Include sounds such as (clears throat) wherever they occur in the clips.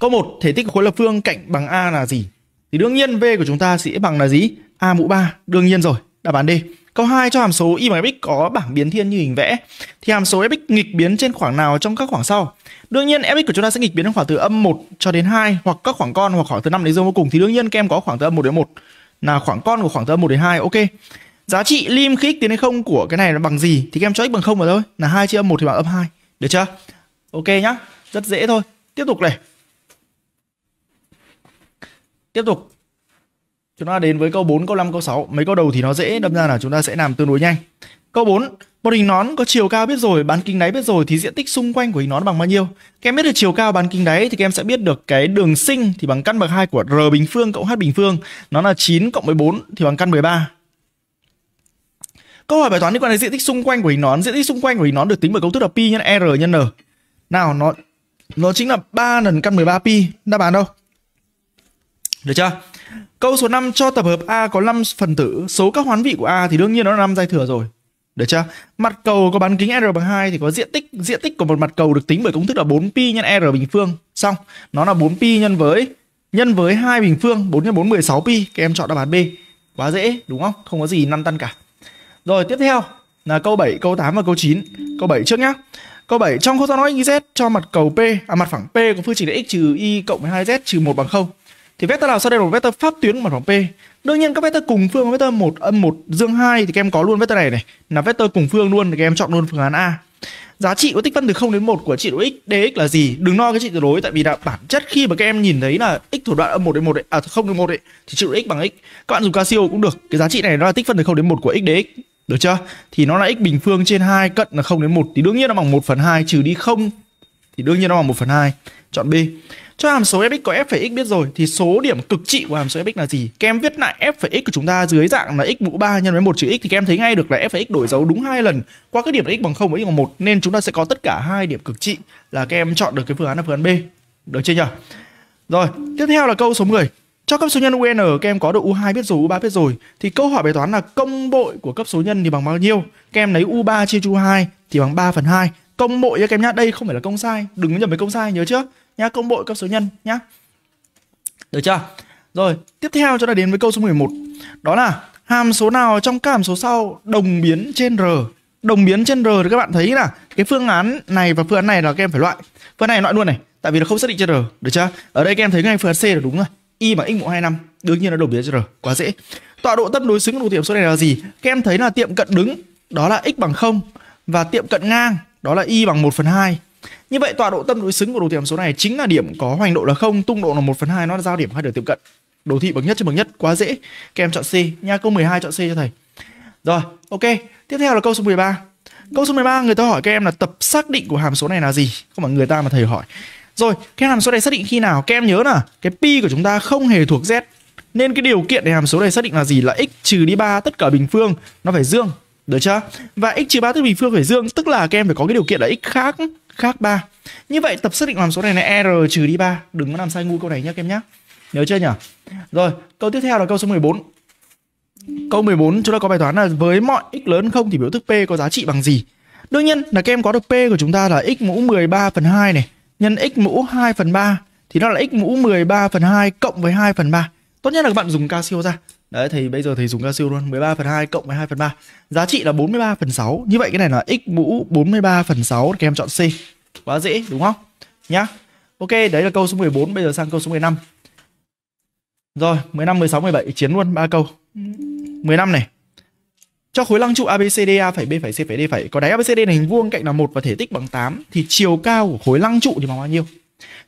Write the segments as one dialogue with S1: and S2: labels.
S1: Câu 1, thể tích khối lập phương cạnh bằng A là gì? Thì đương nhiên V của chúng ta sẽ bằng là gì? A mũ 3, đương nhiên rồi, đáp án D. Câu 2 cho hàm số y bằng fx có bảng biến thiên như hình vẽ thì hàm số fx nghịch biến trên khoảng nào trong các khoảng sau? Đương nhiên fx của chúng ta sẽ nghịch biến trong khoảng từ âm 1 cho đến 2 hoặc các khoảng con hoặc khoảng từ 5 đến dương vô cùng thì đương nhiên các có khoảng từ âm 1 đến 1 là khoảng con của khoảng từ âm 1 đến 2. Ok. Giá trị lim khi x tiến đến 0 của cái này là bằng gì thì các em cho x bằng 0 vào thôi, là 2 chia âm 1 thì bằng âm 2. Được chưa? Ok nhá. Rất dễ thôi. Tiếp tục này. Tiếp tục. Chúng ta đến với câu 4, câu 5, câu 6. Mấy câu đầu thì nó dễ, đâm ra là chúng ta sẽ làm tương đối nhanh. Câu 4, một hình nón có chiều cao biết rồi, bán kính đáy biết rồi thì diện tích xung quanh của hình nón bằng bao nhiêu? Các em biết được chiều cao bán kính đáy thì các em sẽ biết được cái đường sinh thì bằng căn bậc 2 của r bình phương cộng h bình phương, nó là 9 cộng 14 thì bằng căn 13. Câu hỏi bài toán liên quan đến diện tích xung quanh của hình nón, diện tích xung quanh của hình nón được tính bởi công thức là pi nhân r nhân n. Nào nó nó chính là 3 lần căn 13 pi, đáp án đâu? Được chưa? Câu số 5 cho tập hợp A có 5 phần tử, số các hoán vị của A thì đương nhiên nó là 5 giai thừa rồi. Được chưa? Mặt cầu có bán kính R bằng 2 thì có diện tích diện tích của một mặt cầu được tính bởi công thức là 4pi nhân R bình phương. Xong, nó là 4pi nhân với nhân với 2 bình phương, 4 x 4 16pi. Các em chọn đáp án B. Quá dễ, đúng không? Không có gì lăn tăn cả. Rồi, tiếp theo là câu 7, câu 8 và câu 9. Câu 7 trước nhá. Câu 7 trong khối toán nói y z cho mặt cầu P à mặt phẳng P có phương trình là x trừ y cộng với 2z trừ 1 bằng 0 thì vector nào sau đây là một vector pháp tuyến của mặt phẳng p đương nhiên các vector cùng phương vector một âm một dương hai thì các em có luôn vector này này là vector cùng phương luôn thì các em chọn luôn phương án a giá trị của tích phân từ 0 đến 1 của trị độ x dx là gì đừng no cái trị tuyệt đối tại vì là bản chất khi mà các em nhìn thấy là x thuộc đoạn âm 1 đến 1 ấy, à không đến 1 ấy, thì trị độ x bằng x các bạn dùng casio cũng được cái giá trị này nó là tích phân từ 0 đến 1 của x dx được chưa thì nó là x bình phương trên 2 cận là 0 đến 1 thì đương nhiên nó bằng 1 phần 2 trừ đi 0 thì đương nhiên nó bằng 1 phần 2 chọn B cho hàm số fx có f phẩy x biết rồi thì số điểm cực trị của hàm số fx là gì các em viết lại f phẩy x của chúng ta dưới dạng là x mũ 3 nhân với một chữ x thì các em thấy ngay được là f phẩy x đổi dấu đúng hai lần qua các điểm x bằng 0 và x bằng 1 nên chúng ta sẽ có tất cả hai điểm cực trị là các em chọn được cái phương án là phương án B được chưa nhỉ rồi tiếp theo là câu số 10 cho cấp số nhân UN các em có được U2 biết rồi, U3 biết rồi thì câu hỏi bài toán là công bội của cấp số nhân thì bằng bao nhiêu? Các em lấy U3 chia U2 thì bằng 3 phần 2 công bội cho các em nhá đây không phải là công sai đừng nhầm với công sai nhớ chưa nhá, công bội các số nhân nhá. Được chưa? Rồi, tiếp theo chúng ta đến với câu số 11. Đó là hàm số nào trong các hàm số sau đồng biến trên r? Đồng biến trên r thì các bạn thấy là cái phương án này và phương án này là các em phải loại. Phương án này loại luôn này, tại vì nó không xác định trên r, được chưa? Ở đây các em thấy ngay phương án C là đúng rồi. Y bằng x mũ 25, đương nhiên là đồng biến trên r, quá dễ. Tọa độ tâm đối xứng của tiệm số này là gì? Các em thấy là tiệm cận đứng đó là x bằng 0 và tiệm cận ngang đó là y bằng 1 phần 2 như vậy tọa độ tâm đối xứng của đồ thị hàm số này chính là điểm có hoành độ là không, tung độ là 1 phần 2, nó là giao điểm hai đường tiệm cận. Đồ thị bậc nhất trên bậc nhất quá dễ. Các em chọn C nha, câu 12 chọn C cho thầy. Rồi, ok. Tiếp theo là câu số 13. Câu số 13 người ta hỏi các em là tập xác định của hàm số này là gì? Không phải người ta mà thầy hỏi. Rồi, cái hàm số này xác định khi nào? Các em nhớ là cái pi của chúng ta không hề thuộc z. Nên cái điều kiện để hàm số này xác định là gì là x trừ đi 3 tất cả bình phương nó phải dương. Được chưa? Và x trừ 3 tất cả bình phương phải dương, tức là các em phải có cái điều kiện là x khác khác 3. Như vậy tập xác định làm số này là R trừ đi 3. Đừng có làm sai ngu câu này nhé các em nhé. Nhớ chưa nhỉ? Rồi, câu tiếp theo là câu số 14. Câu 14 chúng ta có bài toán là với mọi x lớn không thì biểu thức P có giá trị bằng gì? Đương nhiên là các em có được P của chúng ta là x mũ 13 phần 2 này nhân x mũ 2 phần 3 thì nó là x mũ 13 phần 2 cộng với 2 phần 3. Tốt nhất là các bạn dùng Casio ra. Đấy thì bây giờ thì dùng cao su luôn 13 phần 2 cộng 12 phần 3 Giá trị là 43 phần 6 Như vậy cái này là x mũ 43 phần 6 Các em chọn C Quá dễ đúng không Nhá Ok đấy là câu số 14 Bây giờ sang câu số 15 Rồi 15, 16, 17 Chiến luôn ba câu 15 này cho khối lăng trụ ABCD A phải B phải C phải D phải có đáy ABCD là hình vuông cạnh là một và thể tích bằng 8 thì chiều cao của khối lăng trụ thì bằng bao nhiêu?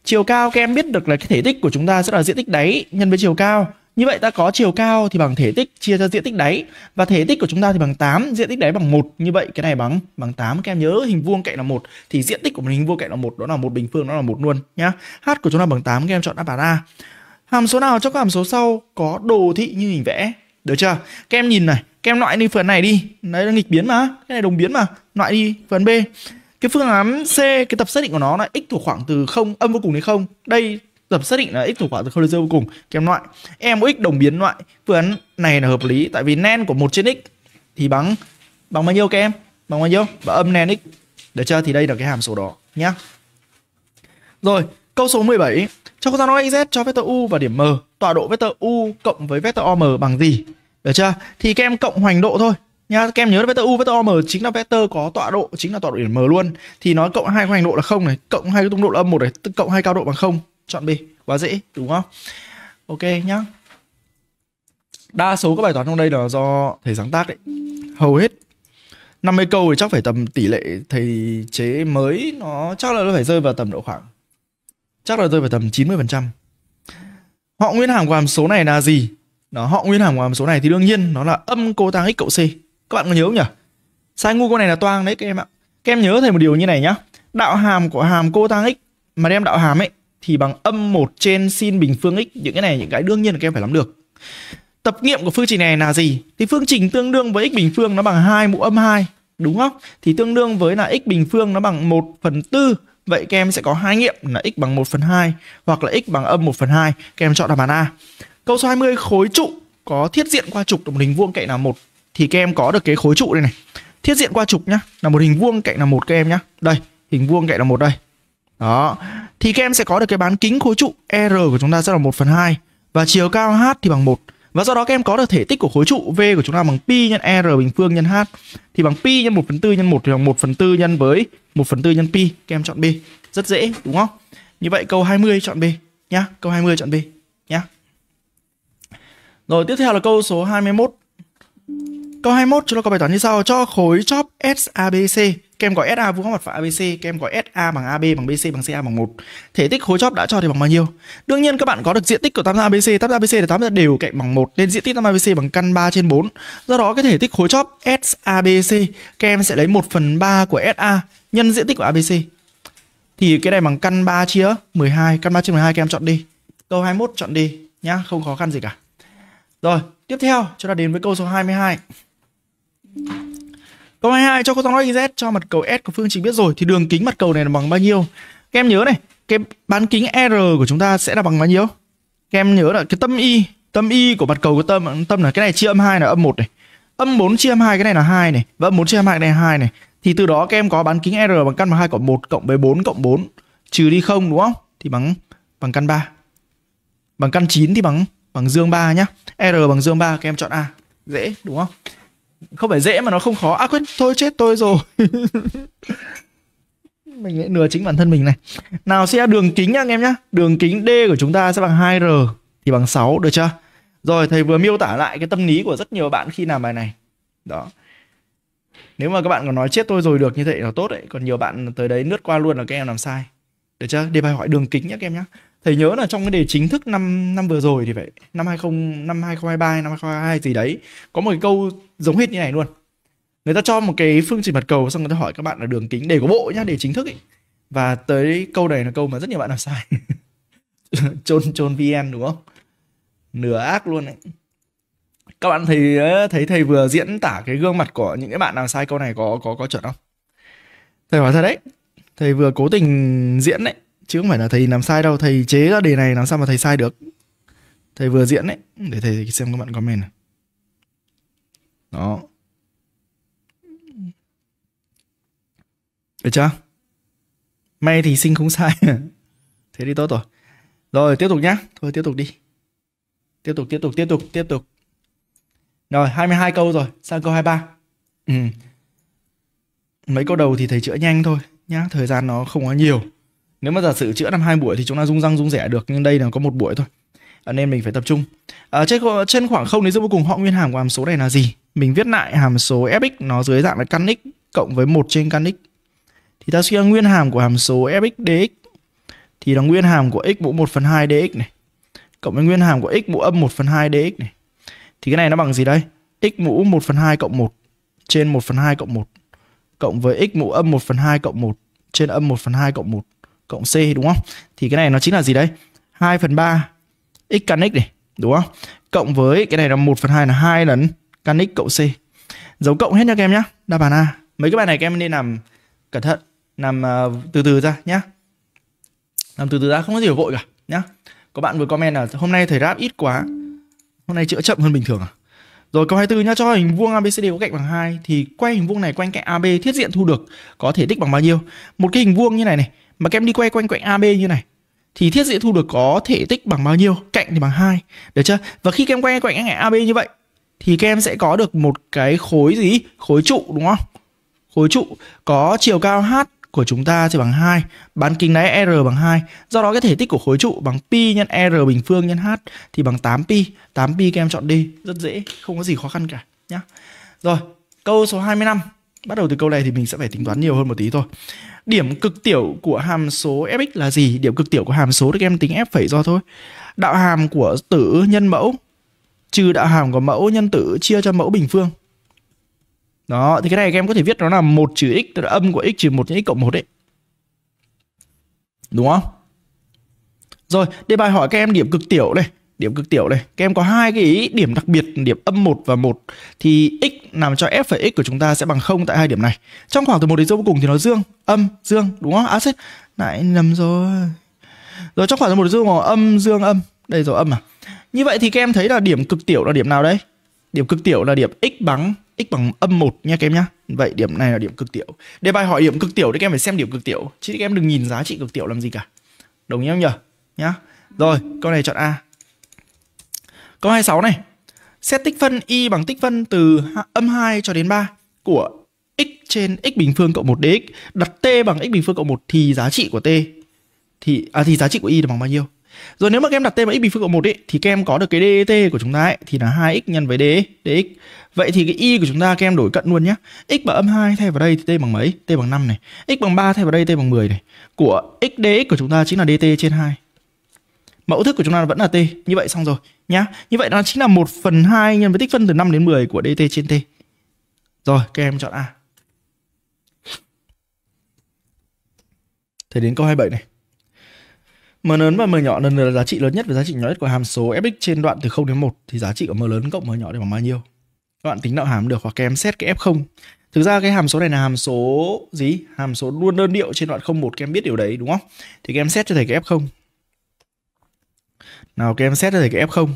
S1: Chiều cao các em biết được là cái thể tích của chúng ta sẽ là diện tích đáy nhân với chiều cao như vậy ta có chiều cao thì bằng thể tích chia cho diện tích đáy và thể tích của chúng ta thì bằng 8, diện tích đáy bằng 1. Như vậy cái này bằng bằng 8 các em nhớ hình vuông cạnh là 1 thì diện tích của một hình vuông cạnh là 1, đó là một bình phương đó là một luôn nhá. H của chúng ta bằng 8 các em chọn đáp án A. Hàm số nào trong các hàm số sau có đồ thị như hình vẽ? Được chưa? Các em nhìn này, các em loại đi phần này đi, đấy là nghịch biến mà, cái này đồng biến mà, loại đi phần B. Cái phương án C, cái tập xác định của nó là x thuộc khoảng từ 0 âm vô cùng đến 0. Đây tập xác định là x thuộc quả từ không đến dương vô cùng kèm loại em của x đồng biến loại phương án này là hợp lý tại vì nen của một trên x thì bằng bằng bao nhiêu các em bằng bao nhiêu và âm nen x được chưa thì đây là cái hàm số đó nhá rồi câu số 17 cho cô ta nói z cho vector u và điểm m tọa độ vector u cộng với vector om bằng gì được chưa thì các em cộng hoành độ thôi nhá các em nhớ là vector u vector om chính là vector có tọa độ chính là tọa độ điểm m luôn thì nó cộng hai hoành độ là không này cộng hai cái tung độ là âm một này cộng hai cao độ bằng không chọn B quá dễ đúng không ok nhá đa số các bài toán trong đây là do thầy sáng tác đấy hầu hết 50 câu thì chắc phải tầm tỷ lệ thầy chế mới nó chắc là nó phải rơi vào tầm độ khoảng chắc là rơi vào tầm 90%. Họ nguyên hàm của hàm số này là gì? Đó, họ nguyên hàm của hàm số này thì đương nhiên nó là âm cô tang x cộng c. Các bạn có nhớ không nhỉ? Sai ngu câu này là toang đấy các em ạ. Các em nhớ thầy một điều như này nhá. Đạo hàm của hàm cô tang x mà đem đạo hàm ấy thì bằng âm 1 trên sin bình phương x những cái này những cái đương nhiên là các em phải làm được tập nghiệm của phương trình này là gì thì phương trình tương đương với x bình phương nó bằng 2 mũ âm 2 đúng không thì tương đương với là x bình phương nó bằng 1 phần 4 Vậy các em sẽ có hai nghiệm là x bằng 1 phần 2 hoặc là x bằng âm 1 phần 2. Các em chọn đáp án A. Câu số 20 khối trụ có thiết diện qua trục một hình vuông cạnh là một thì các em có được cái khối trụ đây này. Thiết diện qua trục nhá, là một hình vuông cạnh là một các em nhá. Đây, hình vuông cạnh là một đây. Đó thì các em sẽ có được cái bán kính khối trụ R của chúng ta sẽ là 1 phần 2 và chiều cao H thì bằng 1. Và do đó các em có được thể tích của khối trụ V của chúng ta bằng pi nhân R bình phương nhân H thì bằng pi nhân 1 phần 4 nhân 1 thì bằng 1 phần 4 nhân với 1 phần 4 nhân pi. Các em chọn B. Rất dễ đúng không? Như vậy câu 20 chọn B nhá. Câu 20 chọn B nhá. Rồi tiếp theo là câu số 21. Câu 21 chúng ta có bài toán như sau cho khối chóp SABC các em có SA vuông góc mặt phẳng ABC, các em có SA bằng AB bằng BC bằng CA bằng 1. Thể tích khối chóp đã cho thì bằng bao nhiêu? Đương nhiên các bạn có được diện tích của tam giác ABC, tam giác ABC là tam giác đều cạnh bằng 1 nên diện tích tam giác ABC bằng căn 3 trên 4. Do đó cái thể tích khối chóp SABC các em sẽ lấy 1/3 của SA nhân diện tích của ABC. Thì cái này bằng căn 3 chia 12, căn 3 chia 12 các em chọn đi. Câu 21 chọn đi nhá, không khó khăn gì cả. Rồi, tiếp theo chúng ta đến với câu số 22. Câu 22 cho cô thằng nói Z cho mặt cầu S của phương trình biết rồi thì đường kính mặt cầu này là bằng bao nhiêu? Các em nhớ này, cái bán kính R của chúng ta sẽ là bằng bao nhiêu? Các em nhớ là cái tâm y, tâm y của mặt cầu của tâm tâm là cái này chia âm 2 là âm 1 này. Âm 4 chia âm 2 cái này là 2 này và âm 4 chia âm 2 cái này là 2 này. Thì từ đó các em có bán kính R bằng căn bằng 2 cộng 1 cộng với 4 cộng 4 trừ đi 0 đúng không? Thì bằng bằng căn 3. Bằng căn 9 thì bằng bằng dương 3 nhá. R bằng dương 3 các em chọn A. Dễ đúng không? không phải dễ mà nó không khó à quên thôi chết tôi rồi (laughs) mình lại nửa chính bản thân mình này nào sẽ đường kính nha anh em nhá đường kính d của chúng ta sẽ bằng 2r thì bằng 6 được chưa rồi thầy vừa miêu tả lại cái tâm lý của rất nhiều bạn khi làm bài này đó nếu mà các bạn còn nói chết tôi rồi được như thế là tốt đấy còn nhiều bạn tới đấy lướt qua luôn là các em làm sai được chưa Đi bài hỏi đường kính nhá các em nhá thầy nhớ là trong cái đề chính thức năm năm vừa rồi thì vậy năm 20 năm 2023 năm 2022 gì đấy có một cái câu giống hết như này luôn người ta cho một cái phương trình mặt cầu xong người ta hỏi các bạn là đường kính để của bộ nhá để chính thức ấy và tới câu này là câu mà rất nhiều bạn làm sai (laughs) chôn chôn vn đúng không nửa ác luôn đấy các bạn thấy ờ, thấy thầy vừa diễn tả cái gương mặt của những cái bạn làm sai câu này có có có chuẩn không thầy hỏi thật đấy thầy vừa cố tình diễn đấy chứ không phải là thầy làm sai đâu thầy chế ra đề này làm sao mà thầy sai được thầy vừa diễn đấy để thầy xem các bạn comment này đó được chưa may thì sinh không sai (laughs) thế thì tốt rồi rồi tiếp tục nhá thôi tiếp tục đi tiếp tục tiếp tục tiếp tục tiếp tục rồi 22 câu rồi sang câu 23 ừ. mấy câu đầu thì thầy chữa nhanh thôi nhá thời gian nó không có nhiều nếu mà giả sử chữa năm hai buổi thì chúng ta rung răng rung rẻ được nhưng đây là có một buổi thôi à, nên mình phải tập trung à, trên trên khoảng không đến giữa vô cùng họ nguyên hàm của hàm số này là gì mình viết lại hàm số fx nó dưới dạng là căn x cộng với 1 trên căn x thì ta suy ra nguyên hàm của hàm số fx dx thì là nguyên hàm của x mũ 1 phần 2 dx này cộng với nguyên hàm của x mũ âm 1 phần 2 dx này thì cái này nó bằng gì đây x mũ 1 phần 2 cộng 1 trên 1 phần 2 cộng 1 cộng với x mũ âm 1 phần 2 cộng 1 trên âm 1 phần 2 cộng 1 cộng C đúng không? Thì cái này nó chính là gì đấy? 2 phần 3 x căn x này đúng không? Cộng với cái này là 1 phần 2 là 2 lần căn x cộng C. Dấu cộng hết nha các em nhé. Đáp án A. Mấy cái bài này các em nên làm cẩn thận, làm ờ, từ từ ra nhá. Làm từ từ ra không có gì phải vội cả nhá. Có bạn vừa comment là hôm nay thầy ráp ít quá. Hôm nay chữa chậm hơn bình thường à? Rồi câu 24 nhá, cho hình vuông ABCD có cạnh bằng 2 thì quay hình vuông này quanh cạnh AB thiết diện thu được có thể tích bằng bao nhiêu? Một cái hình vuông như này này, mà các em đi quay quanh quạnh AB như này thì thiết diện thu được có thể tích bằng bao nhiêu? Cạnh thì bằng 2, được chưa? Và khi các em quay quanh cạnh AB như vậy thì các em sẽ có được một cái khối gì? Khối trụ đúng không? Khối trụ có chiều cao h của chúng ta thì bằng 2, bán kính đáy R bằng 2. Do đó cái thể tích của khối trụ bằng pi nhân R bình phương nhân h thì bằng 8pi. 8pi các em chọn đi, rất dễ, không có gì khó khăn cả nhá. Rồi, câu số 25. Bắt đầu từ câu này thì mình sẽ phải tính toán nhiều hơn một tí thôi. Điểm cực tiểu của hàm số fx là gì? Điểm cực tiểu của hàm số thì em tính f phẩy do thôi. Đạo hàm của tử nhân mẫu trừ đạo hàm của mẫu nhân tử chia cho mẫu bình phương. Đó, thì cái này các em có thể viết nó là 1 trừ x, tức là âm của x trừ 1 nhân x cộng 1 đấy. Đúng không? Rồi, đề bài hỏi các em điểm cực tiểu này điểm cực tiểu đây, các em có hai cái ý điểm đặc biệt điểm âm 1 và 1 thì x làm cho f và x của chúng ta sẽ bằng 0 tại hai điểm này trong khoảng từ 1 đến vô cùng thì nó dương âm dương đúng không acid lại nãy nhầm rồi rồi trong khoảng từ 1 đến dấu cùng âm dương âm đây rồi âm à như vậy thì các em thấy là điểm cực tiểu là điểm nào đấy điểm cực tiểu là điểm x bằng x bằng âm 1 nha các em nhá. Vậy điểm này là điểm cực tiểu. đề bài hỏi điểm cực tiểu thì các em phải xem điểm cực tiểu, chứ các em đừng nhìn giá trị cực tiểu làm gì cả. Đồng ý không nhỉ? Nhá. Rồi, câu này chọn A. Câu 26 này. Xét tích phân y bằng tích phân từ âm 2 cho đến 3 của x trên x bình phương cộng 1 dx đặt t bằng x bình phương cộng 1 thì giá trị của t thì à thì giá trị của y là bằng bao nhiêu? Rồi nếu mà các em đặt t bằng x bình phương cộng 1 ấy thì các em có được cái dt của chúng ta ấy thì là 2x nhân với d dx. Vậy thì cái y của chúng ta các em đổi cận luôn nhá. x bằng âm 2 thay vào đây thì t bằng mấy? t bằng 5 này. x bằng 3 thay vào đây t bằng 10 này. Của x dx của chúng ta chính là dt trên 2 mẫu thức của chúng ta vẫn là t như vậy xong rồi nhá như vậy nó chính là 1 phần hai nhân với tích phân từ 5 đến 10 của dt trên t rồi các em chọn a thế đến câu 27 này m lớn và m nhỏ lần lượt là giá trị lớn nhất và giá trị nhỏ nhất của hàm số fx trên đoạn từ 0 đến 1 thì giá trị của m lớn cộng m nhỏ để bằng bao nhiêu các bạn tính đạo hàm được hoặc các em xét cái f0 Thực ra cái hàm số này là hàm số gì? Hàm số luôn đơn điệu trên đoạn 01 các em biết điều đấy đúng không? Thì các em xét cho thầy cái F0 nào các em xét ra thì cái f0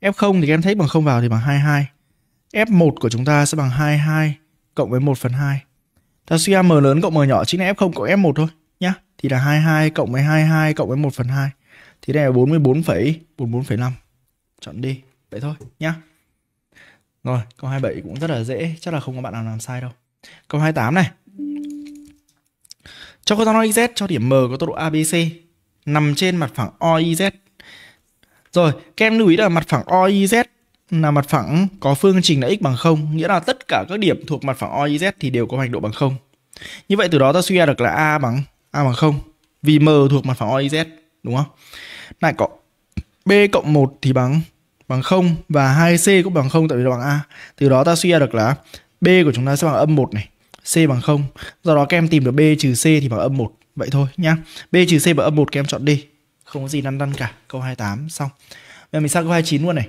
S1: f0 thì các em thấy bằng không vào thì bằng 22 f1 của chúng ta sẽ bằng 22 cộng với 1 phần 2 ta suy ra m lớn cộng m nhỏ chính là f0 cộng f1 thôi nhá thì là 22 cộng với 22 cộng với 1 phần 2 thì đây là 44,44,5 chọn đi vậy thôi nhá rồi câu 27 cũng rất là dễ chắc là không có bạn nào làm sai đâu câu 28 này cho con rắn OIZ cho điểm M có tọa độ ABC nằm trên mặt phẳng OIZ rồi, các em lưu ý là mặt phẳng OIZ là mặt phẳng có phương trình là x bằng 0, nghĩa là tất cả các điểm thuộc mặt phẳng OIZ thì đều có hoành độ bằng 0. Như vậy từ đó ta suy ra được là a bằng a bằng 0 vì m thuộc mặt phẳng OIZ đúng không? Lại có b cộng 1 thì bằng bằng 0 và 2c cũng bằng 0 tại vì nó bằng a. Từ đó ta suy ra được là b của chúng ta sẽ bằng âm 1 này, c bằng 0. Do đó các em tìm được b trừ c thì bằng âm 1. Vậy thôi nhá. b trừ c bằng âm 1 các em chọn D không có gì năn năn cả câu 28 xong bây giờ mình sang câu 29 luôn này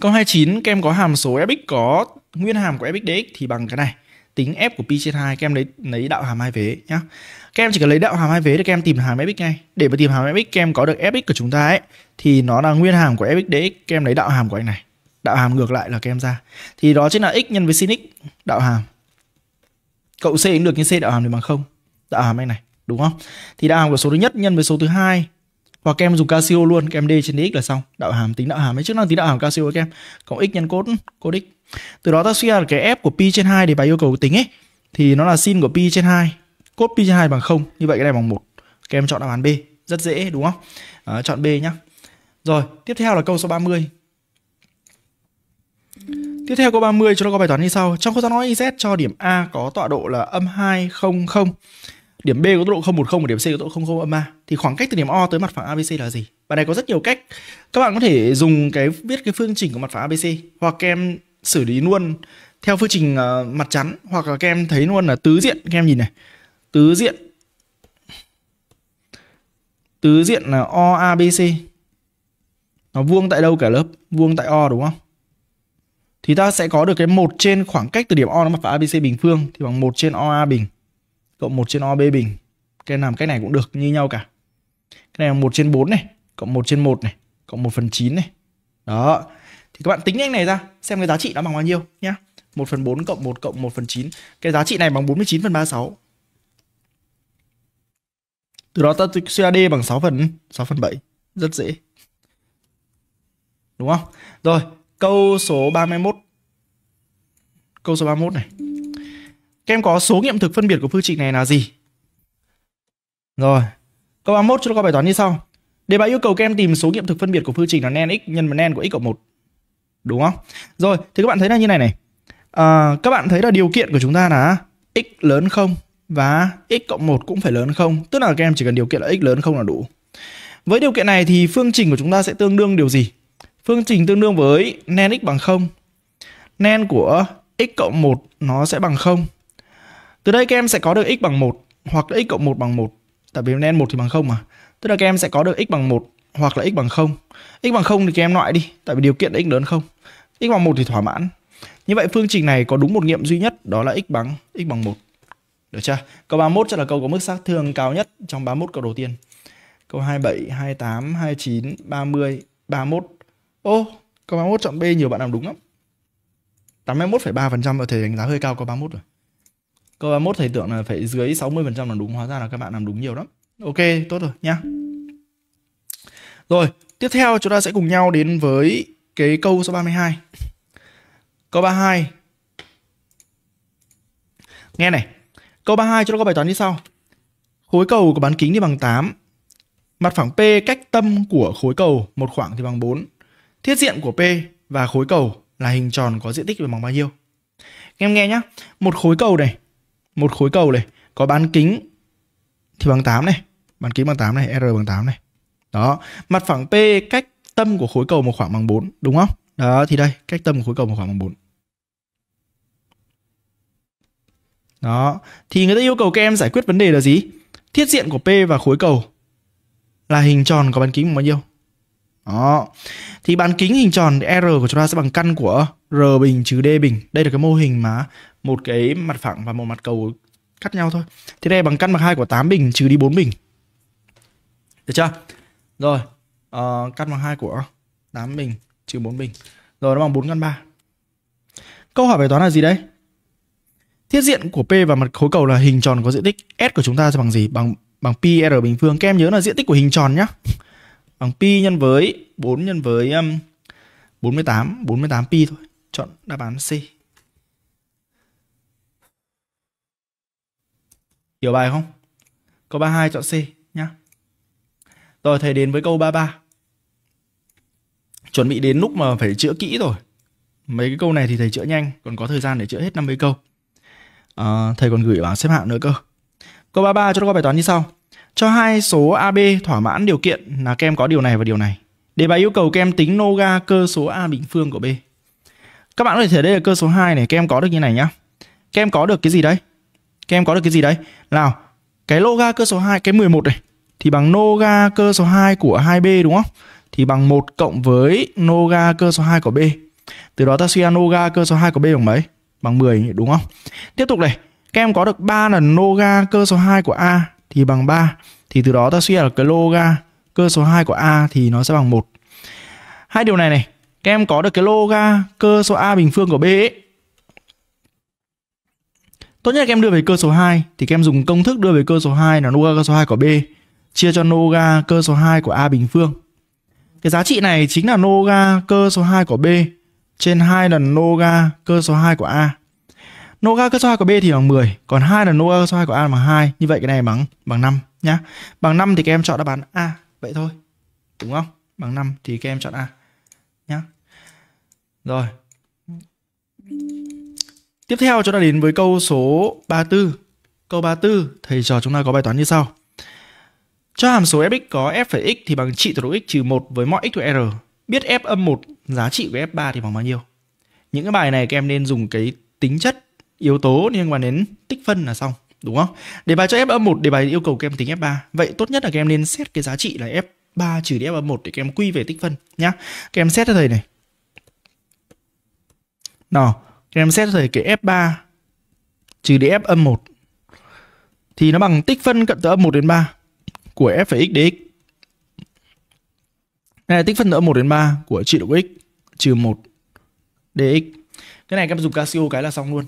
S1: câu 29 các em có hàm số fx có nguyên hàm của fx dx thì bằng cái này tính f của pi trên 2 các em lấy lấy đạo hàm hai vế nhá. Các em chỉ cần lấy đạo hàm hai vế để các em tìm hàm fx ngay. Để mà tìm hàm fx các em có được fx của chúng ta ấy thì nó là nguyên hàm của fx dx, các em lấy đạo hàm của anh này. Đạo hàm ngược lại là các em ra. Thì đó chính là x nhân với sin x đạo hàm. Cộng c cũng được nhưng c đạo hàm thì bằng không Đạo hàm anh này đúng không? Thì đạo hàm của số thứ nhất nhân với số thứ hai hoặc các em dùng Casio luôn, các em d trên dx là xong. Đạo hàm tính đạo hàm ấy chức năng tính đạo hàm Casio các em. Cộng x nhân cốt cốt x. Từ đó ta suy ra là cái f của pi trên 2 để bài yêu cầu tính ấy thì nó là sin của pi trên 2, cốt pi trên 2 bằng 0, như vậy cái này bằng 1. Các em chọn đáp án B, rất dễ đúng không? À, chọn B nhá. Rồi, tiếp theo là câu số 30. Tiếp theo câu 30 chúng ta có bài toán như sau. Trong câu toán nói z cho điểm A có tọa độ là âm 2, 0, 0 điểm B có tốc độ 010 và điểm C có tốc độ 00 âm A thì khoảng cách từ điểm O tới mặt phẳng ABC là gì? Và này có rất nhiều cách. Các bạn có thể dùng cái viết cái phương trình của mặt phẳng ABC hoặc các em xử lý luôn theo phương trình uh, ờ, mặt chắn hoặc là các em thấy luôn là tứ diện các em nhìn này. Tứ diện tứ diện là OABC. Nó vuông tại đâu cả lớp? Vuông tại O đúng không? Thì ta sẽ có được cái 1 trên khoảng cách từ điểm O đến mặt phẳng ABC bình phương thì bằng 1 trên OA bình cộng 1 trên OB bình. Cái làm cách này cũng được như nhau cả. Cái này là 1 trên 4 này, cộng 1 trên 1 này, cộng 1 phần 9 này. Đó. Thì các bạn tính nhanh này ra xem cái giá trị nó bằng bao nhiêu nhá. 1 phần 4 cộng 1 cộng 1 phần 9. Cái giá trị này bằng 49 phần 36. Từ đó ta suy ra D bằng 6 phần 6 phần 7. Rất dễ. Đúng không? Rồi, câu số 31. Câu số 31 này. Các em có số nghiệm thực phân biệt của phương trình này là gì? Rồi, câu 31 cho câu bài toán như sau. Đề bài yêu cầu các em tìm số nghiệm thực phân biệt của phương trình là nen x nhân với nen của x cộng 1. Đúng không? Rồi, thì các bạn thấy là như này này. À, các bạn thấy là điều kiện của chúng ta là x lớn 0 và x cộng 1 cũng phải lớn 0, tức là các em chỉ cần điều kiện là x lớn 0 là đủ. Với điều kiện này thì phương trình của chúng ta sẽ tương đương điều gì? Phương trình tương đương với nen x bằng 0. Nen của x cộng 1 nó sẽ bằng 0 từ đây các em sẽ có được x bằng 1 hoặc là x cộng 1 bằng 1. Tại vì n 1 thì bằng 0 mà. Tức là các em sẽ có được x bằng 1 hoặc là x bằng 0. x bằng 0 thì các em loại đi, tại vì điều kiện là x lớn 0. x bằng 1 thì thỏa mãn. Như vậy phương trình này có đúng một nghiệm duy nhất đó là x bằng x bằng 1. Được chưa? Câu 31 sẽ là câu có mức sát thương cao nhất trong 31 câu đầu tiên. Câu 27, 28, 29, 30, 31. Ô, câu 31 chọn B nhiều bạn làm đúng lắm. 81,3% ở thể đánh giá hơi cao có 31 rồi. Câu 31 thầy tưởng là phải dưới 60% là đúng, hóa ra là các bạn làm đúng nhiều lắm. Ok, tốt rồi nha Rồi, tiếp theo chúng ta sẽ cùng nhau đến với cái câu số 32. Câu 32. Nghe này. Câu 32 chúng ta có bài toán như sau. Khối cầu có bán kính thì bằng 8. Mặt phẳng P cách tâm của khối cầu một khoảng thì bằng 4. Thiết diện của P và khối cầu là hình tròn có diện tích bằng bao nhiêu? Em nghe nhá. Một khối cầu này một khối cầu này có bán kính thì bằng 8 này bán kính bằng 8 này r bằng 8 này đó mặt phẳng p cách tâm của khối cầu một khoảng bằng 4 đúng không đó thì đây cách tâm của khối cầu một khoảng bằng 4 đó thì người ta yêu cầu các em giải quyết vấn đề là gì thiết diện của p và khối cầu là hình tròn có bán kính bao nhiêu đó thì bán kính hình tròn r của chúng ta sẽ bằng căn của r bình trừ d bình đây là cái mô hình mà một cái mặt phẳng và một mặt cầu cắt nhau thôi thế này bằng căn bậc hai của 8 bình trừ đi 4 bình được chưa rồi uh, căn bằng hai của 8 bình trừ 4 bình rồi nó bằng 4 căn 3 câu hỏi bài toán là gì đấy thiết diện của P và mặt khối cầu là hình tròn có diện tích S của chúng ta sẽ bằng gì bằng bằng pi r bình phương các em nhớ là diện tích của hình tròn nhá bằng pi nhân với 4 nhân với um, 48 48 pi thôi chọn đáp án C Hiểu bài không? Câu 32 chọn C nhá. Rồi thầy đến với câu 33. Chuẩn bị đến lúc mà phải chữa kỹ rồi. Mấy cái câu này thì thầy chữa nhanh, còn có thời gian để chữa hết 50 câu. À, thầy còn gửi bảng xếp hạng nữa cơ. Câu 33 cho các bài toán như sau. Cho hai số AB thỏa mãn điều kiện là kem có điều này và điều này. Đề bài yêu cầu kem tính noga cơ số A bình phương của B. Các bạn có thể thấy đây là cơ số 2 này, kem có được như này nhá. Kem có được cái gì đấy? Các em có được cái gì đấy? Nào, cái loga cơ số 2, cái 11 này thì bằng noga cơ số 2 của 2B đúng không? Thì bằng 1 cộng với noga cơ số 2 của B. Từ đó ta suy ra noga cơ số 2 của B bằng mấy? Bằng 10 đúng không? Tiếp tục này, các em có được 3 lần noga cơ số 2 của A thì bằng 3. Thì từ đó ta suy ra được cái loga cơ số 2 của A thì nó sẽ bằng 1. Hai điều này này, các em có được cái loga cơ số A bình phương của B ấy, Tốt nhất là các em đưa về cơ số 2 thì các em dùng công thức đưa về cơ số 2 là noga cơ số 2 của B chia cho noga cơ số 2 của A bình phương. Cái giá trị này chính là noga cơ số 2 của B trên 2 lần noga cơ số 2 của A. Noga cơ số 2 của B thì bằng 10, còn 2 lần noga cơ số 2 của A bằng 2, như vậy cái này bằng bằng 5 nhá. Bằng 5 thì các em chọn đáp án A, vậy thôi. Đúng không? Bằng 5 thì các em chọn A nhá. Rồi, Tiếp theo chúng ta đến với câu số 34. Câu 34, thầy trò chúng ta có bài toán như sau. Cho hàm số fx có f x thì bằng trị thuộc x trừ 1 với mọi x thuộc r. Biết f âm 1, giá trị của f3 thì bằng bao nhiêu? Những cái bài này các em nên dùng cái tính chất yếu tố liên quan đến tích phân là xong, đúng không? Đề bài cho f âm 1, đề bài yêu cầu các em tính f3. Vậy tốt nhất là các em nên xét cái giá trị là f3 trừ f âm 1 để các em quy về tích phân nhá. Các em xét cho thầy này. Nào, các em xét thầy cái F3 trừ đi f âm 1 thì nó bằng tích phân cận từ âm 1 đến 3 của f phải x dx. Đây là tích phân từ âm 1 đến 3 của trị độ x trừ 1 dx. Cái này các em dùng Casio cái là xong luôn.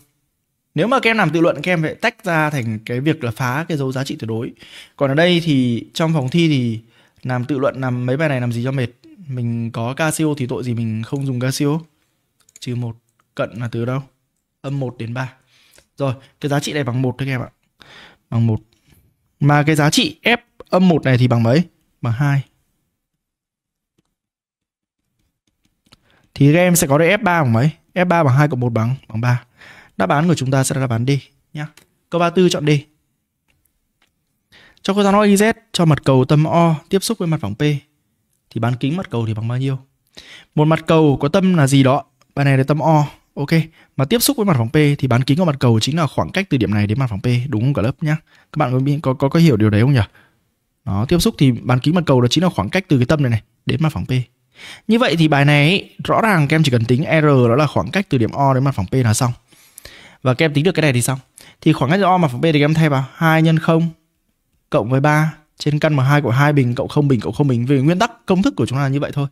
S1: Nếu mà các em làm tự luận các em phải tách ra thành cái việc là phá cái dấu giá trị tuyệt đối. Còn ở đây thì trong phòng thi thì làm tự luận làm mấy bài này làm gì cho mệt. Mình có Casio thì tội gì mình không dùng Casio. Trừ 1 cận là từ đâu? Âm 1 đến 3. Rồi, cái giá trị này bằng 1 các em ạ. Bằng 1. Mà cái giá trị f âm 1 này thì bằng mấy? Bằng 2. Thì các em sẽ có được F3 bằng mấy? F3 bằng 2 cộng 1 bằng bằng 3. Đáp án của chúng ta sẽ là đáp án D nhá. Câu 34 chọn D. Cho cô giáo nói YZ cho mặt cầu tâm O tiếp xúc với mặt phẳng P thì bán kính mặt cầu thì bằng bao nhiêu? Một mặt cầu có tâm là gì đó? bài này là tâm O Ok, mà tiếp xúc với mặt phẳng P thì bán kính của mặt cầu chính là khoảng cách từ điểm này đến mặt phẳng P, đúng không cả lớp nhá. Các bạn có có có có hiểu điều đấy không nhỉ? Đó, tiếp xúc thì bán kính mặt cầu đó chính là khoảng cách từ cái tâm này này đến mặt phẳng P. Như vậy thì bài này rõ ràng các em chỉ cần tính R đó là khoảng cách từ điểm O đến mặt phẳng P là xong. Và các em tính được cái này thì xong. Thì khoảng cách O mặt phẳng P thì các em thay vào 2 nhân 0 cộng với 3 trên căn bằng 2 của 2 bình cộng 0 bình cộng 0 bình. Vì nguyên tắc công thức của chúng ta là như vậy thôi.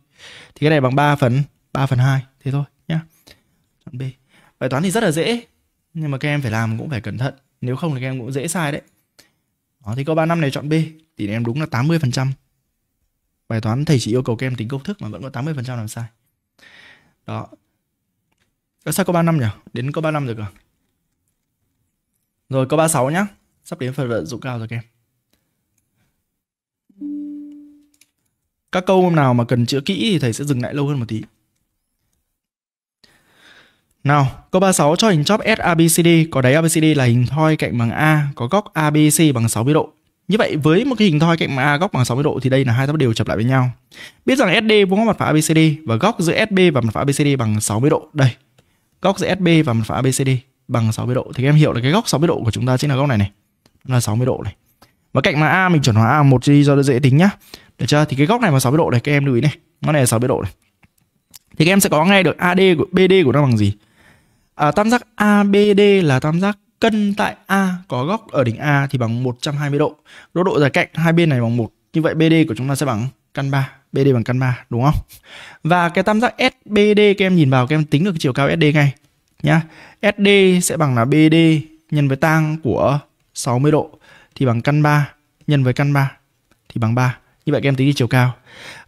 S1: Thì cái này bằng 3 phần 3 phần 2 thế thôi chọn B. Bài toán thì rất là dễ, nhưng mà các em phải làm cũng phải cẩn thận, nếu không thì các em cũng dễ sai đấy. Đó, thì câu năm này chọn B, tỷ lệ em đúng là 80%. Bài toán thầy chỉ yêu cầu các em tính công thức mà vẫn có 80% làm sai. Đó. Ở sao câu năm nhỉ? Đến câu năm rồi cơ. Rồi câu 36 nhá. Sắp đến phần vận dụng cao rồi các em. Các câu nào mà cần chữa kỹ thì thầy sẽ dừng lại lâu hơn một tí. Nào, câu 36 cho hình chóp SABCD có đáy ABCD là hình thoi cạnh bằng A có góc ABC bằng 60 độ. Như vậy với một cái hình thoi cạnh bằng A góc bằng 60 độ thì đây là hai tháp đều chập lại với nhau. Biết rằng SD vuông góc mặt phẳng ABCD và góc giữa SB và mặt phẳng ABCD bằng 60 độ. Đây. Góc giữa SB và mặt phẳng ABCD bằng 60 độ thì các em hiểu là cái góc 60 độ của chúng ta chính là góc này này. Nó là 60 độ này. Và cạnh mà A mình chuẩn hóa A một cho nó dễ tính nhá. Được chưa? Thì cái góc này mà 60 độ này các em lưu ý này. Nó này là 60 độ này. Thì các em sẽ có ngay được AD của BD của nó bằng gì? à, tam giác ABD là tam giác cân tại A có góc ở đỉnh A thì bằng 120 độ. Độ độ dài cạnh hai bên này bằng 1. Như vậy BD của chúng ta sẽ bằng căn 3. BD bằng căn 3 đúng không? Và cái tam giác SBD các em nhìn vào các em tính được chiều cao SD ngay nhá. SD sẽ bằng là BD nhân với tang của 60 độ thì bằng căn 3 nhân với căn 3 thì bằng 3. Như vậy các em tính đi chiều cao.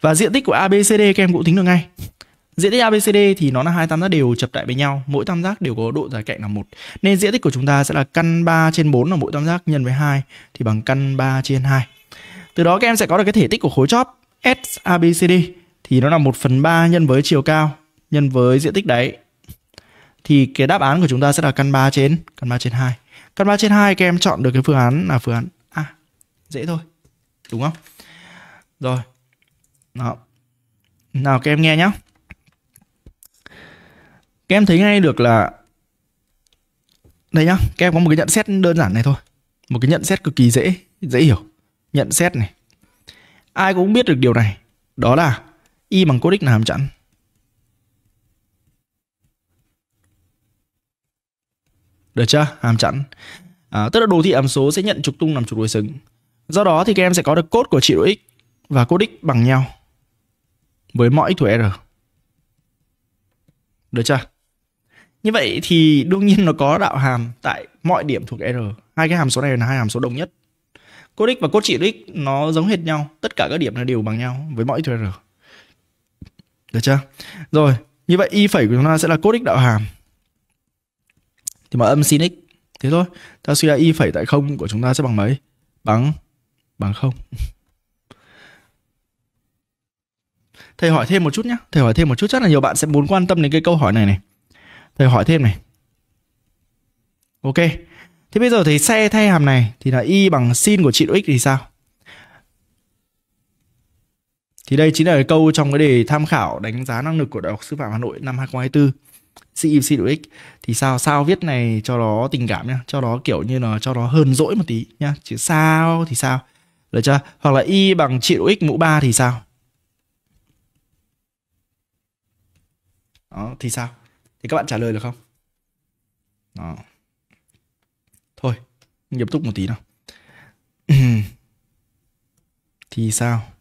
S1: Và diện tích của ABCD các em cũng tính được ngay. Diện tích ABCD thì nó là hai tam giác đều chập lại với nhau, mỗi tam giác đều có độ dài cạnh là một. Nên diện tích của chúng ta sẽ là căn 3 trên 4 là mỗi tam giác nhân với 2 thì bằng căn 3 trên 2. Từ đó các em sẽ có được cái thể tích của khối chóp SABCD thì nó là 1 phần 3 nhân với chiều cao nhân với diện tích đấy. Thì cái đáp án của chúng ta sẽ là căn 3 trên căn 3 trên 2. Căn 3 trên 2 các em chọn được cái phương án là phương án A. À, dễ thôi. Đúng không? Rồi. Đó. Nào các em nghe nhé. Các em thấy ngay được là đây nhá, các em có một cái nhận xét đơn giản này thôi. Một cái nhận xét cực kỳ dễ, dễ hiểu. Nhận xét này. Ai cũng biết được điều này. Đó là y bằng cos x là hàm chẵn. Được chưa? Hàm chẵn. À, tức là đồ thị hàm số sẽ nhận trục tung làm trục đối xứng. Do đó thì các em sẽ có được cốt của trị độ x và cốt x bằng nhau với mọi x thuộc r. Được chưa? như vậy thì đương nhiên nó có đạo hàm tại mọi điểm thuộc R hai cái hàm số này là hai hàm số đồng nhất cốt x và cốt trị x nó giống hệt nhau tất cả các điểm là đều bằng nhau với mọi thuộc R được chưa rồi như vậy y phẩy của chúng ta sẽ là cốt x đạo hàm thì mở âm sin x thế thôi ta suy ra y phẩy tại không của chúng ta sẽ bằng mấy bằng bằng không thầy hỏi thêm một chút nhé thầy hỏi thêm một chút chắc là nhiều bạn sẽ muốn quan tâm đến cái câu hỏi này này thầy hỏi thêm này ok thế bây giờ thầy xe thay hàm này thì là y bằng sin của trị độ x thì sao thì đây chính là cái câu trong cái đề tham khảo đánh giá năng lực của Đại học Sư phạm Hà Nội năm 2024 sin độ X thì sao sao viết này cho nó tình cảm nhá, cho nó kiểu như là cho nó hơn dỗi một tí nhá, chứ sao thì sao. Được chưa? Hoặc là y bằng trị độ x mũ 3 thì sao? Đó, thì sao? thì các bạn trả lời được không đó. thôi nghiêm túc một tí nào (clears throat) thì sao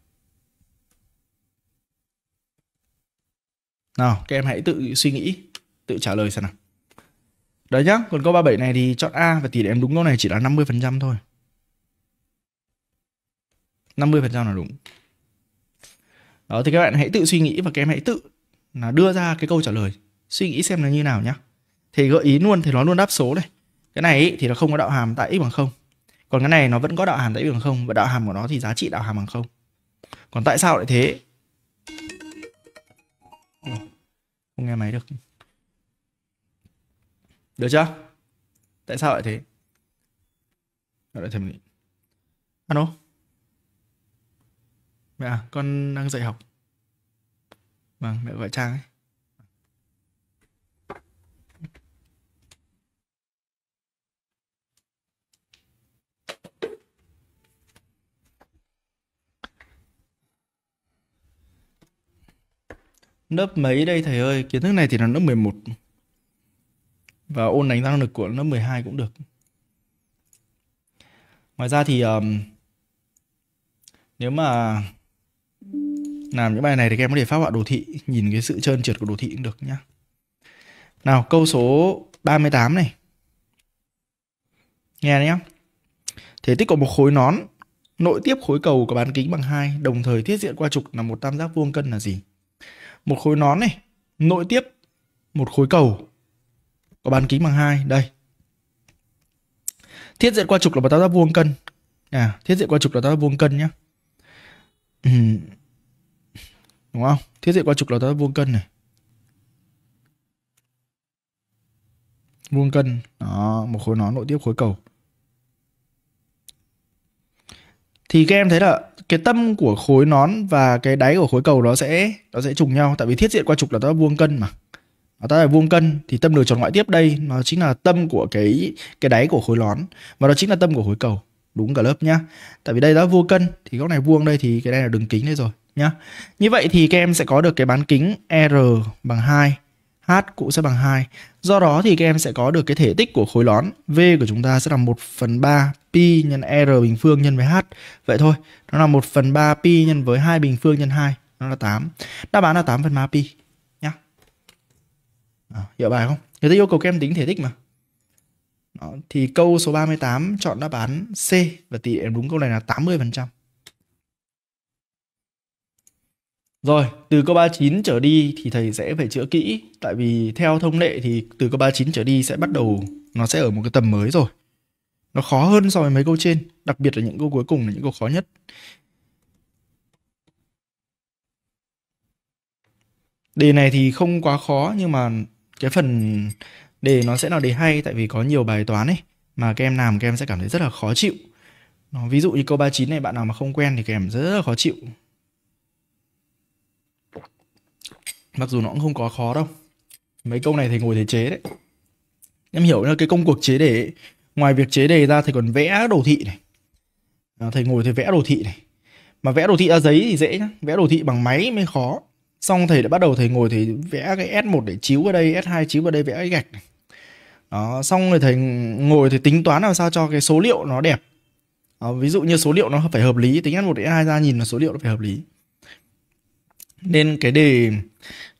S1: nào các em hãy tự suy nghĩ tự trả lời xem nào đấy nhá còn câu 37 này thì chọn A và tỷ lệ em đúng câu này chỉ là 50% thôi 50% là đúng đó thì các bạn hãy tự suy nghĩ và các em hãy tự là đưa ra cái câu trả lời suy nghĩ xem nó như nào nhá thì gợi ý luôn thì nó luôn đáp số này cái này ý, thì nó không có đạo hàm tại x bằng không còn cái này nó vẫn có đạo hàm tại x bằng không và đạo hàm của nó thì giá trị đạo hàm bằng không còn tại sao lại thế không nghe máy được được chưa tại sao lại thế lại thẩm nghĩ alo mẹ à, con đang dạy học vâng mẹ gọi trang ấy Lớp mấy đây thầy ơi, kiến thức này thì là lớp 11. Và ôn đánh năng lực của lớp 12 cũng được. Ngoài ra thì um, nếu mà làm những bài này thì các em có thể phát họa đồ thị, nhìn cái sự trơn trượt của đồ thị cũng được nhá. Nào, câu số 38 này. Nghe nhé Thể tích của một khối nón nội tiếp khối cầu có bán kính bằng 2, đồng thời tiết diện qua trục là một tam giác vuông cân là gì? một khối nón này nội tiếp một khối cầu có bán kính bằng hai đây thiết diện qua trục là bằng tám vuông cân à thiết diện qua trục là tám vuông cân nhá đúng không thiết diện qua trục là tám vuông cân này vuông cân đó một khối nón nội tiếp khối cầu thì các em thấy là cái tâm của khối nón và cái đáy của khối cầu nó sẽ nó sẽ trùng nhau tại vì thiết diện qua trục là ta vuông cân mà nó ta là vuông cân thì tâm đường tròn ngoại tiếp đây nó chính là tâm của cái cái đáy của khối nón và nó chính là tâm của khối cầu đúng cả lớp nhá tại vì đây đã vuông cân thì góc này vuông đây thì cái này là đường kính đây rồi nhá như vậy thì các em sẽ có được cái bán kính r bằng 2 h cũng sẽ bằng 2. Do đó thì các em sẽ có được cái thể tích của khối lõn V của chúng ta sẽ là 1 phần 3 pi nhân r bình phương nhân với h. Vậy thôi, nó là 1 phần 3 pi nhân với 2 bình phương nhân 2. Nó là 8. Đáp án là 8 phần 3 pi. Nhá. À, hiểu bài không? Người ta yêu cầu các em tính thể tích mà. Đó, thì câu số 38 chọn đáp án C và tỷ lệ đúng câu này là 80%. Rồi, từ câu 39 trở đi thì thầy sẽ phải chữa kỹ tại vì theo thông lệ thì từ câu 39 trở đi sẽ bắt đầu nó sẽ ở một cái tầm mới rồi. Nó khó hơn so với mấy câu trên, đặc biệt là những câu cuối cùng là những câu khó nhất. Đề này thì không quá khó nhưng mà cái phần đề nó sẽ là đề hay tại vì có nhiều bài toán ấy mà các em làm các em sẽ cảm thấy rất là khó chịu. ví dụ như câu 39 này bạn nào mà không quen thì các em rất là khó chịu. mặc dù nó cũng không có khó đâu mấy câu này thầy ngồi thầy chế đấy em hiểu là cái công cuộc chế đề ấy, ngoài việc chế đề ra thầy còn vẽ đồ thị này à, thầy ngồi thầy vẽ đồ thị này mà vẽ đồ thị ra giấy thì dễ nhá vẽ đồ thị bằng máy mới khó xong thầy đã bắt đầu thầy ngồi thầy vẽ cái S1 để chiếu vào đây S2 chiếu vào đây vẽ cái gạch này đó xong rồi thầy ngồi thầy tính toán làm sao cho cái số liệu nó đẹp đó, ví dụ như số liệu nó phải hợp lý tính S1 S2 ra nhìn là số liệu nó phải hợp lý nên cái đề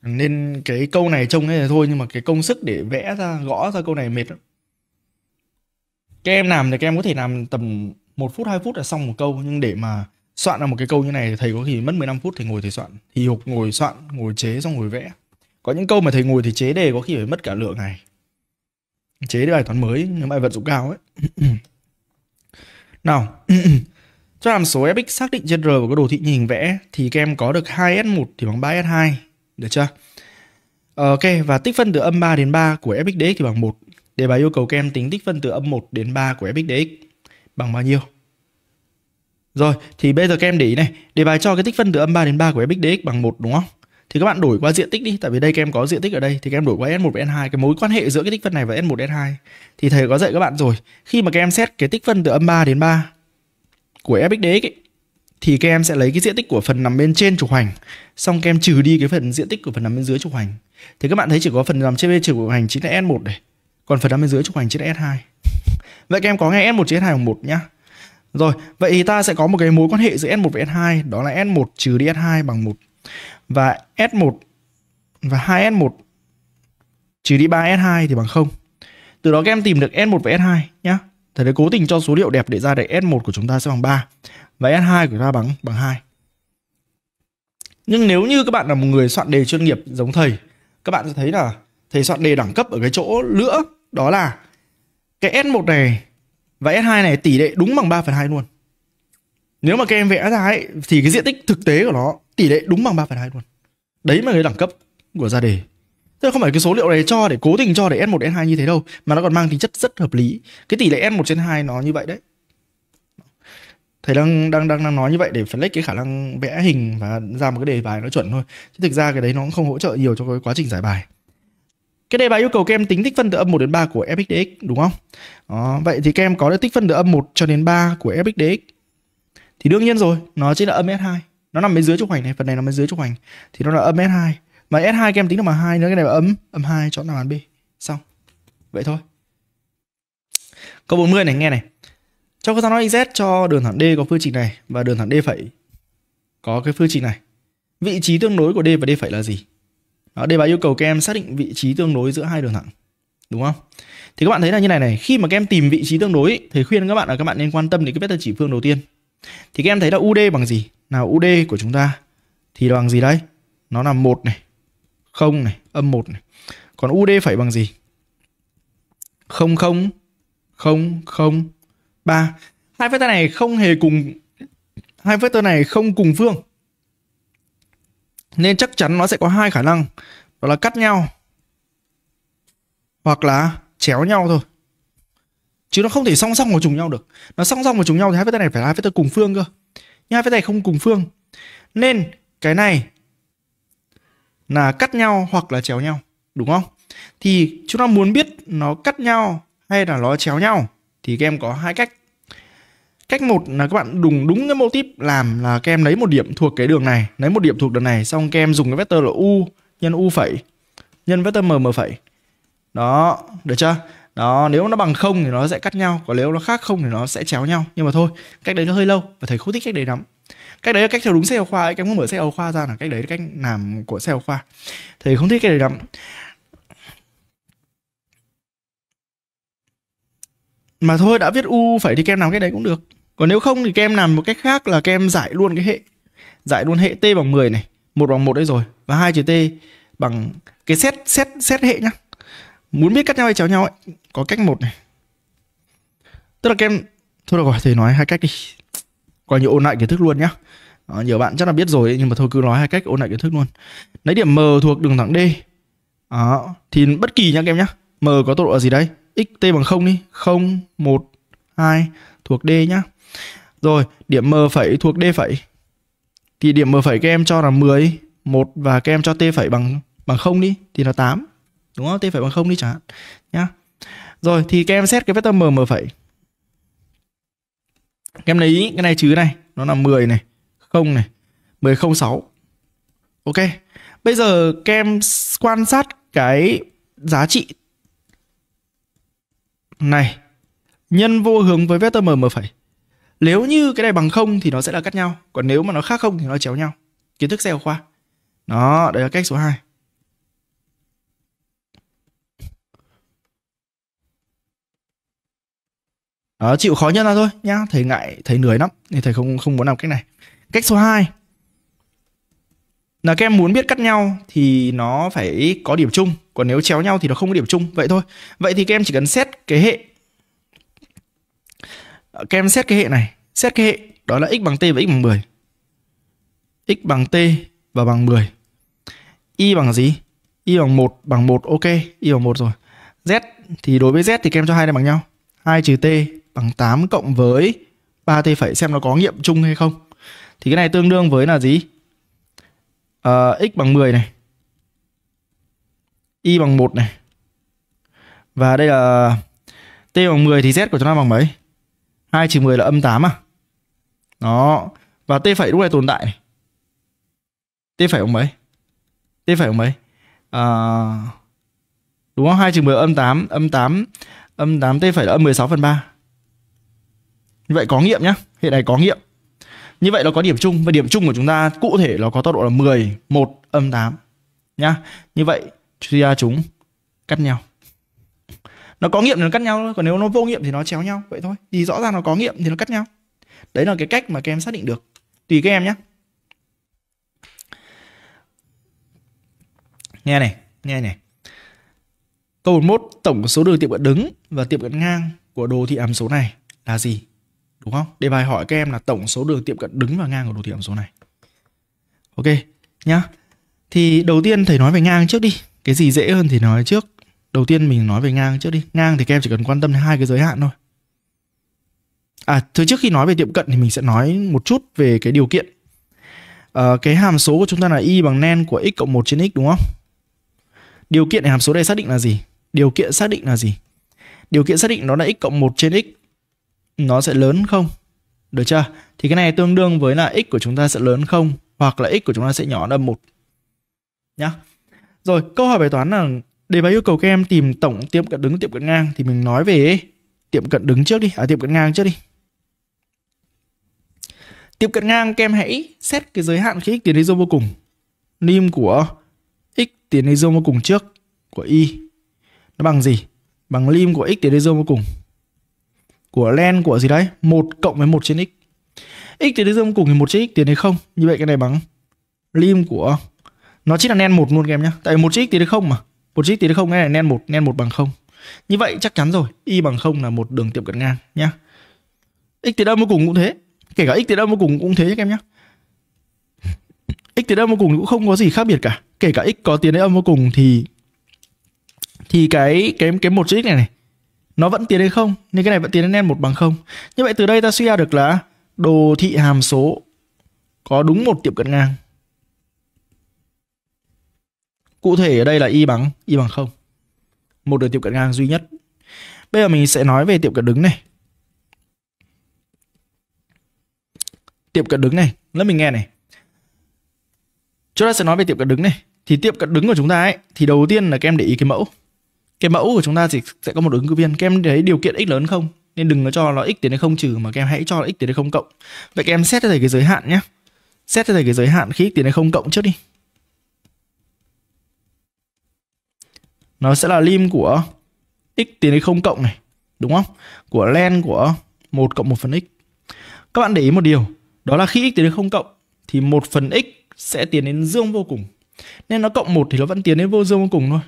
S1: nên cái câu này trông thế là thôi nhưng mà cái công sức để vẽ ra gõ ra câu này mệt lắm các em làm thì các em có thể làm tầm một phút 2 phút là xong một câu nhưng để mà soạn ra một cái câu như này thầy có khi mất 15 phút thì ngồi thầy soạn thì hục ngồi soạn ngồi chế xong ngồi vẽ có những câu mà thầy ngồi thì chế đề có khi phải mất cả lượng này chế đề bài toán mới nếu bài vận dụng cao ấy (clears throat) nào (clears throat) cho hàm số fx xác định trên r và có đồ thị như hình vẽ thì các em có được 2s1 thì bằng 3s2 được chưa? Ờ, ok, và tích phân từ âm 3 đến 3 của fxdx thì bằng 1. Đề bài yêu cầu các em tính tích phân từ âm 1 đến 3 của fxdx bằng bao nhiêu? Rồi, thì bây giờ các em để ý này, đề bài cho cái tích phân từ âm 3 đến 3 của fxdx bằng 1 đúng không? Thì các bạn đổi qua diện tích đi, tại vì đây các em có diện tích ở đây thì các em đổi qua S1 và S2 cái mối quan hệ giữa cái tích phân này và S1 S2. Thì thầy có dạy các bạn rồi, khi mà các em xét cái tích phân từ âm 3 đến 3 của fxdx ấy, thì các em sẽ lấy cái diện tích của phần nằm bên trên trục hoành xong các em trừ đi cái phần diện tích của phần nằm bên dưới trục hoành thì các bạn thấy chỉ có phần nằm trên bên trục hoành chính là S1 này còn phần nằm bên dưới trục hoành chính là S2 (laughs) vậy các em có nghe S1 chia S2 bằng 1 nhá rồi vậy thì ta sẽ có một cái mối quan hệ giữa S1 và S2 đó là S1 trừ đi S2 bằng 1 và S1 và 2S1 trừ đi 3S2 thì bằng 0 từ đó các em tìm được S1 và S2 nhá thầy đã cố tình cho số liệu đẹp để ra để S1 của chúng ta sẽ bằng 3 và S2 của chúng ta bằng bằng 2. Nhưng nếu như các bạn là một người soạn đề chuyên nghiệp giống thầy, các bạn sẽ thấy là thầy soạn đề đẳng cấp ở cái chỗ nữa đó là cái S1 này và S2 này tỷ lệ đúng bằng 3 phần 2 luôn. Nếu mà các em vẽ ra ấy, thì cái diện tích thực tế của nó tỷ lệ đúng bằng 3 phần 2 luôn. Đấy mà cái đẳng cấp của ra đề. Tức là không phải cái số liệu này cho để cố tình cho để N1, N2 như thế đâu Mà nó còn mang tính chất rất hợp lý Cái tỷ lệ N1 trên 2 nó như vậy đấy Thầy đang đang đang đang nói như vậy để phân tích cái khả năng vẽ hình và ra một cái đề bài nó chuẩn thôi Chứ thực ra cái đấy nó cũng không hỗ trợ nhiều cho cái quá trình giải bài cái đề bài yêu cầu các em tính tích phân từ âm 1 đến 3 của fxdx đúng không? Đó, vậy thì các em có được tích phân từ âm 1 cho đến 3 của fxdx. Thì đương nhiên rồi, nó chính là âm S2. Nó nằm bên dưới trục hoành này, phần này nằm bên dưới trục hoành thì nó là âm S2 mà S2 các em tính được mà hai nữa cái này là âm âm 2 chọn đáp án B xong vậy thôi câu 40 này nghe này cho cô ta nói z cho đường thẳng D có phương trình này và đường thẳng D phẩy có cái phương trình này vị trí tương đối của D và D phẩy là gì đó, đề bài yêu cầu các em xác định vị trí tương đối giữa hai đường thẳng đúng không thì các bạn thấy là như này này khi mà các em tìm vị trí tương đối thầy khuyên các bạn là các bạn nên quan tâm đến cái vectơ chỉ phương đầu tiên thì các em thấy là UD bằng gì nào UD của chúng ta thì bằng gì đây nó là một này 0 này, âm 1 này. Còn UD phẩy bằng gì? 0 0 0 0 3. Hai vectơ này không hề cùng hai vectơ này không cùng phương. Nên chắc chắn nó sẽ có hai khả năng, đó là cắt nhau hoặc là chéo nhau thôi. Chứ nó không thể song song và trùng nhau được. Nó song song và trùng nhau thì hai vectơ này phải là hai vectơ cùng phương cơ. Nhưng hai vectơ này không cùng phương. Nên cái này là cắt nhau hoặc là chéo nhau đúng không thì chúng ta muốn biết nó cắt nhau hay là nó chéo nhau thì các em có hai cách cách một là các bạn đùng đúng cái mô típ làm là các em lấy một điểm thuộc cái đường này lấy một điểm thuộc đường này xong các em dùng cái vector là u nhân u phẩy nhân vector m m phẩy đó được chưa đó nếu nó bằng không thì nó sẽ cắt nhau còn nếu nó khác không thì nó sẽ chéo nhau nhưng mà thôi cách đấy nó hơi lâu và thầy không thích cách đấy lắm cách đấy là cách theo đúng sách giáo khoa ấy cách mở sách giáo khoa ra là cách đấy là cách làm của sách giáo khoa thì không thích cái đấy lắm mà thôi đã viết u phải thì kem làm cái đấy cũng được còn nếu không thì kem làm một cách khác là kem giải luôn cái hệ giải luôn hệ t bằng 10 này một bằng một đấy rồi và hai chữ t bằng cái xét xét xét hệ nhá muốn biết cắt nhau hay chéo nhau ấy có cách một này tức là kem thôi được rồi thầy nói hai cách đi coi như ôn lại kiến thức luôn nhé, à, nhiều bạn chắc là biết rồi ấy, nhưng mà thôi cứ nói hai cách ôn lại kiến thức luôn lấy điểm m thuộc đường thẳng d đó, thì bất kỳ nhá các em nhá m có tọa độ là gì đấy xt bằng 0 đi 0 1 2 thuộc d nhá rồi điểm m phẩy thuộc d phẩy thì điểm m phẩy các em cho là 10 1 và các em cho t phẩy bằng bằng 0 đi thì là 8 đúng không? T phẩy bằng 0 đi chẳng hạn nhá. Rồi thì các em xét cái vector m m phẩy các em lấy cái này chứ này, nó là 10 này, 0 này, 1006. Ok. Bây giờ các em quan sát cái giá trị này nhân vô hướng với vector m m phẩy. Nếu như cái này bằng không thì nó sẽ là cắt nhau, còn nếu mà nó khác không thì nó chéo nhau. Kiến thức xe khoa. Đó, đấy là cách số 2. à, chịu khó nhân ra thôi nhá thầy ngại thầy lười lắm nên thầy không không muốn làm cách này cách số 2 là các em muốn biết cắt nhau thì nó phải có điểm chung còn nếu chéo nhau thì nó không có điểm chung vậy thôi vậy thì các em chỉ cần xét cái hệ các em xét cái hệ này xét cái hệ đó là x bằng t và x bằng 10 x bằng t và bằng 10 y bằng gì y bằng 1 bằng 1 ok y bằng 1 rồi z thì đối với z thì các em cho hai này bằng nhau 2 trừ t bằng 8 cộng với 3t phẩy xem nó có nghiệm chung hay không. Thì cái này tương đương với là gì? À, x bằng 10 này. Y bằng 1 này. Và đây là t bằng 10 thì z của chúng ta bằng mấy? 2 trừ 10 là âm 8 à? Đó. Và t phẩy lúc này tồn tại này. T phẩy bằng mấy? T phẩy bằng mấy? À, đúng không? 2 trừ 10 âm 8, âm 8, âm 8 t phẩy là âm 16 phần 3. Như vậy có nghiệm nhá, hiện này có nghiệm. Như vậy nó có điểm chung và điểm chung của chúng ta cụ thể nó có tọa độ là 10, 1, âm 8 nhá. Như vậy thì chúng cắt nhau. Nó có nghiệm thì nó cắt nhau còn nếu nó vô nghiệm thì nó chéo nhau, vậy thôi. Thì rõ ràng nó có nghiệm thì nó cắt nhau. Đấy là cái cách mà các em xác định được. Tùy các em nhé. Nghe này, nghe này. Câu 41, tổng số đường tiệm cận đứng và tiệm cận ngang của đồ thị hàm số này là gì? đúng không? Đề bài hỏi các em là tổng số đường tiệm cận đứng và ngang của đồ thị hàm số này. Ok nhá. Thì đầu tiên thầy nói về ngang trước đi. Cái gì dễ hơn thì nói trước. Đầu tiên mình nói về ngang trước đi. Ngang thì các em chỉ cần quan tâm đến hai cái giới hạn thôi. À, thứ trước khi nói về tiệm cận thì mình sẽ nói một chút về cái điều kiện. À, cái hàm số của chúng ta là y bằng nen của x cộng 1 trên x đúng không? Điều kiện để hàm số này xác định là gì? Điều kiện xác định là gì? Điều kiện xác định nó là x cộng 1 trên x nó sẽ lớn không được chưa thì cái này tương đương với là x của chúng ta sẽ lớn không hoặc là x của chúng ta sẽ nhỏ hơn một nhá rồi câu hỏi bài toán là đề bài yêu cầu các em tìm tổng tiệm cận đứng tiệm cận ngang thì mình nói về tiệm cận đứng trước đi à tiệm cận ngang trước đi tiệm cận ngang các em hãy xét cái giới hạn khi x tiến đến dương vô cùng lim của x tiến đến dương vô cùng trước của y nó bằng gì bằng lim của x tiến đến dương vô cùng của len của gì đấy một cộng với một trên x x tiến đến dương cùng thì một trên x tiền đến không như vậy cái này bằng lim của nó chính là len một luôn các em nhé tại một trên x tiến đến không mà một trên x tiến đến không cái này len một len một bằng không như vậy chắc chắn rồi y bằng không là một đường tiệm cận ngang nhá x tiến âm vô cùng cũng thế kể cả x tiến âm vô cùng cũng thế các em nhé (laughs) x tiến âm vô cùng cũng không có gì khác biệt cả kể cả x có tiền đấy âm vô cùng thì thì cái cái cái một chữ x này này nó vẫn tiến đến không nên cái này vẫn tiến đến n một bằng không như vậy từ đây ta suy ra được là đồ thị hàm số có đúng một tiệm cận ngang cụ thể ở đây là y bằng y bằng không một đường tiệm cận ngang duy nhất bây giờ mình sẽ nói về tiệm cận đứng này tiệm cận đứng này lớp mình nghe này chúng ta sẽ nói về tiệm cận đứng này thì tiệm cận đứng của chúng ta ấy thì đầu tiên là các em để ý cái mẫu cái mẫu của chúng ta chỉ sẽ có một ứng cử viên các em thấy điều kiện x lớn không nên đừng có cho nó x tiến đến không trừ mà các em hãy cho là x tiến đến không cộng vậy các em xét cho thầy cái giới hạn nhé xét cho thầy cái giới hạn khi x tiến đến không cộng trước đi nó sẽ là lim của x tiến đến không cộng này đúng không của len của 1 cộng 1 phần x các bạn để ý một điều đó là khi x tiến đến không cộng thì 1 phần x sẽ tiến đến dương vô cùng nên nó cộng 1 thì nó vẫn tiến đến vô dương vô cùng thôi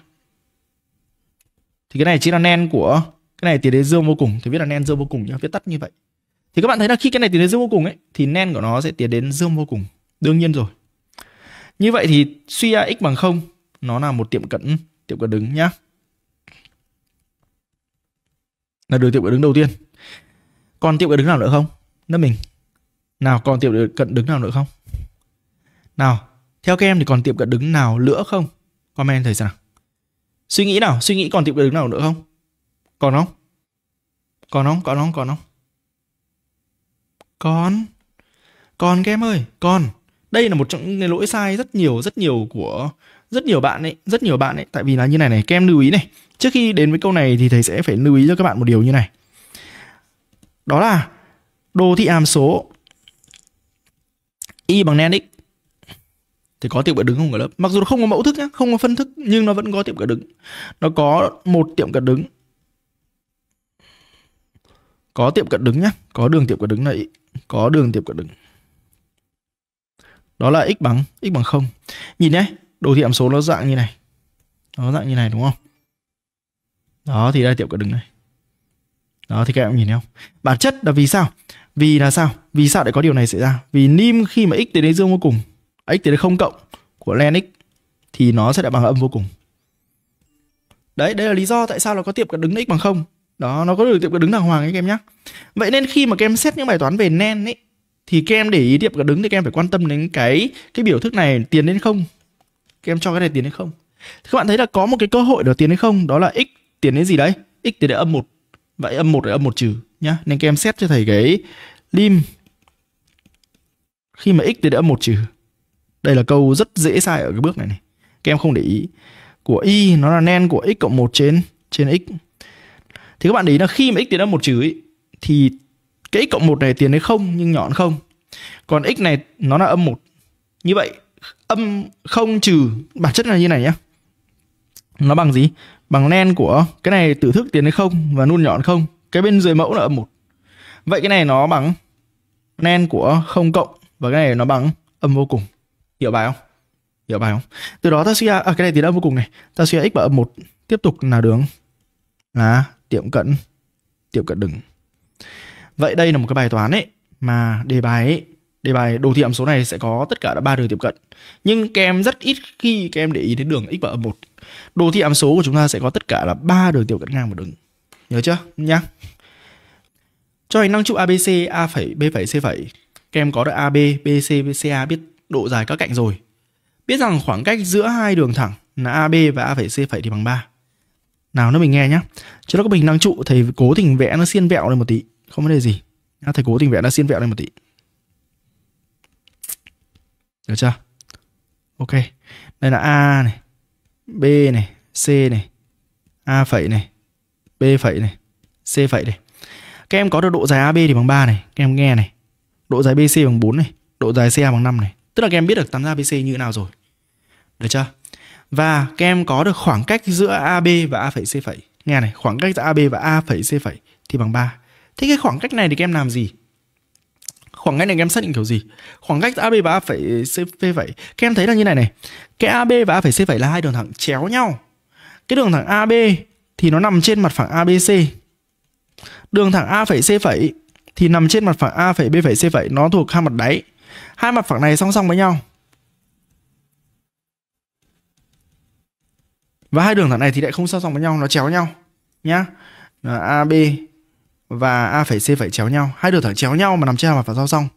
S1: thì cái này chính là nen của cái này tiến đến dương vô cùng thì viết là nen dương vô cùng nhá viết tắt như vậy thì các bạn thấy là khi cái này tiến đến dương vô cùng ấy thì nen của nó sẽ tiến đến dương vô cùng đương nhiên rồi như vậy thì suy ra x bằng không nó là một tiệm cận tiệm cận đứng nhá là đường tiệm cận đứng đầu tiên còn tiệm cận đứng nào nữa không nữa mình nào còn tiệm cận đứng nào nữa không nào theo các em thì còn tiệm cận đứng nào nữa không comment thầy sao nào Suy nghĩ nào, suy nghĩ còn tìm được nào nữa không? Còn không? Còn không, còn không, còn không? Còn. Còn các em ơi, còn. Đây là một trong những lỗi sai rất nhiều, rất nhiều của rất nhiều bạn ấy, rất nhiều bạn ấy. Tại vì là như này này, các em lưu ý này. Trước khi đến với câu này thì thầy sẽ phải lưu ý cho các bạn một điều như này. Đó là đồ thị hàm số y bằng nen x thì có tiệm cận đứng không cả lớp mặc dù nó không có mẫu thức nhá không có phân thức nhưng nó vẫn có tiệm cận đứng nó có một tiệm cận đứng có tiệm cận đứng nhá có đường tiệm cận đứng này có đường tiệm cận đứng đó là x bằng x bằng không nhìn nhé đồ thị hàm số nó dạng như này nó dạng như này đúng không đó thì đây tiệm cận đứng này đó thì các em nhìn thấy không bản chất là vì sao vì là sao vì sao lại có điều này xảy ra vì nim khi mà x đến đến dương vô cùng x tiến đến không cộng của len x thì nó sẽ đại bằng âm vô cùng đấy đây là lý do tại sao nó có tiệm cận đứng x bằng không đó nó có được tiệm cận đứng đàng hoàng ấy các em nhé vậy nên khi mà các em xét những bài toán về nen ấy thì các em để ý tiệm cận đứng thì các em phải quan tâm đến cái cái biểu thức này tiến đến không các em cho cái này tiến đến không các bạn thấy là có một cái cơ hội để tiến đến không đó là x tiến đến gì đấy x tiến đến âm một vậy âm một là âm một trừ nhá nên các em xét cho thầy cái lim khi mà x tiến đến âm một trừ đây là câu rất dễ sai ở cái bước này này. Các em không để ý. Của y nó là nen của x cộng 1 trên trên x. Thì các bạn để ý là khi mà x tiến ra một trừ ý, thì cái x cộng 1 này tiến đến không nhưng nhọn không. Còn x này nó là âm 1. Như vậy âm không trừ bản chất là như này nhá, nó bằng gì bằng nen của cái này tử thức tiến đến không và nun nhọn không cái bên dưới mẫu là âm một vậy cái này nó bằng nen của không cộng và cái này nó bằng âm vô cùng Hiểu bài không? Hiểu bài không? Từ đó ta suy ra, à, cái này thì đã vô cùng này. Ta suy ra x bằng âm 1 tiếp tục là đường là tiệm cận tiệm cận đứng. Vậy đây là một cái bài toán ấy mà đề bài ấy, đề bài đồ thị hàm số này sẽ có tất cả là ba đường tiệm cận. Nhưng các em rất ít khi các em để ý đến đường x bằng âm 1. Đồ thị hàm số của chúng ta sẽ có tất cả là ba đường tiệm cận ngang một đường. Nhớ chưa? Nhá. Cho hình năng trụ ABC A phẩy B phẩy C phẩy. Các em có được AB, BC, BCA biết độ dài các cạnh rồi. Biết rằng khoảng cách giữa hai đường thẳng là AB và A' C' thì bằng 3. Nào nó mình nghe nhá. Trước đó có bình năng trụ thầy cố tình vẽ nó xiên vẹo lên một tí, không vấn đề gì. Thầy cố tình vẽ nó xiên vẹo lên một tí. Được chưa? Ok. Đây là A này, B này, C này, A phẩy này, B phẩy này, C phẩy này. Các em có được độ dài AB thì bằng 3 này, các em nghe này. Độ dài BC bằng 4 này, độ dài CA bằng 5 này. Tức là các em biết được tam giác ABC như thế nào rồi. Được chưa? Và các em có được khoảng cách giữa AB và A' C'. Nghe này, khoảng cách giữa AB và A' C' thì bằng 3. Thế cái khoảng cách này thì các em làm gì? Khoảng cách này các em xác định kiểu gì? Khoảng cách giữa AB và A' C' vậy. Các em thấy là như này này. Cái AB và A' C' là hai đường thẳng chéo nhau. Cái đường thẳng AB thì nó nằm trên mặt phẳng ABC. Đường thẳng A' C' thì nằm trên mặt phẳng A' B' C' nó thuộc hai mặt đáy hai mặt phẳng này song song với nhau và hai đường thẳng này thì lại không song song với nhau nó chéo nhau nhá AB và A phẩy C chéo nhau hai đường thẳng chéo nhau mà nằm trên hai mặt phẳng song song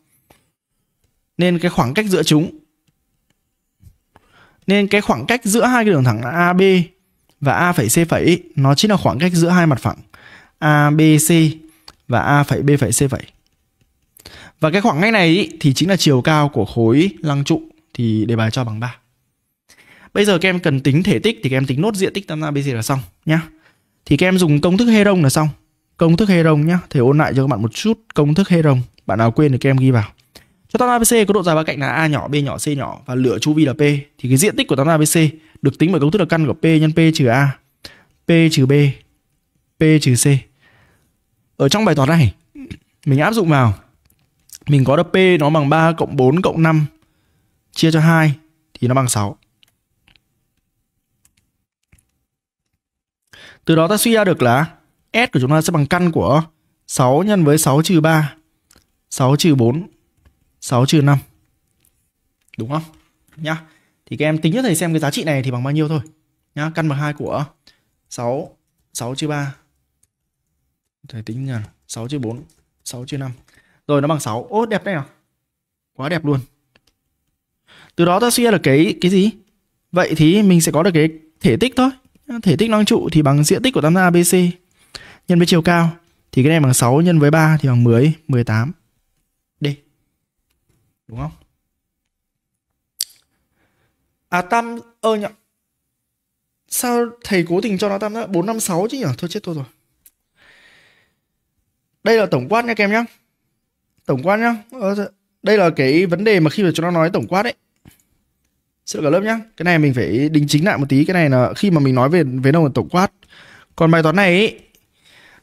S1: nên cái khoảng cách giữa chúng nên cái khoảng cách giữa hai cái đường thẳng AB và A C nó chính là khoảng cách giữa hai mặt phẳng ABC và A B C và cái khoảng ngay này ý, thì chính là chiều cao của khối lăng trụ thì đề bài cho bằng 3 bây giờ các em cần tính thể tích thì các em tính nốt diện tích tam giác ABC là xong nhá thì các em dùng công thức Heron là xong công thức Heron nhá thầy ôn lại cho các bạn một chút công thức Heron bạn nào quên thì các em ghi vào cho tam giác ABC có độ dài ba cạnh là A nhỏ, B nhỏ, C nhỏ và lửa chu vi là P thì cái diện tích của tam giác ABC được tính bởi công thức là căn của P nhân P trừ A, P trừ B, P trừ C. Ở trong bài toán này mình áp dụng vào mình có được P nó bằng 3 cộng 4 cộng 5 chia cho 2 thì nó bằng 6. Từ đó ta suy ra được là S của chúng ta sẽ bằng căn của 6 nhân với 6 trừ 3, 6 trừ 4, 6 trừ 5. Đúng không? Nhá. Thì các em tính cho thầy xem cái giá trị này thì bằng bao nhiêu thôi. Nhá, căn bậc 2 của 6 6 trừ 3. Thầy tính là 6 trừ 4, 6 trừ 5. Rồi nó bằng 6. Ô đẹp đấy nào. Quá đẹp luôn. Từ đó ta suy ra được cái cái gì? Vậy thì mình sẽ có được cái thể tích thôi. Thể tích năng trụ thì bằng diện tích của tam giác ABC nhân với chiều cao. Thì cái này bằng 6 nhân với 3 thì bằng 10, 18. D. Đúng không? À tam ơ nhỉ. Sao thầy cố tình cho nó tam giác 456 chứ nhỉ? Thôi chết tôi rồi. Đây là tổng quát nha các em nhé tổng quát nhá ờ, đây là cái vấn đề mà khi mà chúng nó nói tổng quát ấy sự cả lớp nhá cái này mình phải đính chính lại một tí cái này là khi mà mình nói về về đâu nông tổng quát còn bài toán này ấy,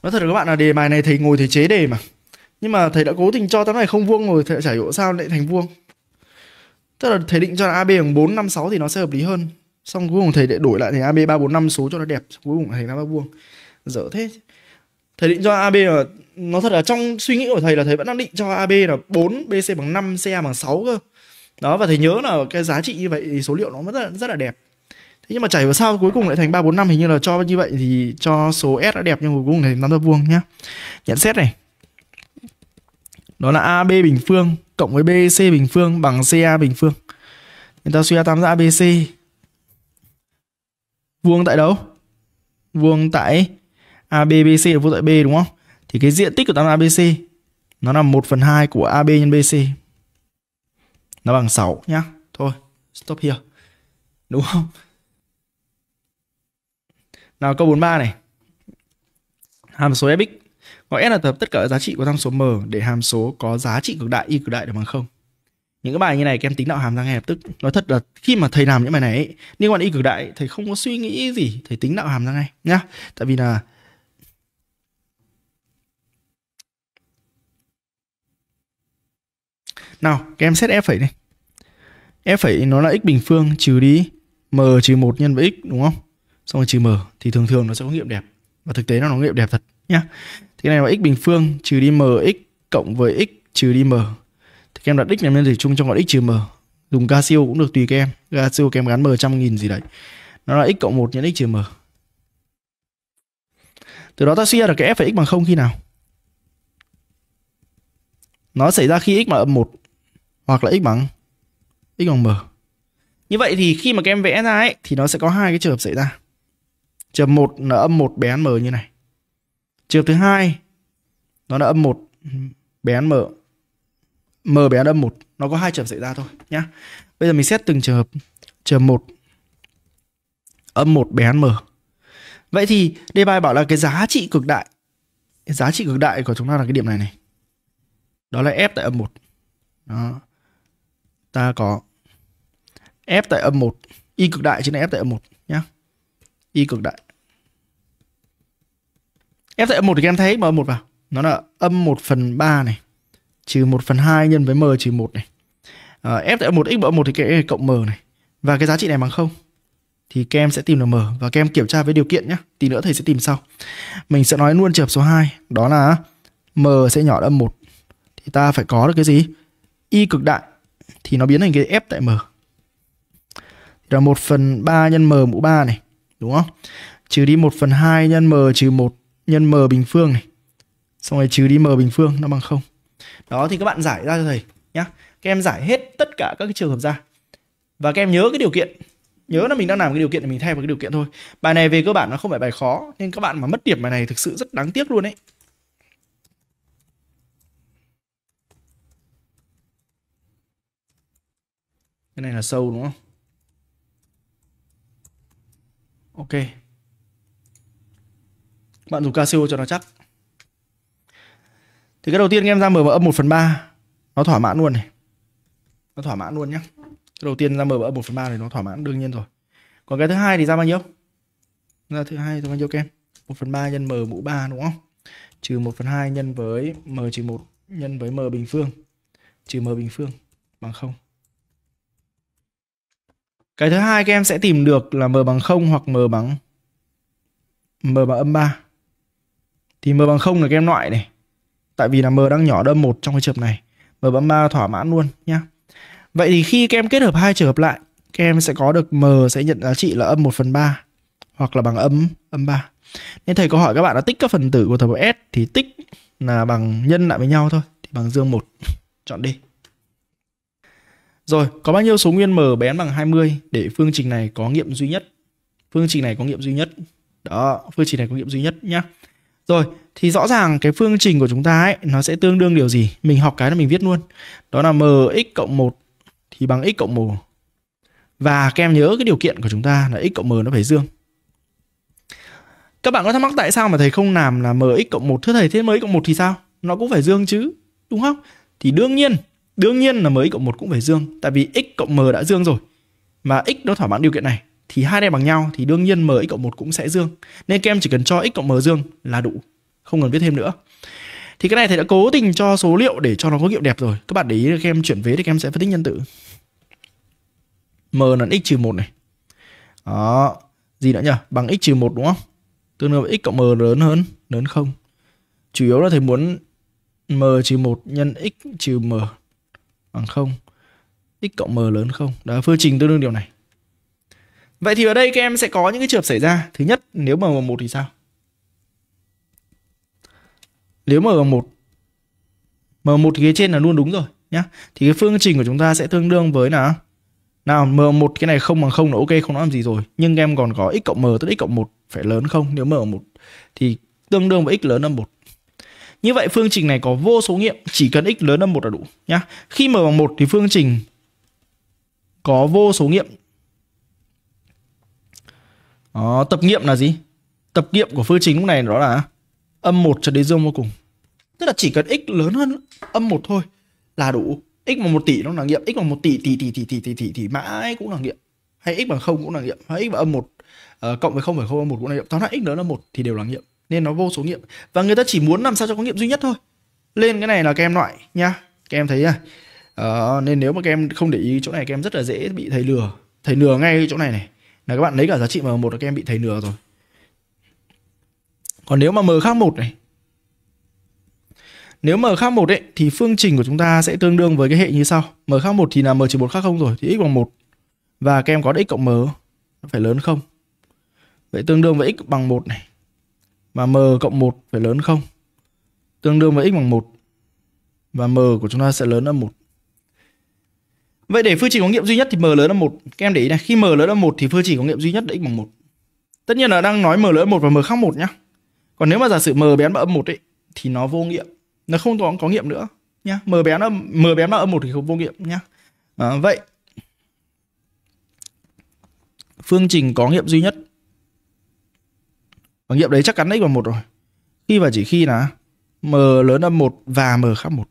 S1: nói thật là các bạn là đề bài này thầy ngồi thầy chế đề mà nhưng mà thầy đã cố tình cho tấm này không vuông rồi thầy chả hiểu sao lại thành vuông tức là thầy định cho là ab bằng bốn năm sáu thì nó sẽ hợp lý hơn xong cuối cùng thầy lại đổi lại thành ab ba bốn năm số cho nó đẹp cuối cùng thành ra vuông dở thế thầy định cho AB là nó thật là trong suy nghĩ của thầy là thầy vẫn đang định cho AB là 4 BC bằng 5 CA bằng 6 cơ đó và thầy nhớ là cái giá trị như vậy thì số liệu nó rất là, rất là đẹp thế nhưng mà chảy vào sau cuối cùng lại thành 345 hình như là cho như vậy thì cho số S đã đẹp nhưng cuối cùng này năm thập vuông nhá nhận xét này đó là AB bình phương cộng với BC bình phương bằng CA bình phương người ta suy ra tam giác ABC vuông tại đâu vuông tại ABBC là vô tại B đúng không? Thì cái diện tích của tam giác ABC nó là 1 phần 2 của AB nhân BC. Nó bằng 6 nhá. Thôi, stop here. Đúng không? Nào câu 43 này. Hàm số fx gọi S là tập tất cả giá trị của tham số m để hàm số có giá trị cực đại y cực đại được bằng không. Những cái bài như này các em tính đạo hàm ra ngay lập tức. Nói thật là khi mà thầy làm những bài này ấy, liên quan y cực đại thầy không có suy nghĩ gì, thầy tính đạo hàm ra ngay nhá. Tại vì là Nào, các em xét f phẩy này. F phẩy nó là x bình phương trừ đi m trừ 1 nhân với x đúng không? Xong rồi trừ m thì thường thường nó sẽ có nghiệm đẹp. Và thực tế nó nó nghiệm đẹp thật nhá. Thì này là x bình phương trừ đi mx cộng với x trừ đi m. Thì các em đặt x làm nhân tử chung trong gọi x trừ m. Dùng Casio cũng được tùy các em. Casio các em gắn m trăm nghìn gì đấy. Nó là x cộng 1 nhân x trừ m. Từ đó ta suy ra được cái f phẩy x bằng 0 khi nào? Nó xảy ra khi x mà âm 1 hoặc là x bằng x bằng m. Như vậy thì khi mà các em vẽ ra ấy thì nó sẽ có hai cái trường hợp xảy ra. Trường một là âm một bé m như này. Trường hợp thứ hai nó là âm một bé m. M bé âm một nó có hai trường hợp xảy ra thôi nhá. Bây giờ mình xét từng trường hợp. Trường một âm một bé m. Vậy thì đề bài bảo là cái giá trị cực đại giá trị cực đại của chúng ta là cái điểm này này. Đó là f tại âm một Đó ta có F tại âm 1 Y cực đại chính là F tại âm 1 nhá Y cực đại F tại âm 1 thì các em thấy mở âm 1 vào Nó là âm 1 phần 3 này Trừ 1 phần 2 nhân với M trừ 1 này à, F tại âm 1 x và âm 1 thì cái cộng M này Và cái giá trị này bằng 0 thì các em sẽ tìm được M và các em kiểm tra với điều kiện nhé. Tí nữa thầy sẽ tìm sau. Mình sẽ nói luôn trường hợp số 2, đó là M sẽ nhỏ âm 1. Thì ta phải có được cái gì? Y cực đại thì nó biến thành cái F tại M. Là 1 phần 3 nhân M mũ 3 này, đúng không? Trừ đi 1 phần 2 nhân M trừ 1 nhân M bình phương này. Xong rồi trừ đi M bình phương nó bằng 0. Đó thì các bạn giải ra cho thầy nhá. Các em giải hết tất cả các cái trường hợp ra. Và các em nhớ cái điều kiện nhớ là mình đang làm cái điều kiện để mình thay vào cái điều kiện thôi bài này về cơ bản nó không phải bài khó nên các bạn mà mất điểm bài này thực sự rất đáng tiếc luôn đấy cái này là sâu đúng không ok bạn dùng casio cho nó chắc thì cái đầu tiên các em ra mở vào âm 1 phần 3 nó thỏa mãn luôn này nó thỏa mãn luôn nhá cái đầu tiên ra mở vào âm 1 phần 3 thì nó thỏa mãn đương nhiên rồi còn cái thứ hai thì ra bao nhiêu ra thứ hai ra bao nhiêu kem? em 1 phần 3 nhân m mũ 3 đúng không trừ 1 phần 2 nhân với m trừ 1 nhân với m bình phương trừ m bình phương bằng 0 cái thứ hai các em sẽ tìm được là m bằng 0 hoặc m bằng m bằng âm 3. Thì m bằng 0 là các em loại này. Tại vì là m đang nhỏ âm 1 trong cái trường này. M bằng 3 thỏa mãn luôn nhá. Vậy thì khi các em kết hợp hai trường hợp lại, các em sẽ có được m sẽ nhận giá trị là âm 1 phần 3 hoặc là bằng âm âm 3. Nên thầy có hỏi các bạn là tích các phần tử của tập hợp S thì tích là bằng nhân lại với nhau thôi thì bằng dương 1. Chọn đi. Rồi, có bao nhiêu số nguyên m bén bằng 20 để phương trình này có nghiệm duy nhất? Phương trình này có nghiệm duy nhất. Đó, phương trình này có nghiệm duy nhất nhá. Rồi, thì rõ ràng cái phương trình của chúng ta ấy nó sẽ tương đương điều gì? Mình học cái là mình viết luôn. Đó là mx cộng 1 thì bằng x cộng m Và các em nhớ cái điều kiện của chúng ta là x cộng m nó phải dương. Các bạn có thắc mắc tại sao mà thầy không làm là mx cộng 1 thưa thầy thế mx cộng 1 thì sao? Nó cũng phải dương chứ, đúng không? Thì đương nhiên Đương nhiên là mới x cộng 1 cũng phải dương tại vì x cộng m đã dương rồi. Mà x nó thỏa mãn điều kiện này thì hai này bằng nhau thì đương nhiên m x cộng 1 cũng sẽ dương. Nên các em chỉ cần cho x cộng m dương là đủ, không cần viết thêm nữa. Thì cái này thầy đã cố tình cho số liệu để cho nó có kiểu đẹp rồi. Các bạn để ý là các em chuyển vế thì các em sẽ phân tích nhân tử. m là x trừ một này. Đó, gì nữa nhỉ? Bằng x trừ một đúng không? Tương đương với x cộng m lớn hơn, lớn không. Chủ yếu là thầy muốn m trừ một nhân x trừ m bằng 0 x cộng m lớn không đó phương trình tương đương điều này vậy thì ở đây các em sẽ có những cái trường hợp xảy ra thứ nhất nếu m bằng một thì sao nếu m bằng một m một thì cái trên là luôn đúng rồi nhá thì cái phương trình của chúng ta sẽ tương đương với là nào m một cái này không bằng không là ok không nói làm gì rồi nhưng em còn có x cộng m tức x cộng một phải lớn không nếu m bằng một thì tương đương với x lớn âm một như vậy phương trình này có vô số nghiệm, chỉ cần x lớn hơn một là đủ nhá. Khi m bằng 1 thì phương trình có vô số nghiệm. Đó, tập nghiệm là gì? Tập nghiệm của phương trình lúc này đó là âm 1 cho đến dương vô cùng. Tức là chỉ cần x lớn hơn âm 1 thôi là đủ. x bằng 1 tỷ nó là nghiệm, x bằng 1 tỷ tỷ tỷ tỷ tỷ tỷ tỷ tỷ mãi cũng là nghiệm. Hay x bằng 0 cũng là nghiệm, hay x bằng âm 1 uh, ờ, cộng với 0,01 cũng là nghiệm. Tóm lại x lớn hơn 1 thì đều là nghiệm nên nó vô số nghiệm và người ta chỉ muốn làm sao cho có nghiệm duy nhất thôi lên cái này là các em loại nha các em thấy à ờ, nên nếu mà các em không để ý chỗ này các em rất là dễ bị thầy lừa thầy lừa ngay chỗ này này là các bạn lấy cả giá trị m một là các em bị thầy lừa rồi còn nếu mà m khác một này nếu m khác một ấy thì phương trình của chúng ta sẽ tương đương với cái hệ như sau m khác một thì là m trừ một khác không rồi thì x bằng một và các em có x cộng m phải lớn không vậy tương đương với x bằng một này và m cộng 1 phải lớn không? Tương đương với x bằng 1. Và m của chúng ta sẽ lớn hơn 1. Vậy để phương trình có nghiệm duy nhất thì m lớn hơn 1. Các em để ý này, khi m lớn hơn 1 thì phương trình có nghiệm duy nhất là x bằng 1. Tất nhiên là đang nói m lớn hơn 1 và m khác 1 nhá. Còn nếu mà giả sử m bé bằng âm 1 ấy thì nó vô nghiệm. Nó không có có nghiệm nữa nhá. M bé nó m bé bằng âm 1 thì không vô nghiệm nhá. À, vậy phương trình có nghiệm duy nhất Bằng nghiệm đấy chắc cắn x bằng một rồi. Khi và chỉ khi là m lớn âm 1 và m khác 1.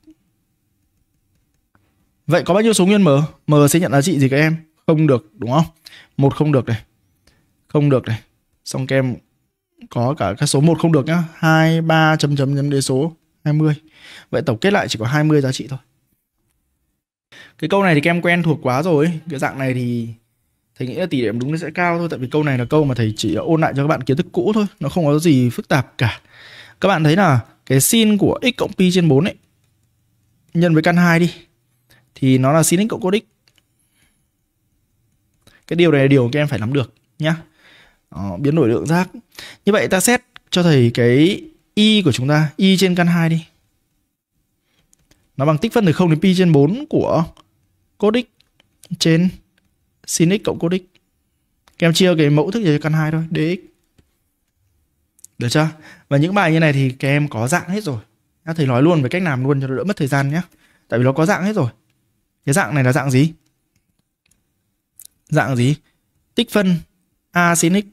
S1: Vậy có bao nhiêu số nguyên m? M sẽ nhận giá trị gì các em? Không được đúng không? Một không được này. Không được này. Xong kem có cả các số 1 không được nhá. 2 3 chấm chấm nhân đến số 20. Vậy tổng kết lại chỉ có 20 giá trị thôi. Cái câu này thì kem quen thuộc quá rồi, cái dạng này thì thầy nghĩ là tỷ điểm đúng nó sẽ cao thôi tại vì câu này là câu mà thầy chỉ ôn lại cho các bạn kiến thức cũ thôi nó không có gì phức tạp cả các bạn thấy là cái sin của x cộng pi trên 4 ấy nhân với căn 2 đi thì nó là sin x cộng cos x cái điều này là điều các em phải nắm được nhá Đó, ờ, biến đổi lượng giác như vậy ta xét cho thầy cái y của chúng ta y trên căn 2 đi nó bằng tích phân từ 0 đến pi trên 4 của cos x trên sin x cộng cos x. Các em chia cái mẫu thức về căn hai thôi, dx. Được chưa? Và những bài như này thì các em có dạng hết rồi. Thầy nói luôn về cách làm luôn cho đỡ mất thời gian nhé. Tại vì nó có dạng hết rồi. Cái dạng này là dạng gì? Dạng gì? Tích phân a sin x.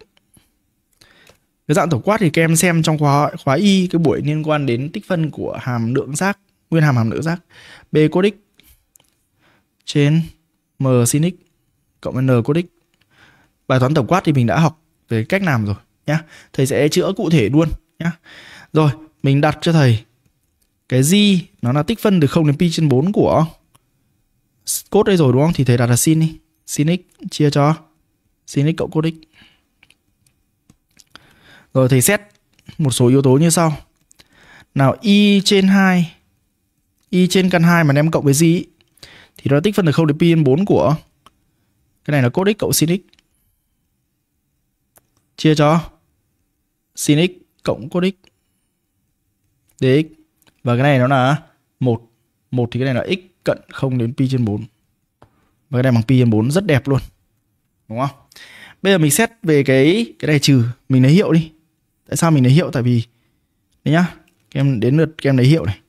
S1: Cái dạng tổng quát thì các em xem trong khóa khóa y cái buổi liên quan đến tích phân của hàm lượng giác, nguyên hàm hàm lượng giác. B cos x trên m sin x cộng n cos x. Bài toán tổng quát thì mình đã học về cách làm rồi nhá. Thầy sẽ chữa cụ thể luôn nhá. Rồi, mình đặt cho thầy cái g nó là tích phân từ 0 đến pi trên 4 của cốt đây rồi đúng không? Thì thầy đặt là sin đi. Sin x chia cho sin x cộng cos x. Rồi thầy xét một số yếu tố như sau. Nào y trên 2 y trên căn 2 mà đem cộng với gì thì nó tích phân từ 0 đến pi trên 4 của cái này là cos x cộng sin x chia cho sin x cộng cos x dx và cái này nó là một một thì cái này là x cận 0 đến pi trên 4 và cái này bằng pi trên 4 rất đẹp luôn đúng không bây giờ mình xét về cái cái này trừ mình lấy hiệu đi tại sao mình lấy hiệu tại vì đấy nhá các em đến lượt các em lấy hiệu này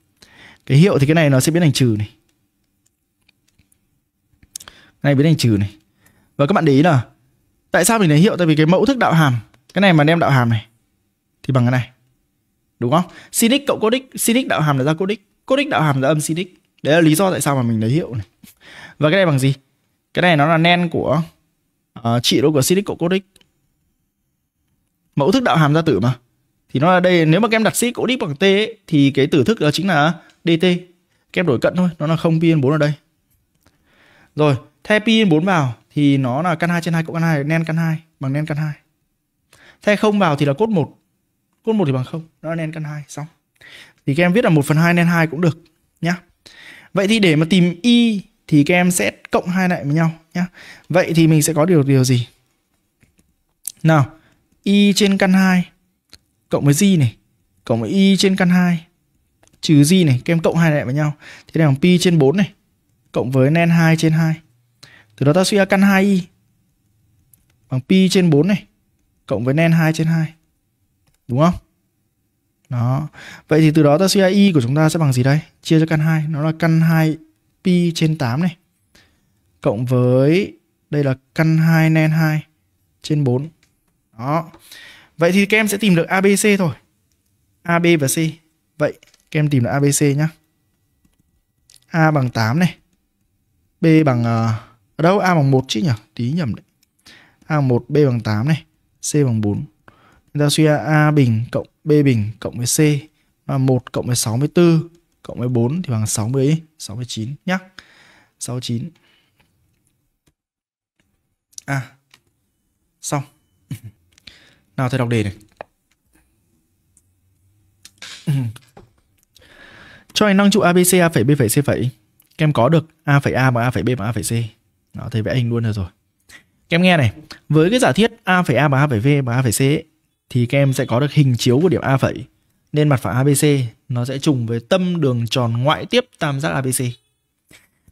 S1: cái hiệu thì cái này nó sẽ biến thành trừ này cái này biến thành trừ này và vâng, các bạn để ý là tại sao mình lấy hiệu tại vì cái mẫu thức đạo hàm cái này mà đem đạo hàm này thì bằng cái này đúng không sinic cộng codic sinic đạo hàm là ra codic codic đạo hàm là âm sinic đấy là lý do tại sao mà mình lấy hiệu này và cái này bằng gì cái này nó là nen của uh, trị đô của sinic cộng codic mẫu thức đạo hàm ra tử mà thì nó là đây nếu mà các em đặt sinic codic bằng t ấy, thì cái tử thức đó chính là dt các em đổi cận thôi nó là không pin 4 ở đây rồi thay pin 4 vào thì nó là căn 2 trên 2 cộng căn 2 nen căn 2 bằng nen căn 2. Thay không vào thì là cốt 1. Cốt 1 thì bằng 0, nó là nen căn 2 xong. Thì các em viết là 1 phần 2 nen 2 cũng được nhá. Vậy thì để mà tìm y thì các em sẽ cộng hai lại với nhau nhá. Vậy thì mình sẽ có điều điều gì? Nào, y trên căn 2 cộng với g này, cộng với y trên căn 2 trừ g này, các em cộng hai lại với nhau. Thế này bằng pi trên 4 này, cộng với nen 2 trên 2 từ đó ta suy ra căn 2i bằng pi trên 4 này cộng với nen 2 trên 2. Đúng không? Đó. Vậy thì từ đó ta suy ra y của chúng ta sẽ bằng gì đây? Chia cho căn 2, nó là căn 2 pi trên 8 này cộng với đây là căn 2 nen 2 trên 4. Đó. Vậy thì các em sẽ tìm được ABC thôi. AB và C. Vậy các em tìm được ABC nhá. A bằng 8 này. B bằng uh, ở đâu a bằng một chứ nhỉ tí nhầm đấy a bằng một b bằng 8 này c bằng 4 chúng ta suy ra a bình cộng b bình cộng với c là 1 cộng với 64 cộng với 4 thì bằng 60 69 nhá 69 à xong (laughs) nào thầy đọc đề này (laughs) cho hành năng trụ ABC A phẩy B phẩy C phẩy. Các em có được A phẩy A bằng A phẩy B bằng A phẩy C. Đó, thầy vẽ hình luôn rồi rồi. Các em nghe này, với cái giả thiết A phẩy A bằng A phẩy V bằng A phẩy C ấy, thì các em sẽ có được hình chiếu của điểm A phẩy nên mặt phẳng ABC nó sẽ trùng với tâm đường tròn ngoại tiếp tam giác ABC.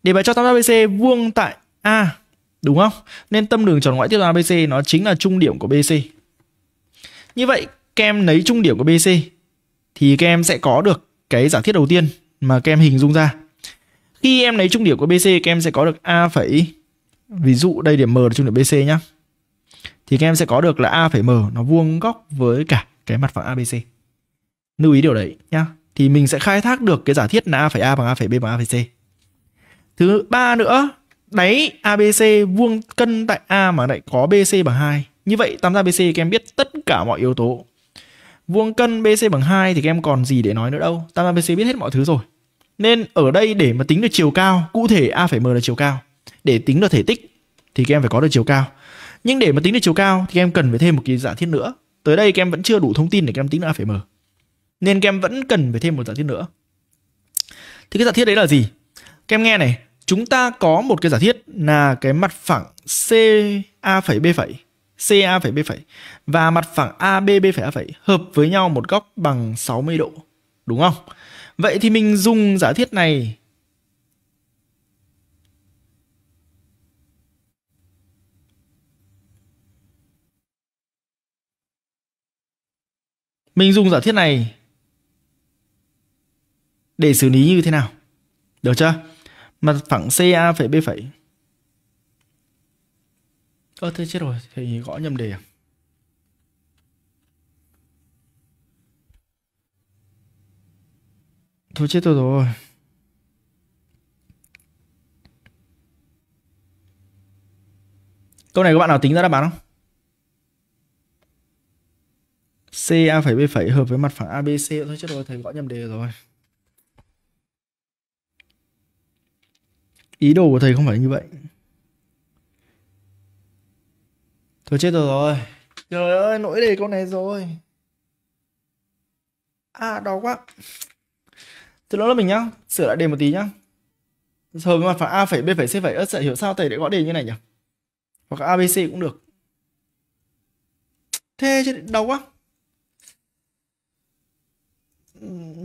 S1: Để bài cho tam giác ABC vuông tại A đúng không? Nên tâm đường tròn ngoại tiếp tam ABC nó chính là trung điểm của BC. Như vậy các em lấy trung điểm của BC thì các em sẽ có được cái giả thiết đầu tiên mà các em hình dung ra. Khi em lấy trung điểm của BC các em sẽ có được A phẩy ví dụ đây điểm m là trung điểm bc nhá thì các em sẽ có được là a phẩy m nó vuông góc với cả cái mặt phẳng abc lưu ý điều đấy nhá thì mình sẽ khai thác được cái giả thiết là a phẩy a bằng a phẩy b bằng a phẩy c thứ ba nữa đáy abc vuông cân tại a mà lại có bc bằng 2 như vậy tam giác ABC các em biết tất cả mọi yếu tố vuông cân bc bằng 2 thì các em còn gì để nói nữa đâu tam giác ABC biết hết mọi thứ rồi nên ở đây để mà tính được chiều cao cụ thể a phẩy m là chiều cao để tính được thể tích thì các em phải có được chiều cao nhưng để mà tính được chiều cao thì các em cần phải thêm một cái giả thiết nữa tới đây các em vẫn chưa đủ thông tin để các em tính được a m nên các em vẫn cần phải thêm một giả thiết nữa thì cái giả thiết đấy là gì các em nghe này chúng ta có một cái giả thiết là cái mặt phẳng ca phẩy b phẩy CA phẩy B phẩy và mặt phẳng AB B phẩy A phẩy hợp với nhau một góc bằng 60 độ. Đúng không? Vậy thì mình dùng giả thiết này Mình dùng giả thiết này để xử lý như thế nào? Được chưa? Mặt phẳng CA phải B phẩy. Ơ thế chết rồi, thì gõ nhầm đề à? Thôi chết tôi rồi. Câu này các bạn nào tính ra đáp án không? CA phẩy B phẩy hợp với mặt phẳng ABC thôi chết rồi thầy gõ nhầm đề rồi. Ý đồ của thầy không phải như vậy. Thôi chết rồi rồi. Trời ơi, nỗi đề con này rồi. À đau quá. Từ lỗi là mình nhá, sửa lại đề một tí nhá. Hợp với mặt phẳng A phẩy B phẩy C phẩy ớt sẽ hiểu sao thầy để gõ đề như này nhỉ? Hoặc ABC cũng được. Thế chứ đau quá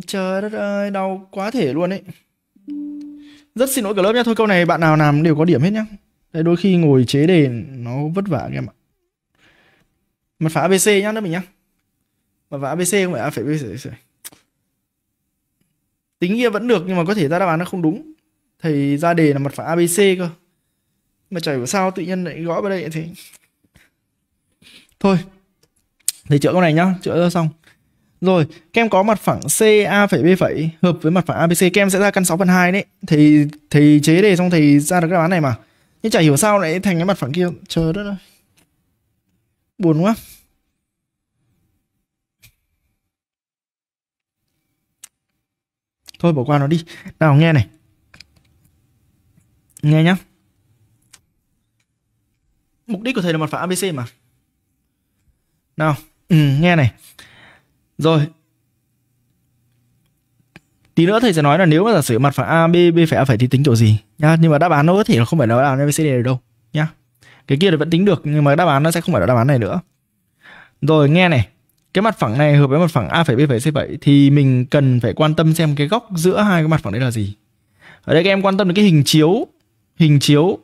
S1: trời đất ơi đau quá thể luôn ấy rất xin lỗi cả lớp nhé thôi câu này bạn nào làm đều có điểm hết nhá đấy đôi khi ngồi chế đề nó vất vả các em ạ mặt phá abc nhá đó mình nhá mặt phá abc không phải a phải bc tính nghĩa vẫn được nhưng mà có thể ra đáp án nó không đúng thầy ra đề là mặt phá abc cơ mà chảy vào sao tự nhiên lại gõ vào đây thì thôi thầy chữa câu này nhá chữa xong rồi, kem có mặt phẳng CA phẩy B phẩy hợp với mặt phẳng ABC, kem sẽ ra căn 6 phần 2 đấy. Thì thì chế đề xong thì ra được cái đáp án này mà. Nhưng chả hiểu sao lại thành cái mặt phẳng kia, trời đất ơi. Buồn quá. Thôi bỏ qua nó đi. Nào nghe này. Nghe nhá. Mục đích của thầy là mặt phẳng ABC mà. Nào, ừ, nghe này. Rồi. Tí nữa thầy sẽ nói là nếu mà giả sử mặt phẳng A, B, B phải A phải thì tính kiểu gì nhá. Nhưng mà đáp án nó có thể là không phải là đáp án ABCD đâu nhá. Cái kia thì vẫn tính được nhưng mà đáp án nó sẽ không phải là đáp án này nữa. Rồi nghe này, cái mặt phẳng này hợp với mặt phẳng A' B' C' thì mình cần phải quan tâm xem cái góc giữa hai cái mặt phẳng đấy là gì. Ở đây các em quan tâm đến cái hình chiếu, hình chiếu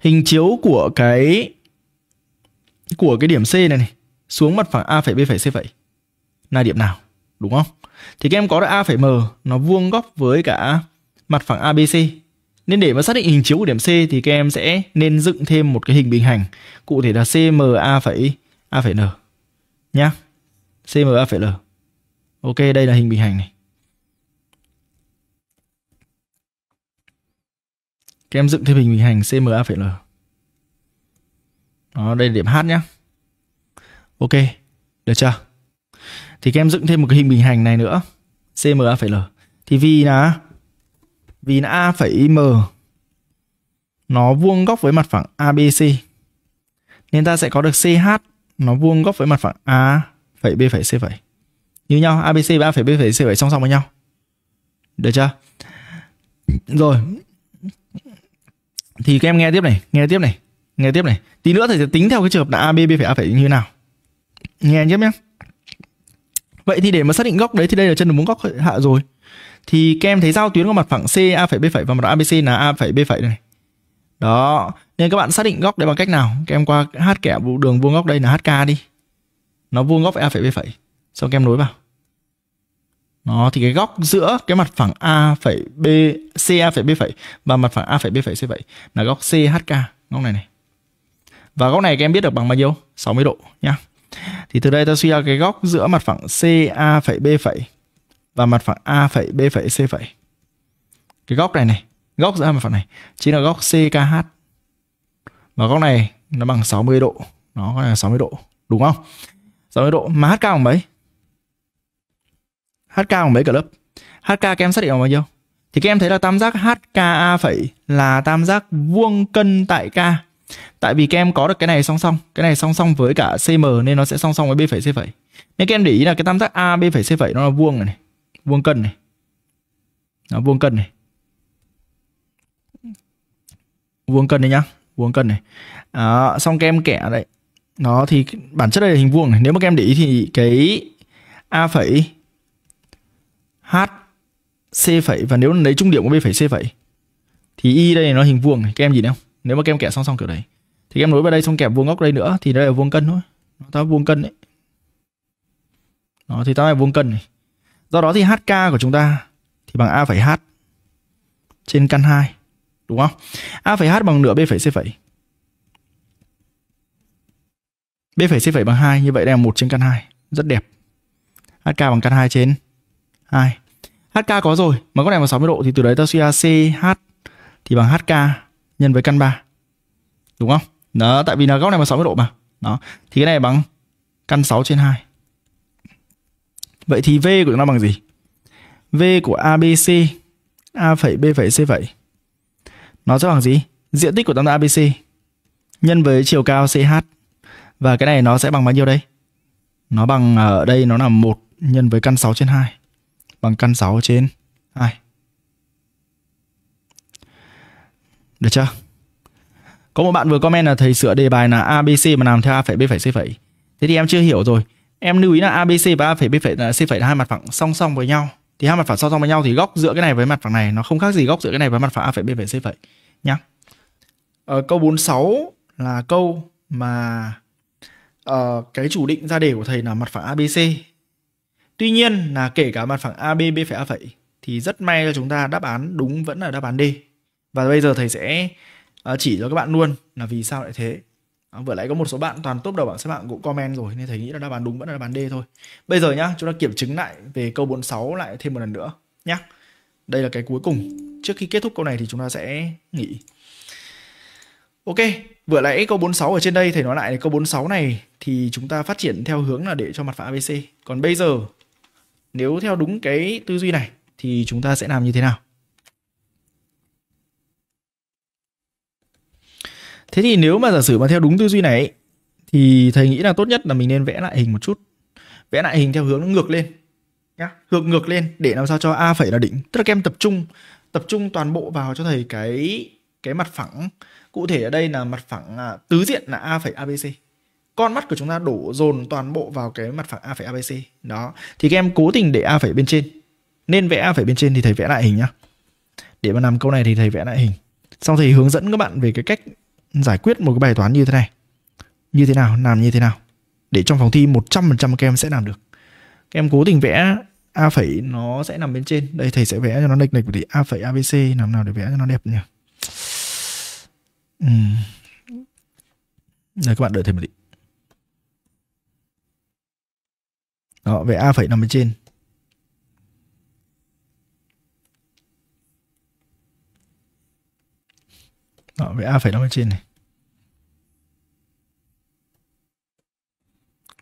S1: hình chiếu của cái của cái điểm C này này xuống mặt phẳng A phẩy B C phẩy là điểm nào, đúng không? Thì các em có được A M nó vuông góc với cả mặt phẳng ABC. Nên để mà xác định hình chiếu của điểm C thì các em sẽ nên dựng thêm một cái hình bình hành, cụ thể là CMA phẩy A phẩy N nhá. CMA phẩy L. Ok, đây là hình bình hành này. Các em dựng thêm hình bình hành CMA phẩy L. Đó, đây là điểm H nhá. Ok, được chưa? Thì các em dựng thêm một cái hình bình hành này nữa. CMA phải L. Thì vì là vì là A phẩy M nó vuông góc với mặt phẳng ABC. Nên ta sẽ có được CH nó vuông góc với mặt phẳng A phẩy B phẩy C phẩy. Như nhau, ABC và A B phẩy C phẩy song song với nhau. Được chưa? Rồi. Thì các em nghe tiếp này, nghe tiếp này, nghe tiếp này. Tí nữa thì sẽ tính theo cái trường hợp là AB B A phẩy như nào nghe nhé nhé vậy thì để mà xác định góc đấy thì đây là chân đường bốn góc hạ rồi thì các em thấy giao tuyến của mặt phẳng C A phẩy B phẩy và mặt ABC là A phẩy B phẩy này đó nên các bạn xác định góc đấy bằng cách nào các em qua h kẻ đường vuông góc đây là HK đi nó vuông góc với A phẩy B phẩy xong các em nối vào nó thì cái góc giữa cái mặt phẳng A phẩy B C A phẩy B phẩy và mặt phẳng A phẩy B phẩy C phẩy là góc CHK góc này này và góc này các em biết được bằng bao nhiêu 60 độ nhá thì từ đây ta suy ra cái góc giữa mặt phẳng CA phẩy B phẩy và mặt phẳng A phẩy B phẩy C phẩy. Cái góc này này, góc giữa mặt phẳng này chính là góc CKH. Và góc này nó bằng 60 độ, nó gọi là 60 độ, đúng không? 60 độ mà HK bằng mấy? HK bằng mấy cả lớp? HK các em xác định bằng bao nhiêu? Thì các em thấy là tam giác HKA phẩy là tam giác vuông cân tại K Tại vì các em có được cái này song song, cái này song song với cả CM nên nó sẽ song song với B phẩy C phẩy. Nên các em để ý là cái tam giác ab phẩy C phẩy nó là vuông này, này, vuông cân này. Nó vuông cân này. Vuông cân đấy nhá, vuông cân này. À, xong các em kẻ đấy. Nó thì bản chất đây là hình vuông này, nếu mà các em để ý thì cái A phẩy H C phẩy và nếu lấy trung điểm của B phẩy C phẩy thì Y đây nó hình vuông này, các em nhìn không? nếu mà kem em kẻ song song kiểu đấy thì em nối vào đây xong kẹp vuông góc đây nữa thì đây là vuông cân thôi nó ta vuông cân đấy nó thì ta là vuông cân này do đó thì hk của chúng ta thì bằng a phẩy h trên căn 2 đúng không a phẩy h bằng nửa b phẩy c phẩy b phẩy c phẩy bằng 2 như vậy đây là một trên căn 2 rất đẹp hk bằng căn 2 trên 2 hk có rồi mà con này bằng 60 độ thì từ đấy ta suy ra ch thì bằng hk nhân với căn 3. Đúng không? Đó, tại vì là góc này bằng 60 độ mà. Đó. Thì cái này bằng căn 6 trên 2. Vậy thì V của chúng ta bằng gì? V của ABC A phẩy B phẩy C phẩy nó sẽ bằng gì? Diện tích của tam giác ABC nhân với chiều cao CH. Và cái này nó sẽ bằng bao nhiêu đây? Nó bằng ờ, ở đây nó là 1 nhân với căn 6 trên 2. Bằng căn 6 trên 2. Được chưa? Có một bạn vừa comment là thầy sửa đề bài là ABC mà làm theo A phải B phải C phải. Thế thì em chưa hiểu rồi. Em lưu ý là ABC và A phải B phải C phải là hai mặt phẳng song song với nhau. Thì hai mặt phẳng song song với nhau thì góc giữa cái này với mặt phẳng này nó không khác gì góc giữa cái này với mặt phẳng A phải B phải C phải nhá. Ờ, câu 46 là câu mà uh, cái chủ định ra đề của thầy là mặt phẳng ABC. Tuy nhiên là kể cả mặt phẳng AB B phải A phẩy thì rất may là chúng ta đáp án đúng vẫn là đáp án D và bây giờ thầy sẽ ờ, chỉ cho các bạn luôn là vì sao lại thế ờ, vừa nãy có một số bạn toàn top đầu bảng xếp hạng cũng comment rồi nên thầy nghĩ là đáp án đúng vẫn là đáp án D thôi bây giờ nhá chúng ta kiểm chứng lại về câu 46 lại thêm một lần nữa nhá đây là cái cuối cùng trước khi kết thúc câu này thì chúng ta sẽ nghỉ ok vừa nãy câu 46 ở trên đây thầy nói lại câu 46 này thì chúng ta phát triển theo hướng là để cho mặt phẳng ABC còn bây giờ nếu theo đúng cái tư duy này thì chúng ta sẽ làm như thế nào thế thì nếu mà giả sử mà theo đúng tư duy này thì thầy nghĩ là tốt nhất là mình nên vẽ lại hình một chút vẽ lại hình theo hướng nó ngược lên nhá ngược ngược lên để làm sao cho a phẩy là đỉnh tức là các em tập trung tập trung toàn bộ vào cho thầy cái cái mặt phẳng cụ thể ở đây là mặt phẳng à, tứ diện là a phẩy abc con mắt của chúng ta đổ dồn toàn bộ vào cái mặt phẳng a phẩy abc đó thì các em cố tình để a phẩy bên trên nên vẽ a phẩy bên trên thì thầy vẽ lại hình nhá để mà làm câu này thì thầy vẽ lại hình xong thầy hướng dẫn các bạn về cái cách giải quyết một cái bài toán như thế này như thế nào làm như thế nào để trong phòng thi 100% các em sẽ làm được các em cố tình vẽ a phẩy nó sẽ nằm bên trên đây thầy sẽ vẽ cho nó lệch lệch thì a phẩy abc làm nào để vẽ cho nó đẹp nhỉ uhm. đây các bạn đợi thầy một tí đó vẽ a phẩy nằm bên trên Đó, ờ, với A phẩy nó bên trên này.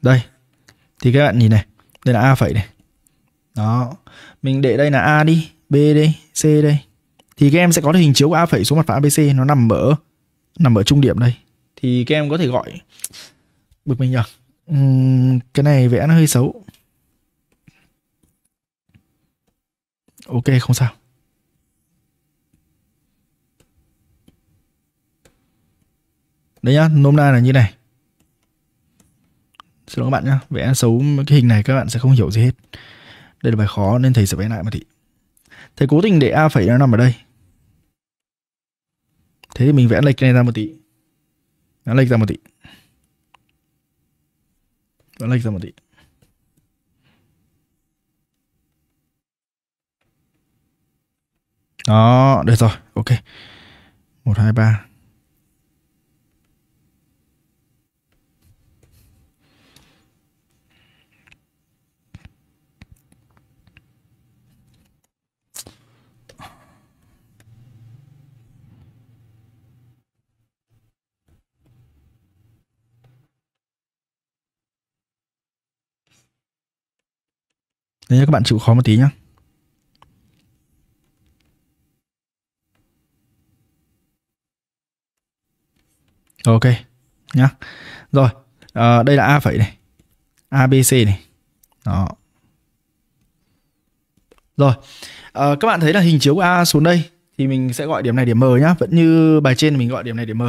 S1: Đây. Thì các bạn nhìn này. Đây là A phẩy này. Đó. Mình để đây là A đi. B đây. C đây. Thì các em sẽ có được hình chiếu của A phẩy xuống mặt phẳng ABC. Nó nằm ở nằm ở trung điểm đây. Thì các em có thể gọi bực mình nhỉ? Uhm, cái này vẽ nó hơi xấu. Ok không sao. đấy nhá nôm na là như này xin lỗi các bạn nhá vẽ xấu cái hình này các bạn sẽ không hiểu gì hết đây là bài khó nên thầy sẽ vẽ lại mà thị thầy cố tình để a phẩy nó nằm ở đây thế thì mình vẽ lệch này ra một tí nó lệch ra một tí nó lệch ra một tí đó được rồi ok một hai ba nên các bạn chịu khó một tí nhé. Ok nhá. Rồi, à, đây là A phẩy này. ABC này. Đó. Rồi, à, các bạn thấy là hình chiếu của A xuống đây thì mình sẽ gọi điểm này điểm M nhá. Vẫn như bài trên mình gọi điểm này điểm M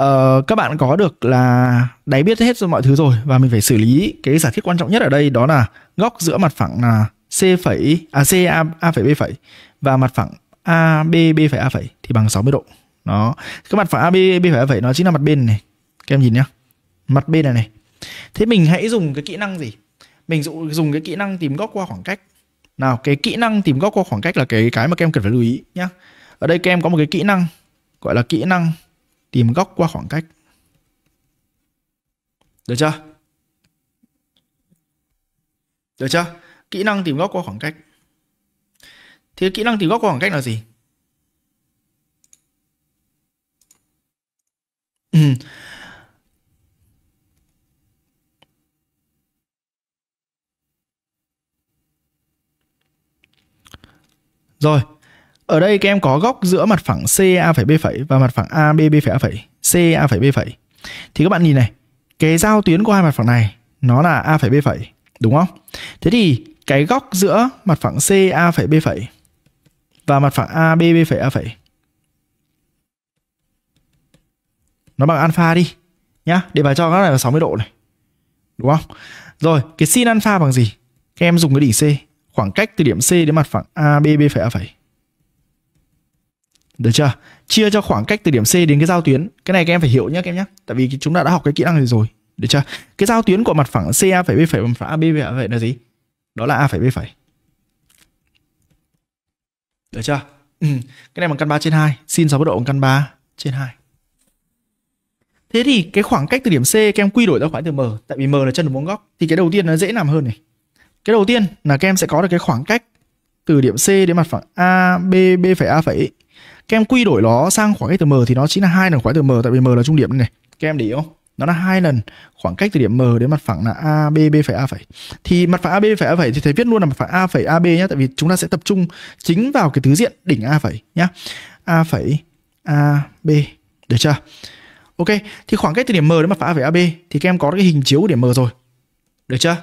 S1: uh, các bạn có được là đáy biết hết rồi mọi thứ rồi và mình phải xử lý cái giả thiết quan trọng nhất ở đây đó là góc giữa mặt phẳng là c phẩy à c a, a phẩy b phẩy và mặt phẳng a b b phẩy a phẩy thì bằng 60 độ đó cái mặt phẳng a b b phẩy a phẩy nó chính là mặt bên này các em nhìn nhá mặt bên này này thế mình hãy dùng cái kỹ năng gì mình dùng dùng cái kỹ năng tìm góc qua khoảng cách nào cái kỹ năng tìm góc qua khoảng cách là cái cái mà các em cần phải lưu ý nhá ở đây các em có một cái kỹ năng gọi là kỹ năng tìm góc qua khoảng cách được chưa được chưa kỹ năng tìm góc qua khoảng cách thì kỹ năng tìm góc qua khoảng cách là gì ừ. rồi ở đây các em có góc giữa mặt phẳng CA phải B phẩy và mặt phẳng AB B phẩy CA phẩy B phẩy. Thì các bạn nhìn này, cái giao tuyến của hai mặt phẳng này nó là ab phẩy đúng không? Thế thì cái góc giữa mặt phẳng CA phẩy B phẩy và mặt phẳng AB phẩy A phẩy nó bằng alpha đi nhá, để bài cho các này là 60 độ này. Đúng không? Rồi, cái sin alpha bằng gì? Các em dùng cái đỉnh C, khoảng cách từ điểm C đến mặt phẳng AB phẩy A phẩy. Được chưa? Chia cho khoảng cách từ điểm C đến cái giao tuyến. Cái này các em phải hiểu nhá các em nhá. Tại vì chúng ta đã học cái kỹ năng này rồi. Được chưa? Cái giao tuyến của mặt phẳng CA phải B phải mặt phẳng AB vậy là gì? Đó là A phải B phải. Được chưa? Ừ. Cái này bằng căn 3 trên 2. Sin 60 độ bằng căn 3 trên 2. Thế thì cái khoảng cách từ điểm C các em quy đổi ra khoảng từ M. Tại vì M là chân của vuông góc. Thì cái đầu tiên nó dễ làm hơn này. Cái đầu tiên là các em sẽ có được cái khoảng cách từ điểm C đến mặt phẳng A, B, B phải A phải các em quy đổi nó sang khoảng cách từ m thì nó chính là hai lần khoảng cách từ m tại vì m là trung điểm này các em để ý không nó là hai lần khoảng cách từ điểm m đến mặt phẳng là a b b phải a phải thì mặt phẳng a b phải a phải thì thầy viết luôn là mặt phẳng a phải a b nhé tại vì chúng ta sẽ tập trung chính vào cái tứ diện đỉnh a phải nhé a phải a b được chưa ok thì khoảng cách từ điểm m đến mặt phẳng a phải a b thì các em có cái hình chiếu của điểm m rồi được chưa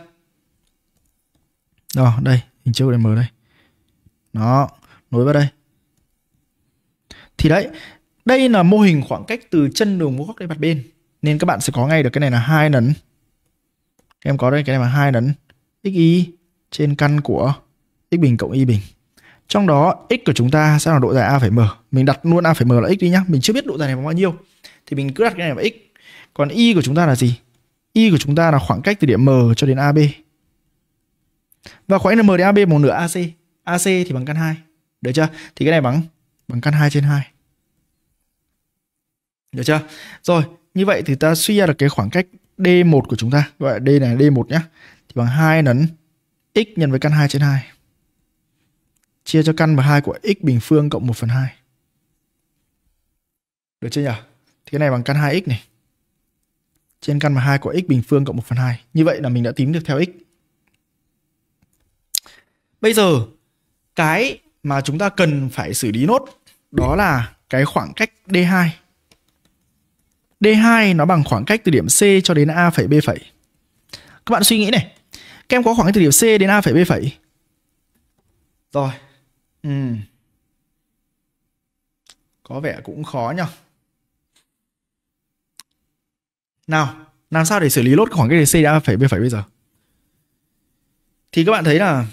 S1: đó đây hình chiếu của điểm m đây đó nối vào đây thì đấy đây là mô hình khoảng cách từ chân đường vuông góc đến mặt bên nên các bạn sẽ có ngay được cái này là hai nấn em có đây cái này là hai nấn y trên căn của x bình cộng y bình trong đó x của chúng ta sẽ là độ dài a phải m mình đặt luôn a phải m là x đi nhá mình chưa biết độ dài này là bao nhiêu thì mình cứ đặt cái này là x còn y của chúng ta là gì y của chúng ta là khoảng cách từ điểm m cho đến ab và khoảng m đến ab một nửa ac ac thì bằng căn 2 được chưa thì cái này bằng bằng căn 2 trên 2. Được chưa? Rồi, như vậy thì ta suy ra được cái khoảng cách D1 của chúng ta. Gọi là D này là D1 nhé, Thì bằng 2 lần x nhân với căn 2 trên 2. Chia cho căn bậc 2 của x bình phương cộng 1 phần 2. Được chưa nhỉ? Thì cái này bằng căn 2x này. Trên căn bậc 2 của x bình phương cộng 1 phần 2. Như vậy là mình đã tính được theo x. Bây giờ, cái mà chúng ta cần phải xử lý nốt đó là cái khoảng cách D2. D2 nó bằng khoảng cách từ điểm C cho đến A phẩy B phẩy. Các bạn suy nghĩ này, các em có khoảng cách từ điểm C đến A phẩy B phẩy. Rồi. Ừ. Có vẻ cũng khó nhỉ. Nào, làm sao để xử lý lốt khoảng cách từ C đến A phẩy B phẩy bây giờ? Thì các bạn thấy là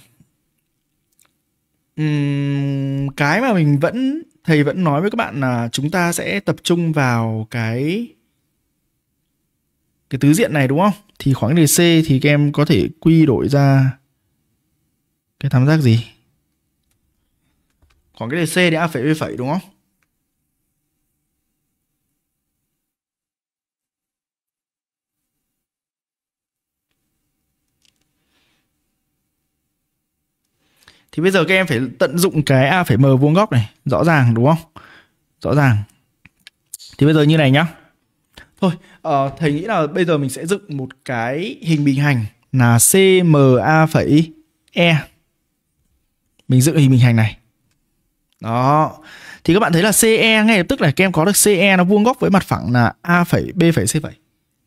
S1: um, cái mà mình vẫn thầy vẫn nói với các bạn là chúng ta sẽ tập trung vào cái cái tứ diện này đúng không? Thì khoảng đề C thì các em có thể quy đổi ra cái tam giác gì? Khoảng cái đề C thì A phẩy B phẩy đúng không? thì bây giờ các em phải tận dụng cái a phải m vuông góc này rõ ràng đúng không rõ ràng thì bây giờ như này nhá thôi uh, thầy nghĩ là bây giờ mình sẽ dựng một cái hình bình hành là cma phẩy e mình dựng hình bình hành này đó thì các bạn thấy là CE ngay lập tức là các em có được CE nó vuông góc với mặt phẳng là A phẩy B phẩy C phẩy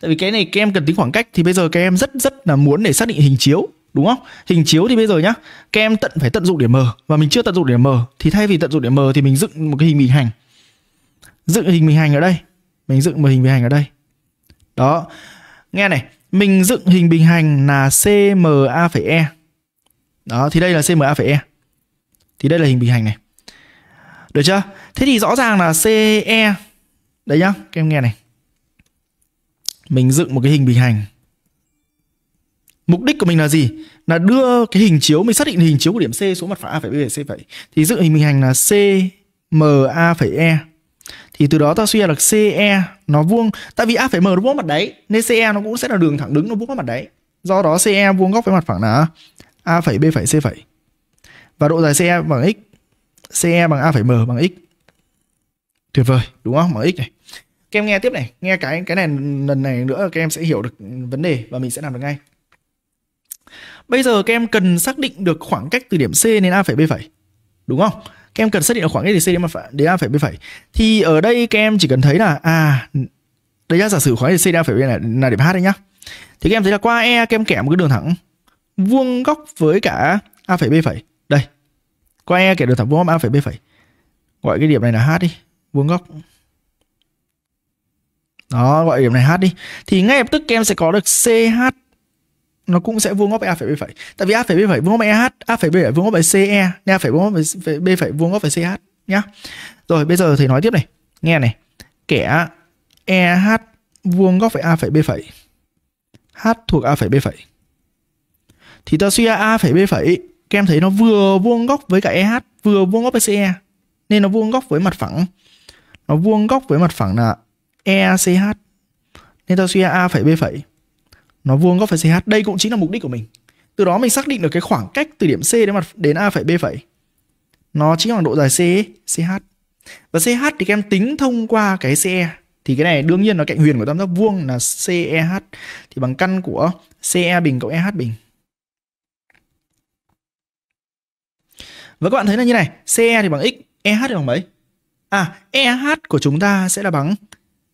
S1: tại vì cái này các em cần tính khoảng cách thì bây giờ các em rất rất là muốn để xác định hình chiếu đúng không hình chiếu thì bây giờ nhá các em tận phải tận dụng điểm M và mình chưa tận dụng điểm M thì thay vì tận dụng điểm M thì mình dựng một cái hình bình hành dựng hình bình hành ở đây mình dựng một hình bình hành ở đây đó nghe này mình dựng hình bình hành là cma e đó thì đây là cma e thì đây là hình bình hành này được chưa thế thì rõ ràng là ce đấy nhá các em nghe này mình dựng một cái hình bình hành mục đích của mình là gì là đưa cái hình chiếu mình xác định hình chiếu của điểm C số mặt phẳng A phải B phải C vậy thì dựng hình mình hành là C M A phải E thì từ đó ta suy ra được CE nó vuông tại vì A phải M nó vuông mặt đáy nên CE nó cũng sẽ là đường thẳng đứng nó vuông mặt đáy do đó CE vuông góc với mặt phẳng là A phẩy B phẩy C phẩy và độ dài CE bằng x CE bằng A phẩy M bằng x tuyệt vời đúng không bằng x này các em nghe tiếp này nghe cái cái này lần này nữa các em sẽ hiểu được vấn đề và mình sẽ làm được ngay Bây giờ các em cần xác định được khoảng cách từ điểm C đến A phẩy B phẩy. Đúng không? Các em cần xác định được khoảng cách từ C đến A phẩy, đến A phẩy B phẩy. Thì ở đây các em chỉ cần thấy là à đây là giả sử khoảng cách từ C đến A phẩy B là, là điểm H đấy nhá. Thì các em thấy là qua E các em kẻ một cái đường thẳng vuông góc với cả A phẩy B phẩy. Đây. Qua E kẻ đường thẳng vuông góc A phẩy B phẩy. Gọi cái điểm này là H đi, vuông góc. Đó, gọi điểm này H đi. Thì ngay lập tức các em sẽ có được CH nó cũng sẽ vuông góc a phải b phải tại vì a phải b phải vuông góc eh a phải b phải vuông góc với ce nha phải vuông góc b phải vuông góc với ch nhá rồi bây giờ thầy nói tiếp này nghe này kẻ eh vuông góc với a phải b phải h thuộc a phải b phải thì ta suy ra a phải b phải các em thấy nó vừa vuông góc với cả eh vừa vuông góc với ce nên nó vuông góc với mặt phẳng nó vuông góc với mặt phẳng là ECH nên ta suy ra A phải B phẩy nó vuông góc phải CH. Đây cũng chính là mục đích của mình. Từ đó mình xác định được cái khoảng cách từ điểm C đến mặt đến A phẩy B phẩy. Nó chính là độ dài CE, CH. Và CH thì các em tính thông qua cái CE. Thì cái này đương nhiên là cạnh huyền của tam giác vuông là CEH thì bằng căn của CE bình cộng EH bình. Và các bạn thấy là như này, CE thì bằng x, EH thì bằng mấy? À, EH của chúng ta sẽ là bằng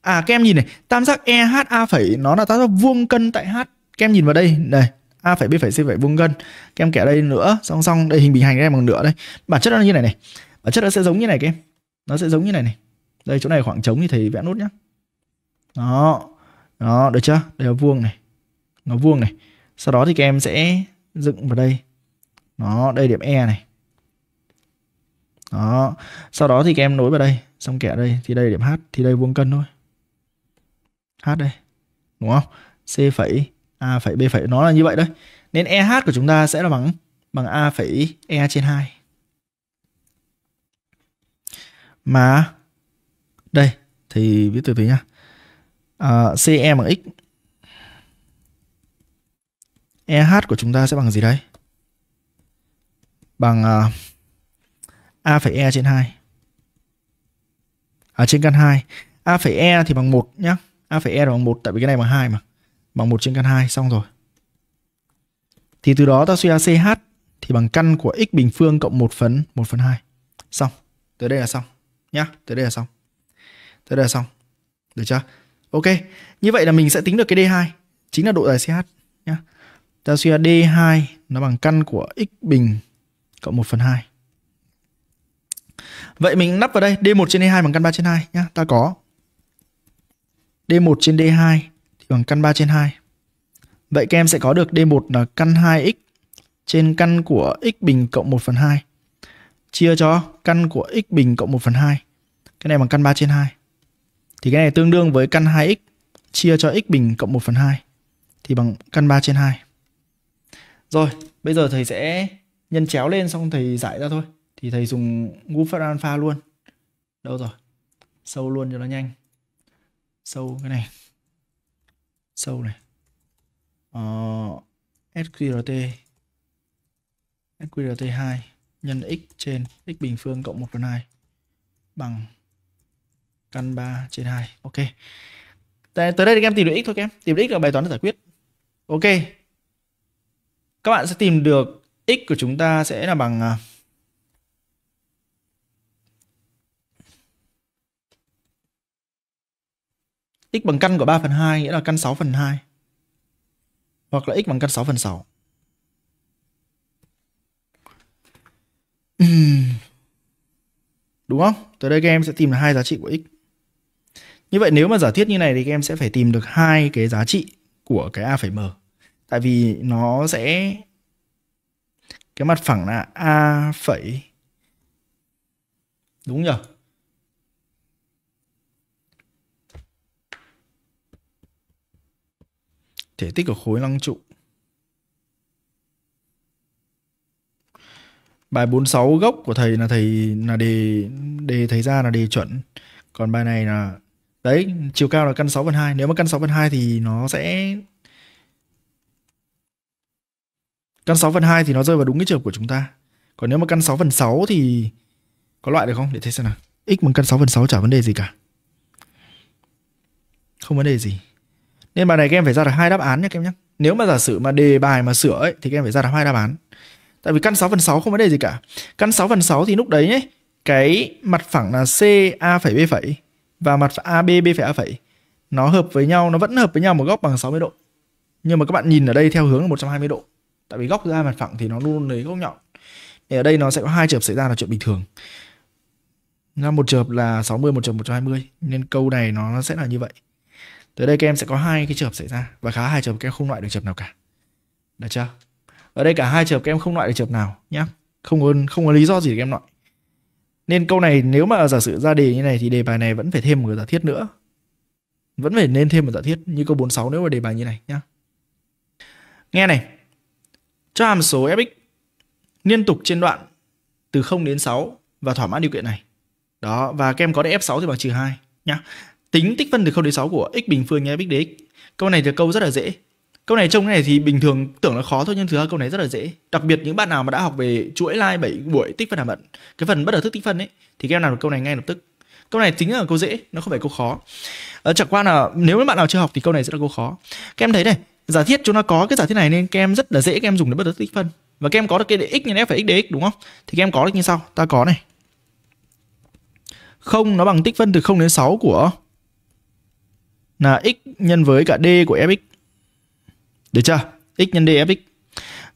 S1: À các em nhìn này, tam giác EHA phẩy nó là tam giác vuông cân tại H. Các em nhìn vào đây, đây, A phẩy B phẩy C phẩy vuông cân. Các em kẻ đây nữa, song song đây hình bình hành các em bằng nửa đây. Bản chất nó như này này. Bản chất nó sẽ giống như này các em. Nó sẽ giống như này này. Đây chỗ này khoảng trống thì thầy vẽ nút nhá. Đó. Đó, được chưa? Đây là vuông này. Nó vuông này. Sau đó thì các em sẽ dựng vào đây. Đó, đây điểm E này. Đó. Sau đó thì các em nối vào đây, xong kẻ đây thì đây điểm H thì đây vuông cân thôi h đây đúng không c phẩy a phẩy b phẩy nó là như vậy đấy nên eh của chúng ta sẽ là bằng bằng a phẩy e trên 2 mà đây thì viết từ từ nhá à, ce bằng x eh của chúng ta sẽ bằng gì đấy bằng à, a phẩy e trên 2 ở à, trên căn 2 a phẩy e thì bằng 1 nhé A phải E bằng 1 tại vì cái này bằng 2 mà. Bằng 1 trên căn 2 xong rồi. Thì từ đó ta suy ra CH thì bằng căn của x bình phương cộng 1 phần 1 phần 2. Xong. Tới đây là xong. Nhá, tới đây là xong. Tới đây là xong. Được chưa? Ok. Như vậy là mình sẽ tính được cái D2. Chính là độ dài CH. Nhá. Ta suy ra D2 nó bằng căn của x bình cộng 1 phần 2. Vậy mình nắp vào đây D1 trên D2 bằng căn 3 trên 2 nhá. Ta có D1 trên D2 thì bằng căn 3 trên 2. Vậy các em sẽ có được D1 là căn 2x trên căn của x bình cộng 1 phần 2 chia cho căn của x bình cộng 1 phần 2. Cái này bằng căn 3 trên 2. Thì cái này tương đương với căn 2x chia cho x bình cộng 1 phần 2 thì bằng căn 3 trên 2. Rồi, bây giờ thầy sẽ nhân chéo lên xong thầy giải ra thôi. Thì thầy dùng Wolfram alpha luôn. Đâu rồi? Sâu luôn cho nó nhanh sâu cái này sâu này uh, ờ, SQRT SQRT 2 nhân x trên x bình phương cộng 1 phần 2 bằng căn 3 trên 2 ok T tới đây thì các em tìm được x thôi các em tìm được x là bài toán được giải quyết ok các bạn sẽ tìm được x của chúng ta sẽ là bằng à, x bằng căn của 3 phần 2 nghĩa là căn 6 phần 2. Hoặc là x bằng căn 6 phần 6. Đúng không? Từ đây các em sẽ tìm được hai giá trị của x. Như vậy nếu mà giả thiết như này thì các em sẽ phải tìm được hai cái giá trị của cái a phẩy m. Tại vì nó sẽ cái mặt phẳng là a phẩy đúng nhỉ? thể tích của khối năng trụ. Bài 46 gốc của thầy là thầy là đề đề thầy ra là đề chuẩn. Còn bài này là đấy, chiều cao là căn 6 phần 2. Nếu mà căn 6 phần 2 thì nó sẽ căn 6 phần 2 thì nó rơi vào đúng cái trường của chúng ta. Còn nếu mà căn 6 phần 6 thì có loại được không? Để thấy xem nào. X bằng căn 6 phần 6 chả vấn đề gì cả. Không vấn đề gì nên bài này các em phải ra được hai đáp án nhé các em nhé nếu mà giả sử mà đề bài mà sửa ấy thì các em phải ra được hai đáp án tại vì căn 6 phần 6 không vấn đề gì cả căn 6 phần 6 thì lúc đấy nhé cái mặt phẳng là CA phẩy B phẩy và mặt AB B phẩy A phẩy nó hợp với nhau nó vẫn hợp với nhau một góc bằng 60 độ nhưng mà các bạn nhìn ở đây theo hướng là 120 độ tại vì góc giữa hai mặt phẳng thì nó luôn lấy góc nhọn thì ở đây nó sẽ có hai trường hợp xảy ra là chuyện bình thường là một trường hợp là 60 một trường hợp 120 nên câu này nó sẽ là như vậy tới đây các em sẽ có hai cái trường hợp xảy ra và khá hai trường hợp các em không loại được trường hợp nào cả được chưa ở đây cả hai trường hợp các em không loại được trường hợp nào nhá không có không có lý do gì để các em loại nên câu này nếu mà giả sử ra đề như này thì đề bài này vẫn phải thêm một giả thiết nữa vẫn phải nên thêm một giả thiết như câu 46 nếu mà đề bài như này nhá nghe này cho hàm số fx liên tục trên đoạn từ 0 đến 6 và thỏa mãn điều kiện này đó và các em có được f6 thì bằng trừ 2 nhá Tính tích phân từ 0 đến 6 của x bình phương nhân với x dx. Câu này là câu rất là dễ. Câu này trông này thì bình thường tưởng là khó thôi nhưng thực ra câu này rất là dễ. Đặc biệt những bạn nào mà đã học về chuỗi line 7 buổi tích phân hàm ẩn, cái phần bất đầu thức tích phân ấy thì các em làm được câu này ngay lập tức. Câu này chính là câu dễ, nó không phải câu khó. À, chẳng qua là nếu các bạn nào chưa học thì câu này sẽ là câu khó. Các em thấy này, giả thiết chúng ta có cái giả thiết này nên các em rất là dễ các em dùng để bất đầu thức tích phân. Và các em có được cái x nhân f phải x dx đúng không? Thì các em có được như sau, ta có này. Không nó bằng tích phân từ 0 đến 6 của là x nhân với cả d của fx. Được chưa? x nhân d fx.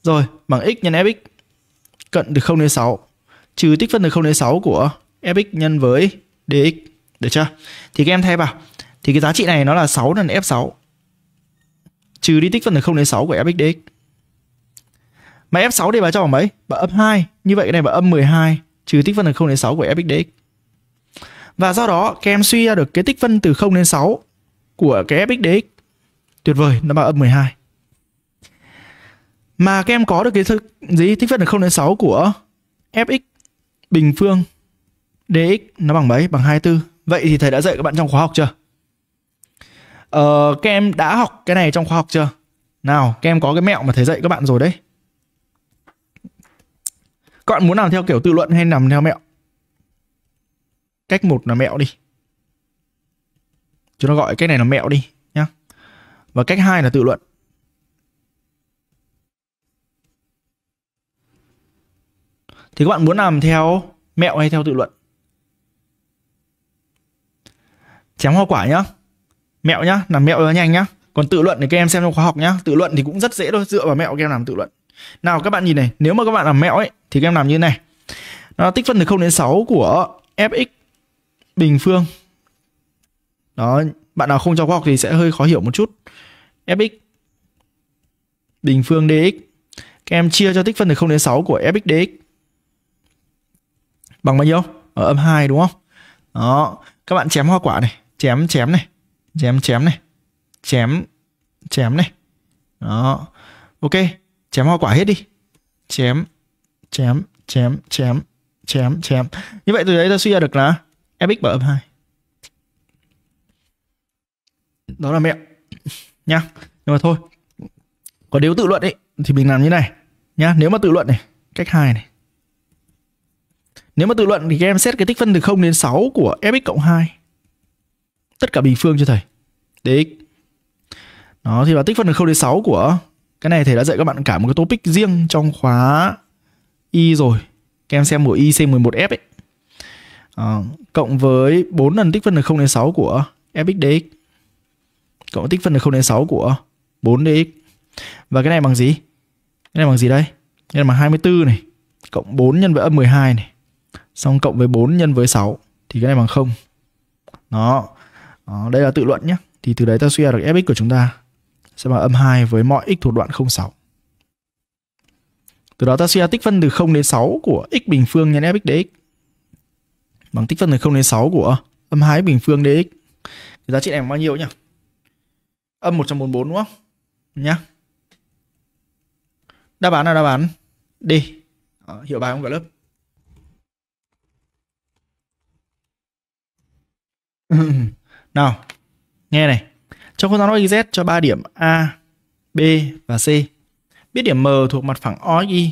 S1: Rồi, bằng x nhân fx cận từ 0 đến 6 trừ tích phân từ 0 đến 6 của fx nhân với dx. Được chưa? Thì các em thay vào thì cái giá trị này nó là 6 lần f6 trừ đi tích phân từ 0 đến 6 của fx dx. Mà f6 thì bà cho bằng mấy? Bà âm 2. Như vậy cái này bà âm 12 trừ tích phân từ 0 đến 6 của fx dx. Và do đó các em suy ra được cái tích phân từ 0 đến 6 của cái dx tuyệt vời nó bằng âm 12 mà các em có được cái gì tích phân được 0 đến 6 của fx bình phương dx nó bằng mấy bằng 24 vậy thì thầy đã dạy các bạn trong khóa học chưa ờ, các em đã học cái này trong khóa học chưa nào các em có cái mẹo mà thầy dạy các bạn rồi đấy các bạn muốn làm theo kiểu tự luận hay làm theo mẹo cách một là mẹo đi chúng ta gọi cách này là mẹo đi nhá và cách hai là tự luận thì các bạn muốn làm theo mẹo hay theo tự luận chém hoa quả nhá mẹo nhá làm mẹo cho nhanh nhá còn tự luận thì các em xem trong khóa học nhá tự luận thì cũng rất dễ thôi dựa vào mẹo các em làm tự luận nào các bạn nhìn này nếu mà các bạn làm mẹo ấy thì các em làm như thế này nó tích phân từ 0 đến 6 của fx bình phương đó bạn nào không cho khoa học thì sẽ hơi khó hiểu một chút fx bình phương dx các em chia cho tích phân từ 0 đến 6 của fx dx bằng bao nhiêu ở âm 2 đúng không đó các bạn chém hoa quả này chém chém này chém chém này chém chém này đó ok chém hoa quả hết đi chém chém chém chém chém chém như vậy từ đấy ta suy ra được là fx bằng âm 2 đó là mẹo nhá nhưng mà thôi còn nếu tự luận ấy thì mình làm như này nhá nếu mà tự luận này cách hai này nếu mà tự luận thì các em xét cái tích phân từ 0 đến 6 của fx cộng 2 tất cả bình phương cho thầy dx đó thì là tích phân từ 0 đến 6 của cái này thầy đã dạy các bạn cả một cái topic riêng trong khóa y rồi các em xem của IC11F ấy à, cộng với 4 lần tích phân từ 0 đến 6 của fxdx cộng tích phân được 0 đến 6 của 4dx. Và cái này bằng gì? Cái này bằng gì đây? Cái này bằng 24 này, cộng 4 nhân với âm 12 này. Xong cộng với 4 nhân với 6 thì cái này bằng 0. Đó. Đó đây là tự luận nhé. Thì từ đấy ta suy ra được fx của chúng ta sẽ bằng âm 2 với mọi x thuộc đoạn 06. Từ đó ta suy ra tích phân từ 0 đến 6 của x bình phương nhân fx dx bằng tích phân từ 0 đến 6 của âm 2 bình phương dx. giá trị này bằng bao nhiêu nhỉ? âm 144 đúng không? Nhá. Đáp án là đáp án D. Ờ, hiểu bài không cả lớp? (clears throat) Nào, nghe này. Trong phương án OXZ cho 3 điểm A, B và C. Biết điểm M thuộc mặt phẳng OXY.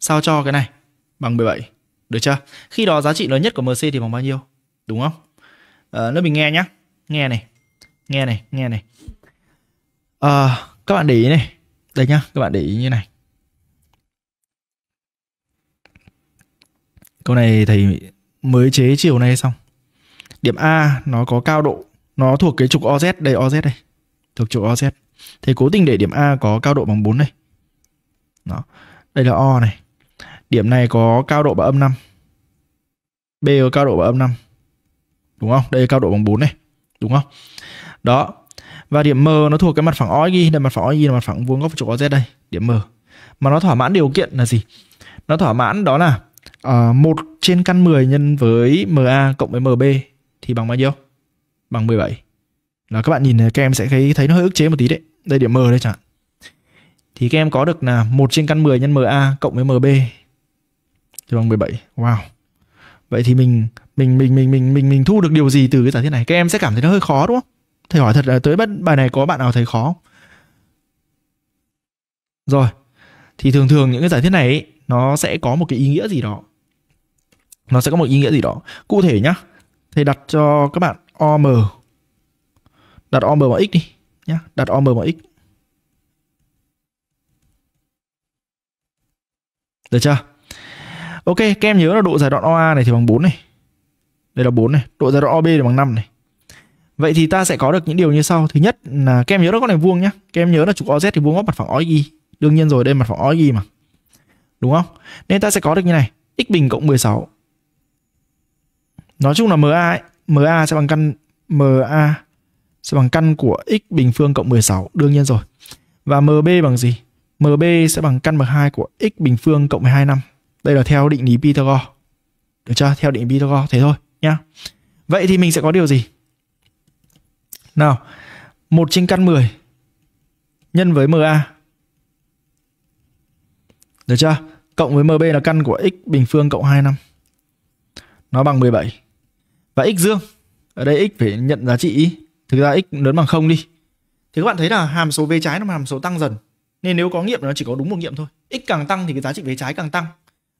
S1: Sao cho cái này bằng 17. Được chưa? Khi đó giá trị lớn nhất của MC thì bằng bao nhiêu? Đúng không? À, lớp mình nghe nhá. Nghe này nghe này nghe này à, các bạn để ý này đây nhá các bạn để ý như này câu này thầy mới chế chiều nay xong điểm A nó có cao độ nó thuộc cái trục OZ đây OZ đây thuộc trục OZ thầy cố tình để điểm A có cao độ bằng 4 này đó đây là O này điểm này có cao độ bằng âm 5 B có cao độ bằng âm 5 đúng không đây là cao độ bằng 4 này đúng không đó và điểm M nó thuộc cái mặt phẳng OXY đây mặt phẳng OXY là mặt phẳng vuông góc trục OZ đây điểm M mà nó thỏa mãn điều kiện là gì nó thỏa mãn đó là uh, trên căn 10 nhân với MA cộng với MB thì bằng bao nhiêu bằng 17 là các bạn nhìn này, các em sẽ thấy, thấy nó hơi ức chế một tí đấy đây điểm M đây chẳng hạn thì các em có được là một trên căn 10 nhân MA cộng với MB thì bằng 17 wow vậy thì mình mình mình mình mình mình mình thu được điều gì từ cái giả thiết này các em sẽ cảm thấy nó hơi khó đúng không thầy hỏi thật là tới bất bài này có bạn nào thấy khó không? rồi thì thường thường những cái giải thiết này ấy, nó sẽ có một cái ý nghĩa gì đó nó sẽ có một ý nghĩa gì đó cụ thể nhá thầy đặt cho các bạn om đặt om bằng x đi nhá đặt om bằng x được chưa ok các em nhớ là độ giải đoạn oa này thì bằng 4 này đây là 4 này độ giải đoạn ob thì bằng 5 này Vậy thì ta sẽ có được những điều như sau. Thứ nhất là các em nhớ nó có này vuông nhá. Các em nhớ là trục OZ thì vuông góc mặt phẳng OY Đương nhiên rồi, đây mặt phẳng OY mà. Đúng không? Nên ta sẽ có được như này, x bình cộng 16. Nói chung là MA ấy, MA sẽ bằng căn MA sẽ bằng căn của x bình phương cộng 16, đương nhiên rồi. Và MB bằng gì? MB sẽ bằng căn bậc 2 của x bình phương cộng 12 năm. Đây là theo định lý Pythagore. Được chưa? Theo định lý Pythagore thế thôi nhá. Vậy thì mình sẽ có điều gì? Nào, 1 trên căn 10 nhân với MA. Được chưa? Cộng với MB là căn của x bình phương cộng năm Nó bằng 17. Và x dương. Ở đây x phải nhận giá trị thực ra x lớn bằng 0 đi. Thì các bạn thấy là hàm số về trái nó hàm số tăng dần. Nên nếu có nghiệm nó chỉ có đúng một nghiệm thôi. x càng tăng thì cái giá trị về trái càng tăng.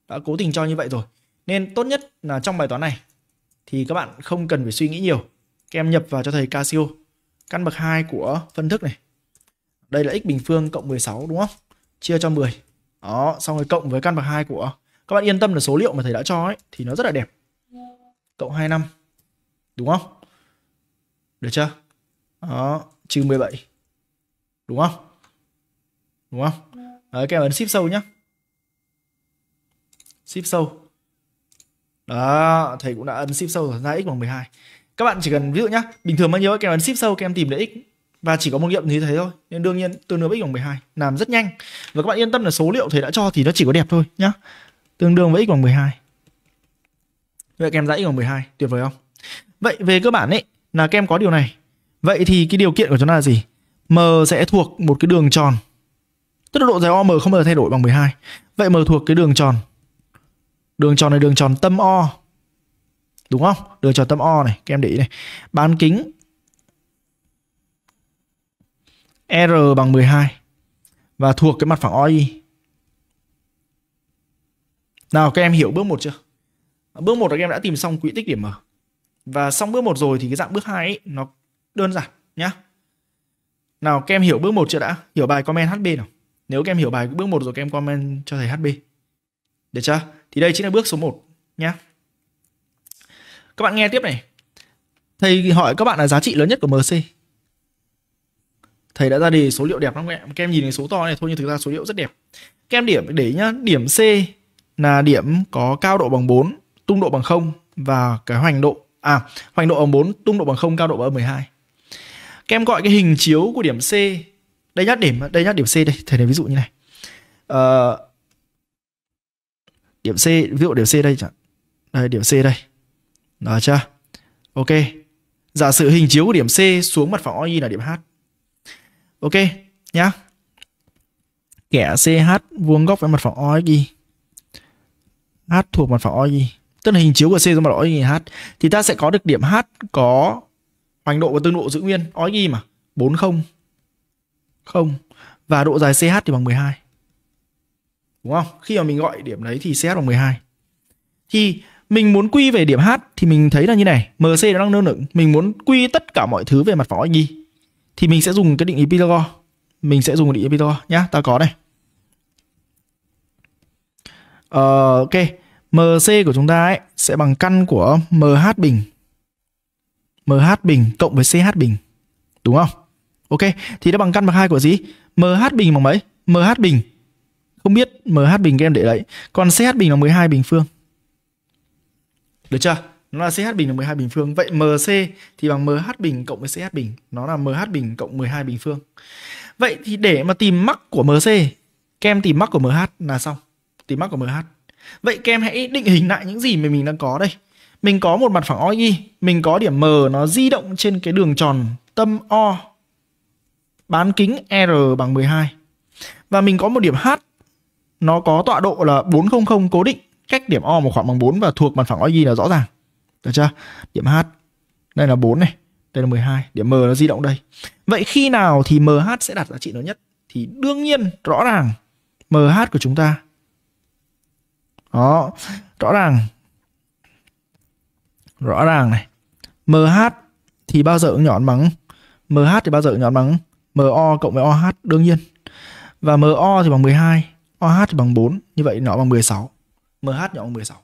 S1: Đã cố tình cho như vậy rồi. Nên tốt nhất là trong bài toán này thì các bạn không cần phải suy nghĩ nhiều. Các em nhập vào cho thầy Casio căn bậc 2 của phân thức này đây là x bình phương cộng 16 đúng không chia cho 10 đó xong rồi cộng với căn bậc 2 của các bạn yên tâm là số liệu mà thầy đã cho ấy thì nó rất là đẹp cộng 2 năm đúng không được chưa đó trừ 17 đúng không đúng không đấy, các em ấn ship sâu nhá ship sâu đó thầy cũng đã ấn ship sâu rồi ra x bằng 12 các bạn chỉ cần ví dụ nhá bình thường bao nhiêu các em ấn ship sâu các em tìm để x và chỉ có một nghiệm như thế thôi nên đương nhiên tương đương với x bằng 12 làm rất nhanh và các bạn yên tâm là số liệu thầy đã cho thì nó chỉ có đẹp thôi nhá tương đương với x bằng 12 vậy các em ra x bằng 12 tuyệt vời không vậy về cơ bản ấy là các em có điều này vậy thì cái điều kiện của chúng ta là gì m sẽ thuộc một cái đường tròn tức là độ dài o m không bao giờ thay đổi bằng 12 vậy m thuộc cái đường tròn đường tròn này đường tròn tâm o đúng không đường tròn tâm O này các em để ý này bán kính R bằng 12 và thuộc cái mặt phẳng OI nào các em hiểu bước 1 chưa bước 1 là các em đã tìm xong quỹ tích điểm M và xong bước 1 rồi thì cái dạng bước 2 ấy, nó đơn giản nhá nào các em hiểu bước 1 chưa đã hiểu bài comment HB nào nếu các em hiểu bài bước 1 rồi các em comment cho thầy HB được chưa thì đây chính là bước số 1 nhá các bạn nghe tiếp này. Thầy hỏi các bạn là giá trị lớn nhất của MC. Thầy đã ra đề số liệu đẹp lắm các em. Các em nhìn cái số to này thôi nhưng thực ra số liệu rất đẹp. Các em điểm để nhá, điểm C là điểm có cao độ bằng 4, tung độ bằng 0 và cái hoành độ à, hoành độ bằng 4, tung độ bằng 0, cao độ bằng 12. Các em gọi cái hình chiếu của điểm C đây nhá điểm đây nhá điểm C đây thầy lấy ví dụ như này uh, điểm C ví dụ điểm C đây chẳng đây điểm C đây đó chưa? Ok. Giả sử hình chiếu của điểm C xuống mặt phẳng OI là điểm H. Ok, nhá. Kẻ CH vuông góc với mặt phẳng OI. H thuộc mặt phẳng OI. Tức là hình chiếu của C xuống mặt phẳng OI H thì ta sẽ có được điểm H có hoành độ và tương độ giữ nguyên OI mà, 40. 0. 0 và độ dài CH thì bằng 12. Đúng không? Khi mà mình gọi điểm đấy thì CH bằng 12. Thì mình muốn quy về điểm H thì mình thấy là như này MC nó đang nơ nựng mình muốn quy tất cả mọi thứ về mặt phẳng anh y thì mình sẽ dùng cái định lý Pythagore mình sẽ dùng định lý Pythagore nhá ta có đây ờ, ok MC của chúng ta ấy sẽ bằng căn của MH bình MH bình cộng với CH bình đúng không ok thì nó bằng căn bậc hai của gì MH bình bằng mấy MH bình không biết MH bình các em để đấy còn CH bình là 12 bình phương được chưa? Nó là CH bình được 12 bình phương. Vậy MC thì bằng MH bình cộng với CH bình. Nó là MH bình cộng 12 bình phương. Vậy thì để mà tìm mắc của MC, kem tìm mắc của MH là xong. Tìm mắc của MH. Vậy kem hãy định hình lại những gì mà mình đang có đây. Mình có một mặt phẳng OI, mình có điểm M nó di động trên cái đường tròn tâm O bán kính R bằng 12. Và mình có một điểm H nó có tọa độ là 400 cố định cách điểm O một khoảng bằng 4 và thuộc mặt phẳng OI là rõ ràng. Được chưa? Điểm H đây là 4 này, đây là 12, điểm M nó di động đây. Vậy khi nào thì MH sẽ đạt giá trị lớn nhất? Thì đương nhiên rõ ràng MH của chúng ta. Đó, rõ ràng. Rõ ràng này. MH thì bao giờ cũng nhọn bằng MH thì bao giờ cũng nhọn bằng MO cộng với OH đương nhiên. Và MO thì bằng 12, OH thì bằng 4, như vậy nó bằng 16. MH nhỏ 16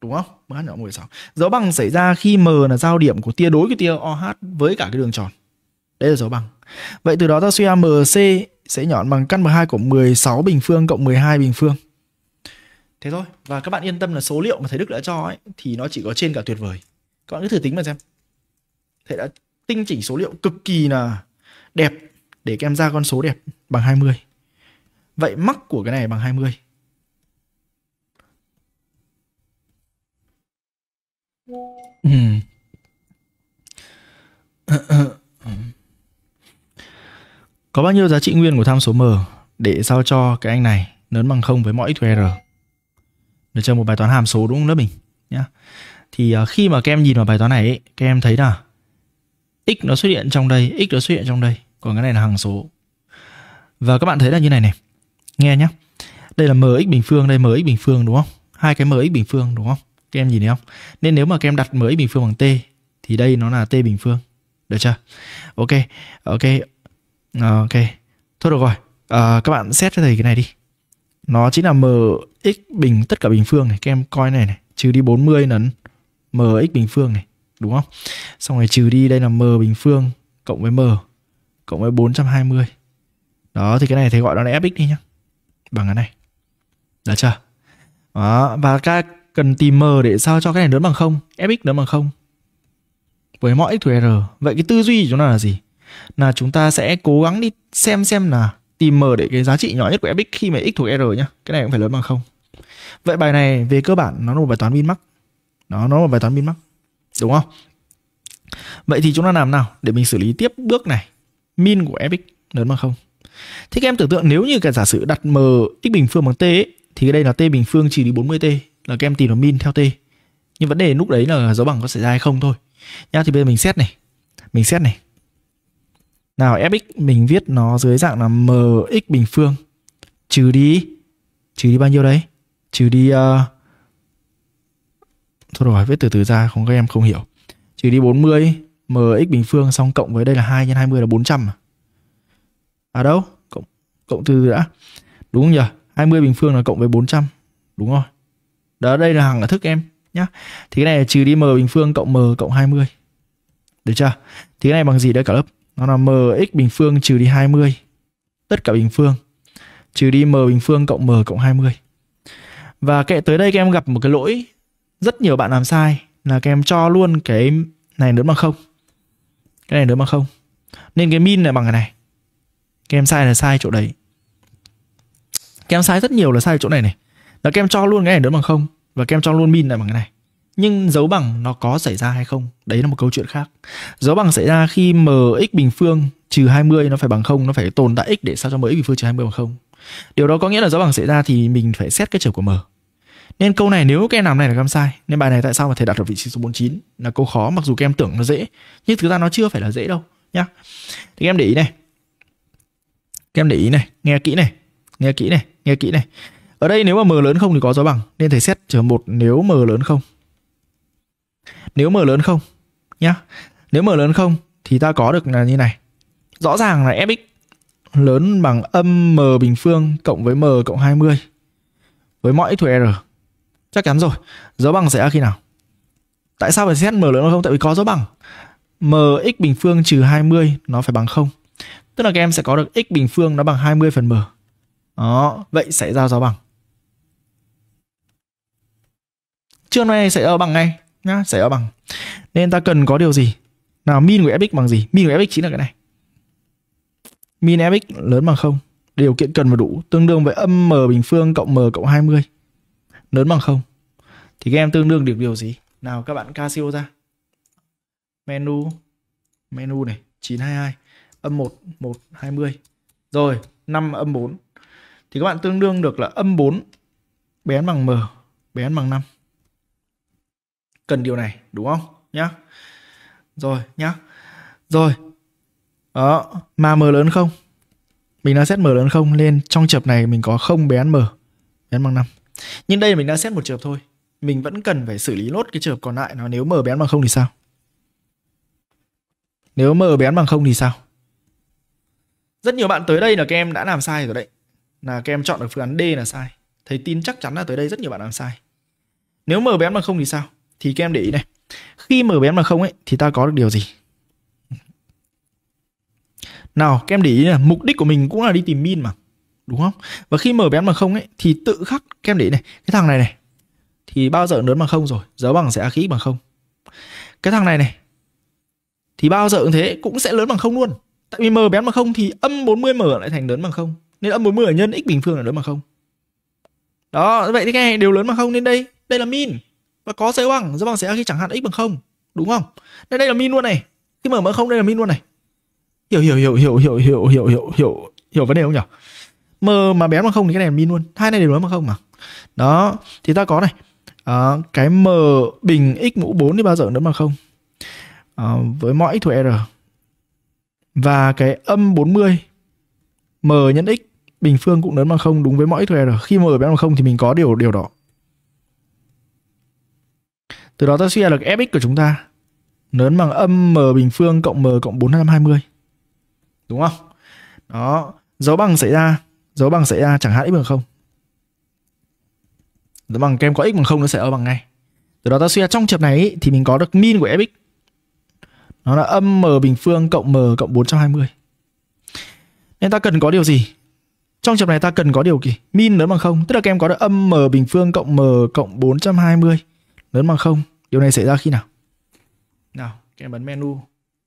S1: đúng không? MH nhỏ 16. Dấu bằng xảy ra khi M là giao điểm của tia đối của tia OH với cả cái đường tròn. Đây là dấu bằng. Vậy từ đó ta suy ra MC sẽ nhỏ bằng căn bậc 2 của 16 bình phương cộng 12 bình phương. Thế thôi. Và các bạn yên tâm là số liệu mà thầy Đức đã cho ấy thì nó chỉ có trên cả tuyệt vời. Các bạn cứ thử tính mà xem. Thầy đã tinh chỉnh số liệu cực kỳ là đẹp để các em ra con số đẹp bằng 20. Vậy mắc của cái này bằng 20. Có bao nhiêu giá trị nguyên của tham số m để giao cho cái anh này lớn bằng không với mỗi x r? Được chưa? Một bài toán hàm số đúng không lớp mình? Nhá. Thì à, khi mà các em nhìn vào bài toán này ấy, các em thấy là x nó xuất hiện trong đây, x nó xuất hiện trong đây, còn cái này là hằng số. Và các bạn thấy là như này này. Nghe nhá. Đây là mx bình phương, đây mx bình phương đúng không? Hai cái mx bình phương đúng không? các em nhìn thấy không nên nếu mà các em đặt mới bình phương bằng t thì đây nó là t bình phương được chưa ok ok ờ, ok thôi được rồi à, các bạn xét cho thầy cái này đi nó chính là mx bình tất cả bình phương này các em coi này này trừ đi 40 là mx bình phương này đúng không xong rồi trừ đi đây là m bình phương cộng với m cộng với 420 đó thì cái này thầy gọi nó là fx đi nhá bằng cái này được chưa đó và các cần tìm m để sao cho cái này lớn bằng không fx lớn bằng không với mọi x thuộc r vậy cái tư duy của chúng ta là gì là chúng ta sẽ cố gắng đi xem xem là tìm m để cái giá trị nhỏ nhất của fx khi mà x thuộc r nhá cái này cũng phải lớn bằng không vậy bài này về cơ bản nó là một bài toán min mắc nó nó là một bài toán min mắc đúng không vậy thì chúng ta làm nào để mình xử lý tiếp bước này min của fx lớn bằng không thế các em tưởng tượng nếu như cả giả sử đặt m x bình phương bằng t ấy, thì đây là t bình phương trừ đi 40t là các em tìm được min theo t nhưng vấn đề lúc đấy là dấu bằng có xảy ra hay không thôi nhá thì bây giờ mình xét này mình xét này nào fx mình viết nó dưới dạng là mx bình phương trừ đi trừ đi bao nhiêu đấy trừ đi uh... thôi rồi viết từ từ ra không các em không hiểu trừ đi 40 mx bình phương xong cộng với đây là 2 x 20 là 400 à? à đâu cộng cộng từ đã đúng không nhỉ 20 bình phương là cộng với 400 đúng rồi đó đây là hằng thức em nhá thì cái này trừ đi m bình phương cộng m cộng 20 được chưa thì cái này bằng gì đây cả lớp nó là mx bình phương trừ đi 20 tất cả bình phương trừ đi m bình phương cộng m cộng 20 và kệ tới đây các em gặp một cái lỗi rất nhiều bạn làm sai là các em cho luôn cái này lớn bằng không cái này lớn bằng không nên cái min này bằng cái này các em sai là sai chỗ đấy các em sai rất nhiều là sai chỗ này này là kem cho luôn cái này lớn bằng không và kem cho luôn min lại bằng cái này nhưng dấu bằng nó có xảy ra hay không đấy là một câu chuyện khác dấu bằng xảy ra khi mx bình phương trừ 20 nó phải bằng không nó phải tồn tại x để sao cho mx bình phương trừ 20 bằng không điều đó có nghĩa là dấu bằng xảy ra thì mình phải xét cái trở của m nên câu này nếu các em làm này là các sai nên bài này tại sao mà thầy đặt ở vị trí số 49 là câu khó mặc dù các em tưởng nó dễ nhưng thực ra nó chưa phải là dễ đâu nhá thì các em để ý này các em để ý này nghe kỹ này nghe kỹ này nghe kỹ này ở đây nếu mà m lớn không thì có dấu bằng nên thầy xét trừ 1 nếu m lớn không. Nếu m lớn không nhá. Nếu m lớn không thì ta có được là như này. Rõ ràng là fx lớn bằng âm m bình phương cộng với m cộng 20 với mọi x thuộc r. Chắc chắn rồi. dấu bằng xảy ra khi nào? Tại sao phải xét m lớn không? Tại vì có dấu bằng. mx bình phương trừ 20 nó phải bằng 0. Tức là các em sẽ có được x bình phương nó bằng 20 phần m. Đó, vậy xảy ra dấu bằng. trường nay sẽ ở bằng ngay nhá sẽ ở bằng nên ta cần có điều gì nào min của fx bằng gì min của fx chính là cái này min fx lớn bằng không điều kiện cần và đủ tương đương với âm m bình phương cộng m cộng 20 lớn bằng không thì các em tương đương được điều gì nào các bạn casio ra menu menu này 922 âm 1 1 20 rồi 5 âm 4 thì các bạn tương đương được là âm 4 bén bằng m bén bằng 5 cần điều này đúng không nhá rồi nhá rồi đó mà m lớn không mình đã xét m lớn không nên trong chập này mình có không bé m bé bằng năm nhưng đây mình đã xét một chập thôi mình vẫn cần phải xử lý nốt cái trường còn lại nó nếu m bé bằng không thì sao nếu m bé bằng không thì sao rất nhiều bạn tới đây là các em đã làm sai rồi đấy là các em chọn được phương án d là sai thầy tin chắc chắn là tới đây rất nhiều bạn làm sai nếu m bé bằng không thì sao thì các em để ý này khi m bé mà không ấy thì ta có được điều gì nào các em để ý là mục đích của mình cũng là đi tìm min mà đúng không và khi m bé mà không ấy thì tự khắc các em để ý này cái thằng này này thì bao giờ lớn bằng không rồi dấu bằng sẽ khí bằng không cái thằng này này thì bao giờ cũng thế cũng sẽ lớn bằng không luôn tại vì m bé bằng không thì âm 40 mở lại thành lớn bằng không nên âm 40 ở nhân x bình phương là lớn bằng không đó vậy thì cái này đều lớn bằng không nên đây đây là min và có dấu bằng dấu bằng sẽ khi chẳng hạn x bằng không đúng không đây đây là min luôn này khi mở mỡ không đây là min luôn này hiểu hiểu hiểu hiểu hiểu hiểu hiểu hiểu hiểu hiểu vấn đề không nhỉ m mà bé bằng không thì cái này là min luôn hai này đều lớn bằng không mà đó thì ta có này à, cái m bình x mũ 4 thì bao giờ lớn bằng không à, với mọi x thuộc r và cái âm 40 m nhân x bình phương cũng lớn bằng không đúng với mọi x thuộc r khi m bé bằng không thì mình có điều điều đó từ đó ta suy ra được Fx của chúng ta lớn bằng âm m bình phương cộng m cộng 420. Đúng không? Đó, dấu bằng xảy ra, dấu bằng xảy ra chẳng hạn x bằng 0. Dấu bằng kem có x bằng 0 nó sẽ ở bằng ngay. Từ đó ta suy ra trong trường này ý, thì mình có được min của Fx. Nó là âm m bình phương cộng m cộng 420. Nên ta cần có điều gì? Trong trường này ta cần có điều gì? Min lớn bằng 0, tức là kem có được âm m bình phương cộng m cộng 420 lớn bằng 0 Điều này xảy ra khi nào? Nào, các em bấm menu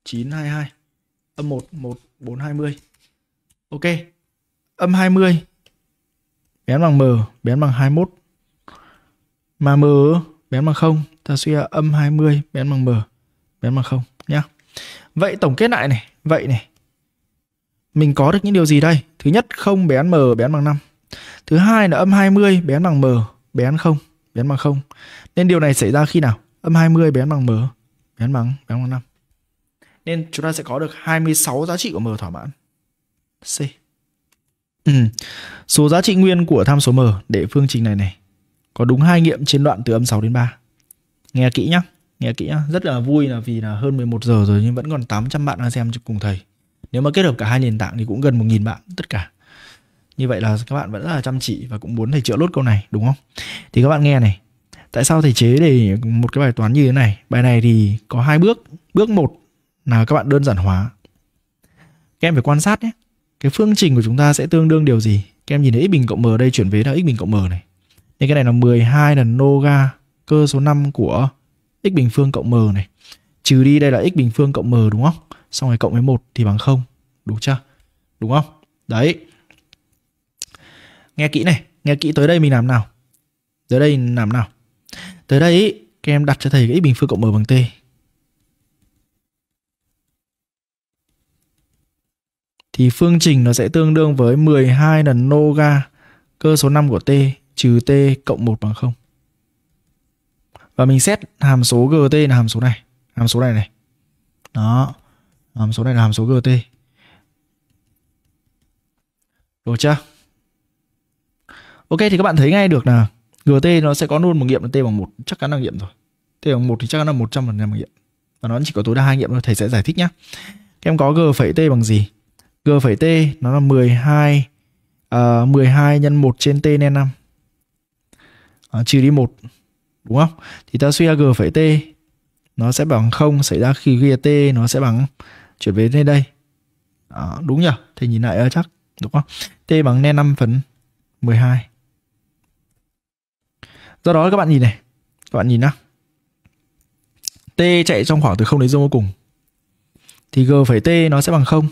S1: 922 âm 1 1 Ok. Âm 20 bén bằng m, bén bằng 21. Mà m bén bằng 0, ta suy ra âm 20 bén bằng m, bén bằng 0 nhá. Vậy tổng kết lại này, vậy này. Mình có được những điều gì đây? Thứ nhất 0 bén m bén bằng 5. Thứ hai là âm 20 bén bằng m, bén 0, bén bằng 0. Nên điều này xảy ra khi nào? âm 20 bén bằng m, bén bằng bén bằng 5. Nên chúng ta sẽ có được 26 giá trị của m thỏa mãn. C. Ừ. Số giá trị nguyên của tham số m để phương trình này này có đúng hai nghiệm trên đoạn từ âm 6 đến 3. Nghe kỹ nhá, nghe kỹ nhá. Rất là vui là vì là hơn 11 giờ rồi nhưng vẫn còn 800 bạn đang xem cùng thầy. Nếu mà kết hợp cả hai nền tảng thì cũng gần 1.000 bạn tất cả. Như vậy là các bạn vẫn rất là chăm chỉ và cũng muốn thầy chữa lốt câu này đúng không? Thì các bạn nghe này, tại sao thầy chế để một cái bài toán như thế này bài này thì có hai bước bước một là các bạn đơn giản hóa các em phải quan sát nhé cái phương trình của chúng ta sẽ tương đương điều gì các em nhìn thấy x bình cộng m ở đây chuyển về là x bình cộng m này nên cái này là 12 lần noga cơ số 5 của x bình phương cộng m này trừ đi đây là x bình phương cộng m đúng không xong rồi cộng với một thì bằng không đúng chưa đúng không đấy nghe kỹ này nghe kỹ tới đây mình làm nào tới đây làm nào Tới đây các em đặt cho thầy cái x bình phương cộng m bằng t. Thì phương trình nó sẽ tương đương với 12 lần noga cơ số 5 của t trừ t cộng 1 bằng 0. Và mình xét hàm số gt là hàm số này, hàm số này này. Đó. Hàm số này là hàm số gt. Được chưa? Ok thì các bạn thấy ngay được nào gt nó sẽ có luôn một nghiệm là t bằng một chắc chắn là nghiệm rồi t bằng một thì chắc chắn là một trăm phần trăm nghiệm và nó chỉ có tối đa hai nghiệm thôi thầy sẽ giải thích nhá em có g phẩy t bằng gì g phẩy t nó là 12 uh, 12 nhân 1 trên t nên 5 à, trừ đi 1 đúng không thì ta suy ra g phẩy t nó sẽ bằng 0 xảy ra khi ghi t nó sẽ bằng chuyển về lên đây à, đúng nhỉ thầy nhìn lại chắc đúng không t bằng nên 5 phần 12 do đó các bạn nhìn này các bạn nhìn nhá t chạy trong khoảng từ 0 đến dương vô cùng thì g phẩy t nó sẽ bằng 0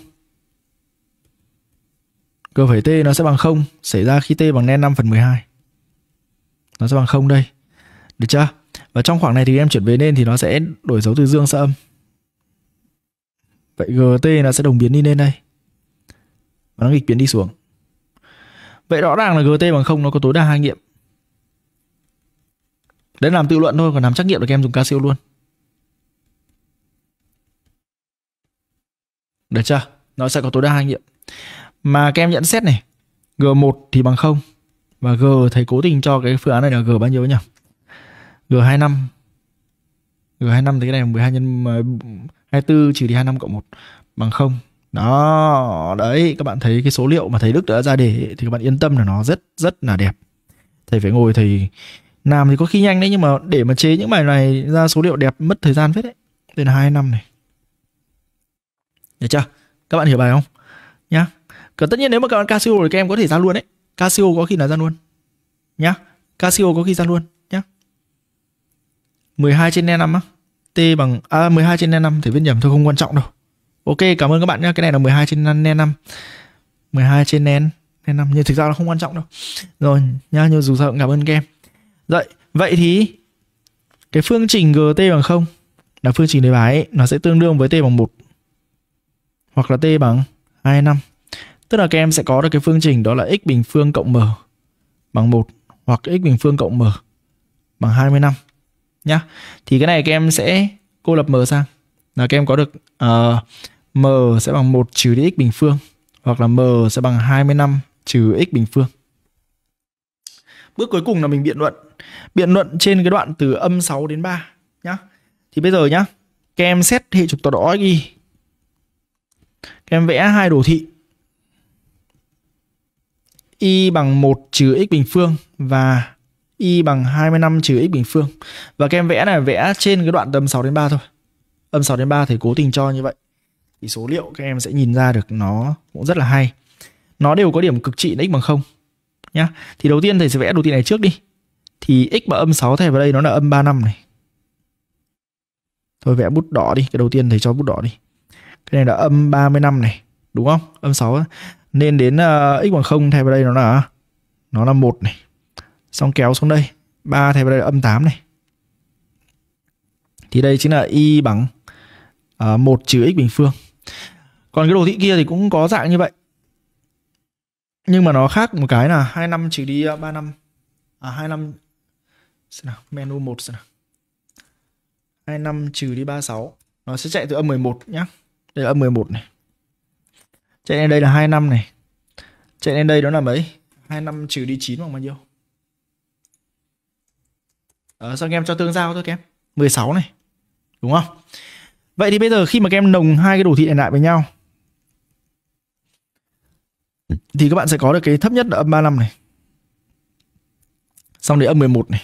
S1: g phẩy t nó sẽ bằng 0 xảy ra khi t bằng nen 5 phần 12 nó sẽ bằng 0 đây được chưa và trong khoảng này thì em chuyển về lên thì nó sẽ đổi dấu từ dương sang âm vậy gt nó sẽ đồng biến đi lên đây và nó nghịch biến đi xuống vậy rõ ràng là gt bằng không nó có tối đa hai nghiệm đấy làm tự luận thôi còn làm trắc nghiệm là các em dùng casio luôn được chưa nó sẽ có tối đa hai nghiệm mà các em nhận xét này G1 thì bằng không và G thầy cố tình cho cái phương án này là G bao nhiêu nhỉ G25 G25 thì cái này là 12 nhân 24 trừ đi 25 cộng 1 bằng 0 đó đấy các bạn thấy cái số liệu mà thầy Đức đã ra đề thì các bạn yên tâm là nó rất rất là đẹp thầy phải ngồi thầy làm thì có khi nhanh đấy nhưng mà để mà chế những bài này ra số liệu đẹp mất thời gian phết đấy đây là hai năm này được chưa các bạn hiểu bài không nhá còn tất nhiên nếu mà các bạn casio rồi các em có thể ra luôn đấy casio có khi là ra luôn nhá casio có khi ra luôn nhá 12 trên n năm á t bằng a à, 12 trên n năm thì viết nhầm thôi không quan trọng đâu ok cảm ơn các bạn nhé cái này là 12 trên n5 12 trên n n năm nhưng thực ra nó không quan trọng đâu rồi nhá nhưng dù sao cũng cảm ơn các em Vậy, vậy thì cái phương trình gt bằng 0 là phương trình đề bài ấy, nó sẽ tương đương với t bằng 1 hoặc là t bằng 2 5. Tức là các em sẽ có được cái phương trình đó là x bình phương cộng m bằng 1 hoặc x bình phương cộng m bằng năm nhá. Thì cái này các em sẽ cô lập m sang là các em có được uh, m sẽ bằng 1 trừ đi x bình phương hoặc là m sẽ bằng năm trừ x bình phương. Bước cuối cùng là mình biện luận biện luận trên cái đoạn từ âm 6 đến 3 nhá thì bây giờ nhá các em xét hệ trục tọa độ y, các em vẽ hai đồ thị y bằng 1 trừ x bình phương và y bằng 25 trừ x bình phương. Và các em vẽ này vẽ trên cái đoạn từ âm 6 đến 3 thôi. Âm 6 đến 3 thì cố tình cho như vậy. Thì số liệu các em sẽ nhìn ra được nó cũng rất là hay. Nó đều có điểm cực trị x bằng 0 nhá. Thì đầu tiên thầy sẽ vẽ đồ thị này trước đi thì x bằng âm 6 thay vào đây nó là âm năm này. Thôi vẽ bút đỏ đi, cái đầu tiên thầy cho bút đỏ đi. Cái này là âm năm này, đúng không? Âm 6 nên đến uh, x bằng 0 thay vào đây nó là nó là 1 này. Xong kéo xuống đây, 3 thay vào đây là âm 8 này. Thì đây chính là y bằng uh, ờ, 1 trừ x bình phương. Còn cái đồ thị kia thì cũng có dạng như vậy. Nhưng mà nó khác một cái là 25 trừ đi ờ, năm à 25 xem nào menu 1 xem nào 25 trừ đi 36 nó sẽ chạy từ âm 11 nhá đây là âm 11 này chạy lên đây là 25 này chạy lên đây đó là mấy 25 trừ đi 9 bằng bao nhiêu ờ, sao em cho tương giao thôi kem em 16 này đúng không vậy thì bây giờ khi mà các em nồng hai cái đồ thị này lại với nhau thì các bạn sẽ có được cái thấp nhất là âm 35 này xong đến âm 11 này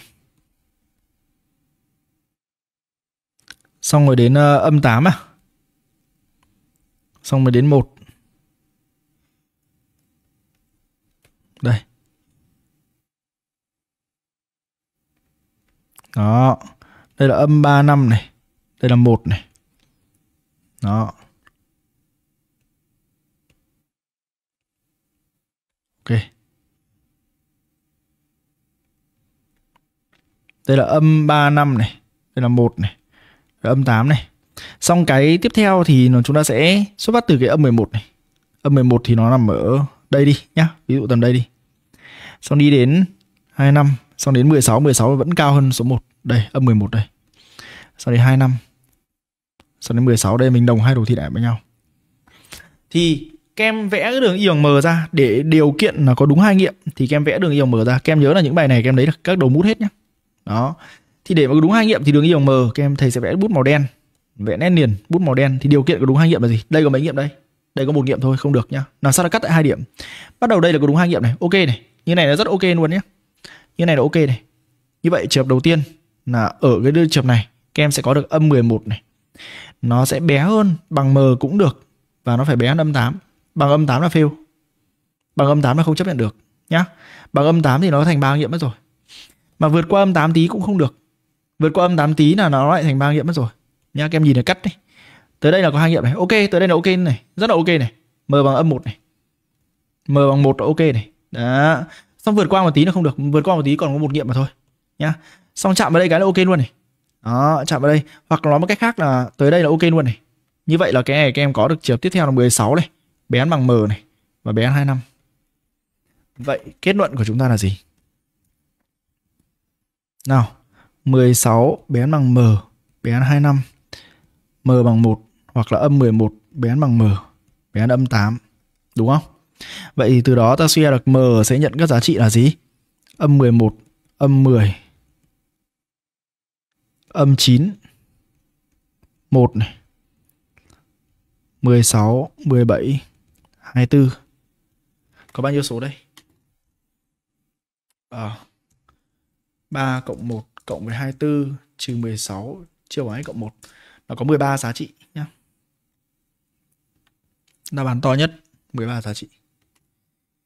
S1: Xong rồi đến uh, âm 8 à? Xong rồi đến 1. Đây. Đó. Đây là âm 3 năm này. Đây là 1 này. Đó. Ok. Đây là âm 3 năm này. Đây là 1 này rồi âm 8 này xong cái tiếp theo thì nó chúng ta sẽ xuất phát từ cái âm 11 này âm 11 thì nó nằm ở đây đi nhá ví dụ tầm đây đi xong đi đến 25 xong đến 16 16 vẫn cao hơn số 1 đây âm 11 đây xong đến 25 xong đến 16 đây mình đồng hai đồ thị đại với nhau thì kem vẽ cái đường y bằng m ra để điều kiện là có đúng hai nghiệm thì kem vẽ đường y bằng m ra kem nhớ là những bài này kem lấy được các đầu mút hết nhá. đó thì để mà đúng hai nghiệm thì đường y bằng m các em thầy sẽ vẽ bút màu đen vẽ nét liền bút màu đen thì điều kiện của đúng hai nghiệm là gì đây có mấy nghiệm đây đây có một nghiệm thôi không được nhá làm sao nó cắt tại hai điểm bắt đầu đây là có đúng hai nghiệm này ok này như này là rất ok luôn nhé như này là ok này như vậy trường hợp đầu tiên là ở cái trường hợp này các em sẽ có được âm 11 này nó sẽ bé hơn bằng m cũng được và nó phải bé hơn âm 8 bằng âm 8 là fail bằng âm 8 là không chấp nhận được nhá bằng âm 8 thì nó thành ba nghiệm mất rồi mà vượt qua âm 8 tí cũng không được vượt qua âm 8 tí là nó lại thành ba nghiệm mất rồi nhá các em nhìn để cắt đi tới đây là có hai nghiệm này ok tới đây là ok này rất là ok này m bằng âm một này m bằng một là ok này đó xong vượt qua một tí là không được vượt qua một tí còn có một nghiệm mà thôi nhá xong chạm vào đây cái là ok luôn này đó chạm vào đây hoặc nói một cách khác là tới đây là ok luôn này như vậy là cái này các em có được chiều tiếp theo là 16 này bén bằng m này và bén 25 vậy kết luận của chúng ta là gì nào 16 bé bằng m, bé n năm m bằng 1 hoặc là âm 11 bé bằng m, bé âm 8. Đúng không? Vậy thì từ đó ta suy ra được m sẽ nhận các giá trị là gì? Âm 11, âm 10, âm 9, 1 này, 16, 17, 24. Có bao nhiêu số đây? À, ờ, 3 cộng 1 cộng với 24 trừ 16 chia bằng x cộng 1 nó có 13 giá trị nhé. Đáp án to nhất 13 giá trị.